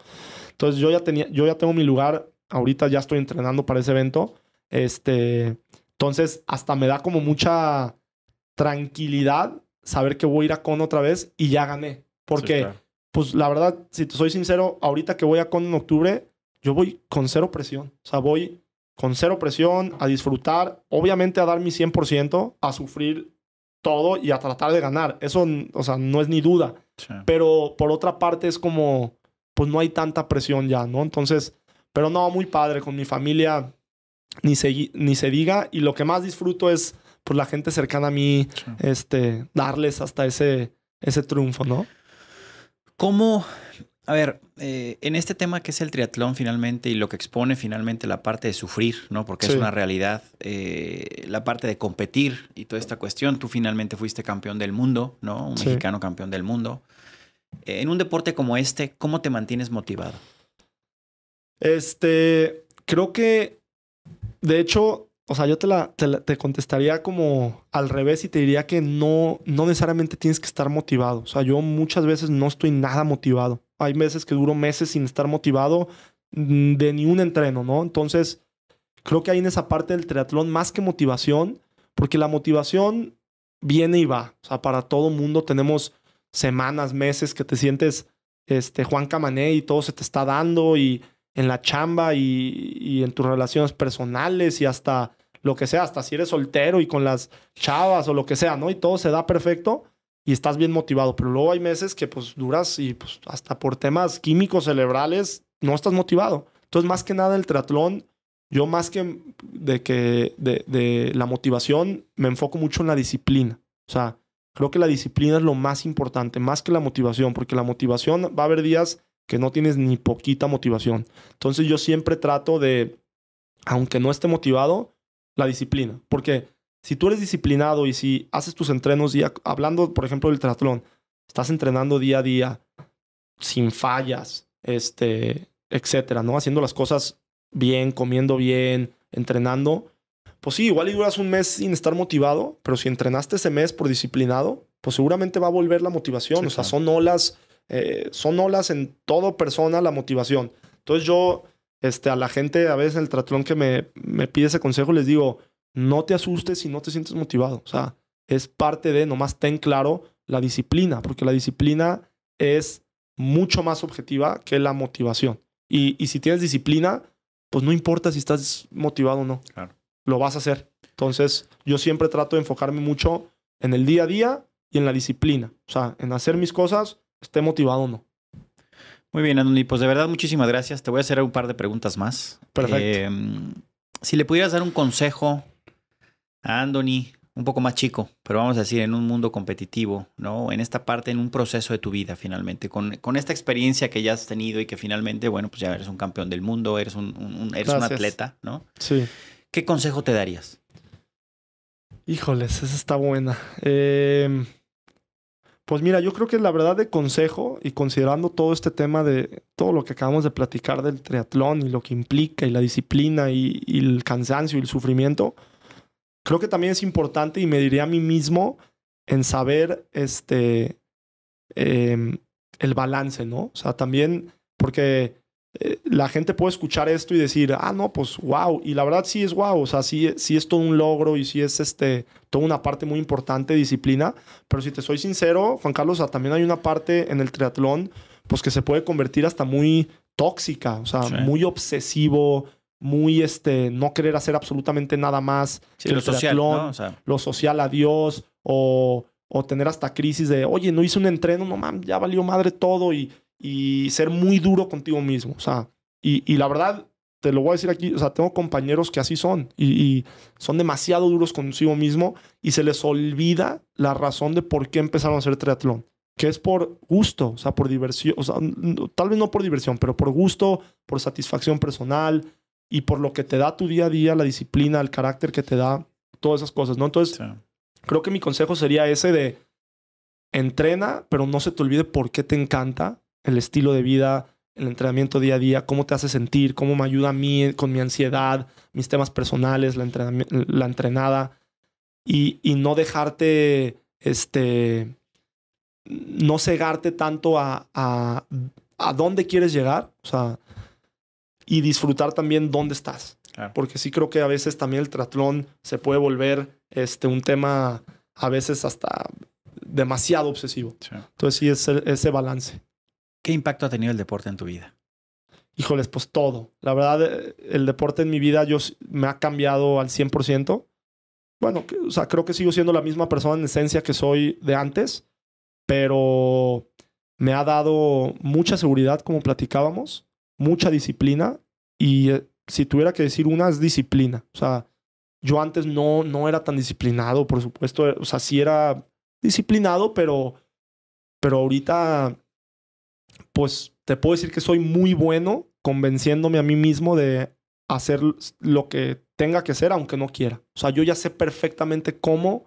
Speaker 1: Entonces yo ya tenía, yo ya tengo mi lugar, ahorita ya estoy entrenando para ese evento. Este, entonces hasta me da como mucha tranquilidad saber que voy a ir a Con otra vez y ya gané. Porque, pues la verdad, si te soy sincero, ahorita que voy a Con en octubre, yo voy con cero presión. O sea, voy con cero presión a disfrutar, obviamente a dar mi 100%, a sufrir todo y a tratar de ganar. Eso, o sea, no es ni duda. Pero por otra parte es como, pues no hay tanta presión ya, ¿no? Entonces, pero no, muy padre, con mi familia, ni ni se diga. Y lo que más disfruto es por pues, la gente cercana a mí, este, darles hasta ese, ese triunfo, ¿no? ¿Cómo,
Speaker 2: a ver, eh, en este tema que es el triatlón finalmente y lo que expone finalmente la parte de sufrir, ¿no? Porque es una realidad, eh, la parte de competir y toda esta cuestión, tú finalmente fuiste campeón del mundo, ¿no? Un mexicano campeón del mundo. Eh, en un deporte como este, ¿cómo te mantienes motivado?
Speaker 1: Este, creo que, de hecho, o sea, yo te, la, te, contestaría como al revés y te diría que no, no necesariamente tienes que estar motivado. O sea, yo muchas veces no estoy nada motivado. Hay meses que duro meses sin estar motivado mm, de ni un entreno, ¿no? Entonces, creo que hay en esa parte del triatlón más que motivación, porque la motivación viene y va. O sea, para todo mundo tenemos semanas, meses que te sientes este Juan Camané y todo se te está dando y en la chamba y, en tus relaciones personales y hasta lo que sea, hasta si eres soltero y con las chavas o lo que sea, ¿no? Y todo se da perfecto y estás bien motivado, pero luego hay meses que pues duras y pues hasta por temas químicos cerebrales no estás motivado. Entonces, más que nada el triatlón, yo más que de que de, de la motivación, me enfoco mucho en la disciplina. O sea, creo que la disciplina es lo más importante, más que la motivación, porque la motivación va a haber días que no tienes ni poquita motivación. Entonces yo siempre trato de, aunque no esté motivado, la disciplina. Porque si tú eres disciplinado y si haces tus entrenos día, hablando por ejemplo del triatlón, estás entrenando día a día sin fallas, este, etcétera, ¿no? Haciendo las cosas bien, comiendo bien, entrenando. Pues sí, igual y duras un mes sin estar motivado, pero si entrenaste ese mes por disciplinado, pues seguramente va a volver la motivación. o sea, son olas eh, son olas en todo persona la motivación. Entonces yo este, a la gente, a veces el tratlón que me, me pide ese consejo, les digo, no te asustes si no te sientes motivado. O sea, es parte de, nomás ten claro la disciplina, porque la disciplina es mucho más objetiva que la motivación. Y, si tienes disciplina, pues no importa si estás motivado o no. Claro. Lo vas a hacer. Entonces, yo siempre trato de enfocarme mucho en el día a día y en la disciplina. O sea, en hacer mis cosas esté motivado o no.
Speaker 2: Muy bien, Andoni. Pues de verdad, muchísimas gracias. Te voy a hacer un par de preguntas más. Perfecto. Eh, si le pudieras dar un consejo a Andoni, un poco más chico, pero vamos a decir, en un mundo competitivo, ¿no? En esta parte, en un proceso de tu vida, finalmente, con, con esta experiencia que ya has tenido y que finalmente, bueno, pues ya eres un campeón del mundo, eres un, un atleta, ¿no? Sí. ¿Qué consejo te darías?
Speaker 1: Híjoles, esa está buena. Eh, pues mira, yo creo que la verdad de consejo y considerando todo este tema de todo lo que acabamos de platicar del triatlón y lo que implica y la disciplina y, el cansancio y el sufrimiento, creo que también es importante y me diría a mí mismo en saber este eh, el balance, ¿no? O sea, también porque la gente puede escuchar esto y decir, ah, no, pues wow. Y la verdad sí es wow, o sea, sí, sí es todo un logro y sí es este, toda una parte muy importante, disciplina. Pero si te soy sincero, Juan Carlos, también hay una parte en el triatlón, pues que se puede convertir hasta muy tóxica, o sea, muy obsesivo, muy este, no querer hacer absolutamente nada más. que lo, el social, triatlón, o lo social, adiós, o, o tener hasta crisis de, oye, no hice un entreno, no mames, ya valió madre todo y y ser muy duro contigo mismo. O sea, y, la verdad, te lo voy a decir aquí, o sea, tengo compañeros que así son y, son demasiado duros consigo mismo y se les olvida la razón de por qué empezaron a hacer triatlón, que es por gusto, o sea, por diversión, o sea, tal vez no por diversión, pero por gusto, por satisfacción personal y por lo que te da tu día a día, la disciplina, el carácter que te da, todas esas cosas, ¿no? Entonces, creo que mi consejo sería ese de entrena, pero no se te olvide por qué te encanta el estilo de vida, el entrenamiento día a día, cómo te hace sentir, cómo me ayuda a mí con mi ansiedad, mis temas personales, la, entrenada, y, no dejarte, este, no cegarte tanto a, a, dónde quieres llegar, o sea, y disfrutar también dónde estás. Porque sí creo que a veces también el tratlón se puede volver este, un tema a veces hasta demasiado obsesivo. Entonces sí, es ese balance. ¿Qué impacto ha tenido el deporte en tu vida? Híjoles, pues todo. La verdad, eh, el deporte en mi vida yo, me ha cambiado al 100%. Bueno, o sea, creo que sigo siendo la misma persona en esencia que soy de antes, pero me ha dado mucha seguridad, como platicábamos, mucha disciplina y eh, si tuviera que decir una es disciplina. O sea, yo antes no, no era tan disciplinado, por supuesto. Eh, o sea, sí era disciplinado, pero, pero ahorita pues te puedo decir que soy muy bueno convenciéndome a mí mismo de hacer lo que tenga que hacer, aunque no quiera. O sea, yo ya sé perfectamente cómo,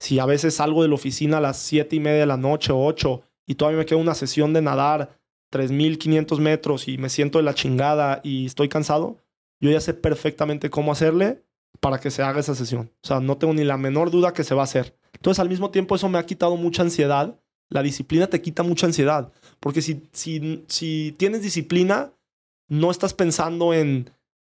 Speaker 1: si a veces salgo de la oficina a las siete y media de la noche, o ocho y todavía me queda una sesión de nadar 3.500 metros y me siento de la chingada y estoy cansado, yo ya sé perfectamente cómo hacerle para que se haga esa sesión. O sea, no tengo ni la menor duda que se va a hacer. Entonces, al mismo tiempo, eso me ha quitado mucha ansiedad la disciplina te quita mucha ansiedad, porque si, si, si tienes disciplina, no estás pensando en,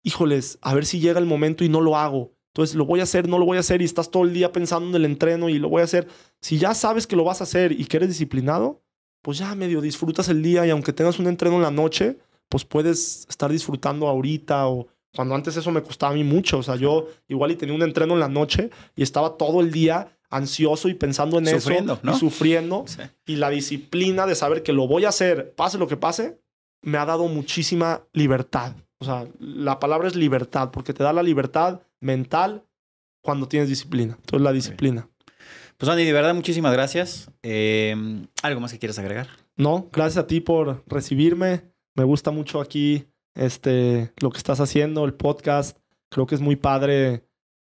Speaker 1: híjoles, a ver si llega el momento y no lo hago. Entonces, lo voy a hacer, no lo voy a hacer y estás todo el día pensando en el entreno y lo voy a hacer. Si ya sabes que lo vas a hacer y que eres disciplinado, pues ya medio disfrutas el día y aunque tengas un entreno en la noche, pues puedes estar disfrutando ahorita o cuando antes eso me costaba a mí mucho. O sea, yo igual y tenía un entreno en la noche y estaba todo el día ansioso y pensando en eso y sufriendo. Y la disciplina de saber que lo voy a hacer, pase lo que pase, me ha dado muchísima libertad. O sea, la palabra es libertad, porque te da la libertad mental cuando tienes disciplina. Entonces, la disciplina.
Speaker 2: Pues Andy, de verdad, muchísimas gracias. Em, ¿Algo más que quieras agregar?
Speaker 1: No, gracias a ti por recibirme. Me gusta mucho aquí este, lo que estás haciendo, el podcast. Creo que es muy padre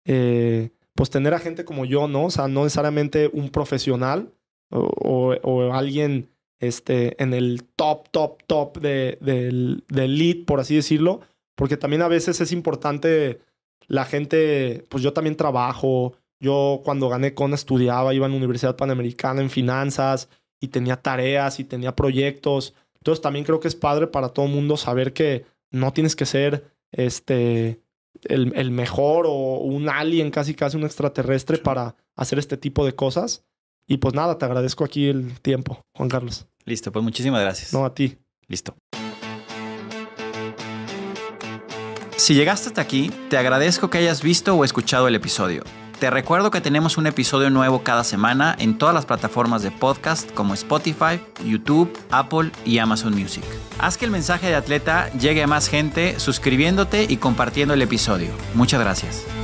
Speaker 1: eh, pues tener a gente como yo, ¿no? O sea, no necesariamente un profesional o, alguien este, en el top, top, top de, del, lead, por así decirlo, porque también a veces es importante la gente, pues yo también trabajo, yo cuando gané con estudiaba, iba a la Universidad Panamericana en finanzas y tenía tareas y tenía proyectos. Entonces también creo que es padre para todo el mundo saber que no tienes que ser este el, mejor o un alien, casi casi un extraterrestre para hacer este tipo de cosas. Y pues nada, te agradezco aquí el tiempo, Juan Carlos.
Speaker 2: Listo, pues muchísimas gracias. No, a ti. Listo. Si llegaste hasta aquí, te agradezco que hayas visto o escuchado el episodio. Te recuerdo que tenemos un episodio nuevo cada semana en todas las plataformas de podcast como Spotify, YouTube, Apple y Amazon Music. Haz que el mensaje de atleta llegue a más gente suscribiéndote y compartiendo el episodio.
Speaker 1: Muchas gracias.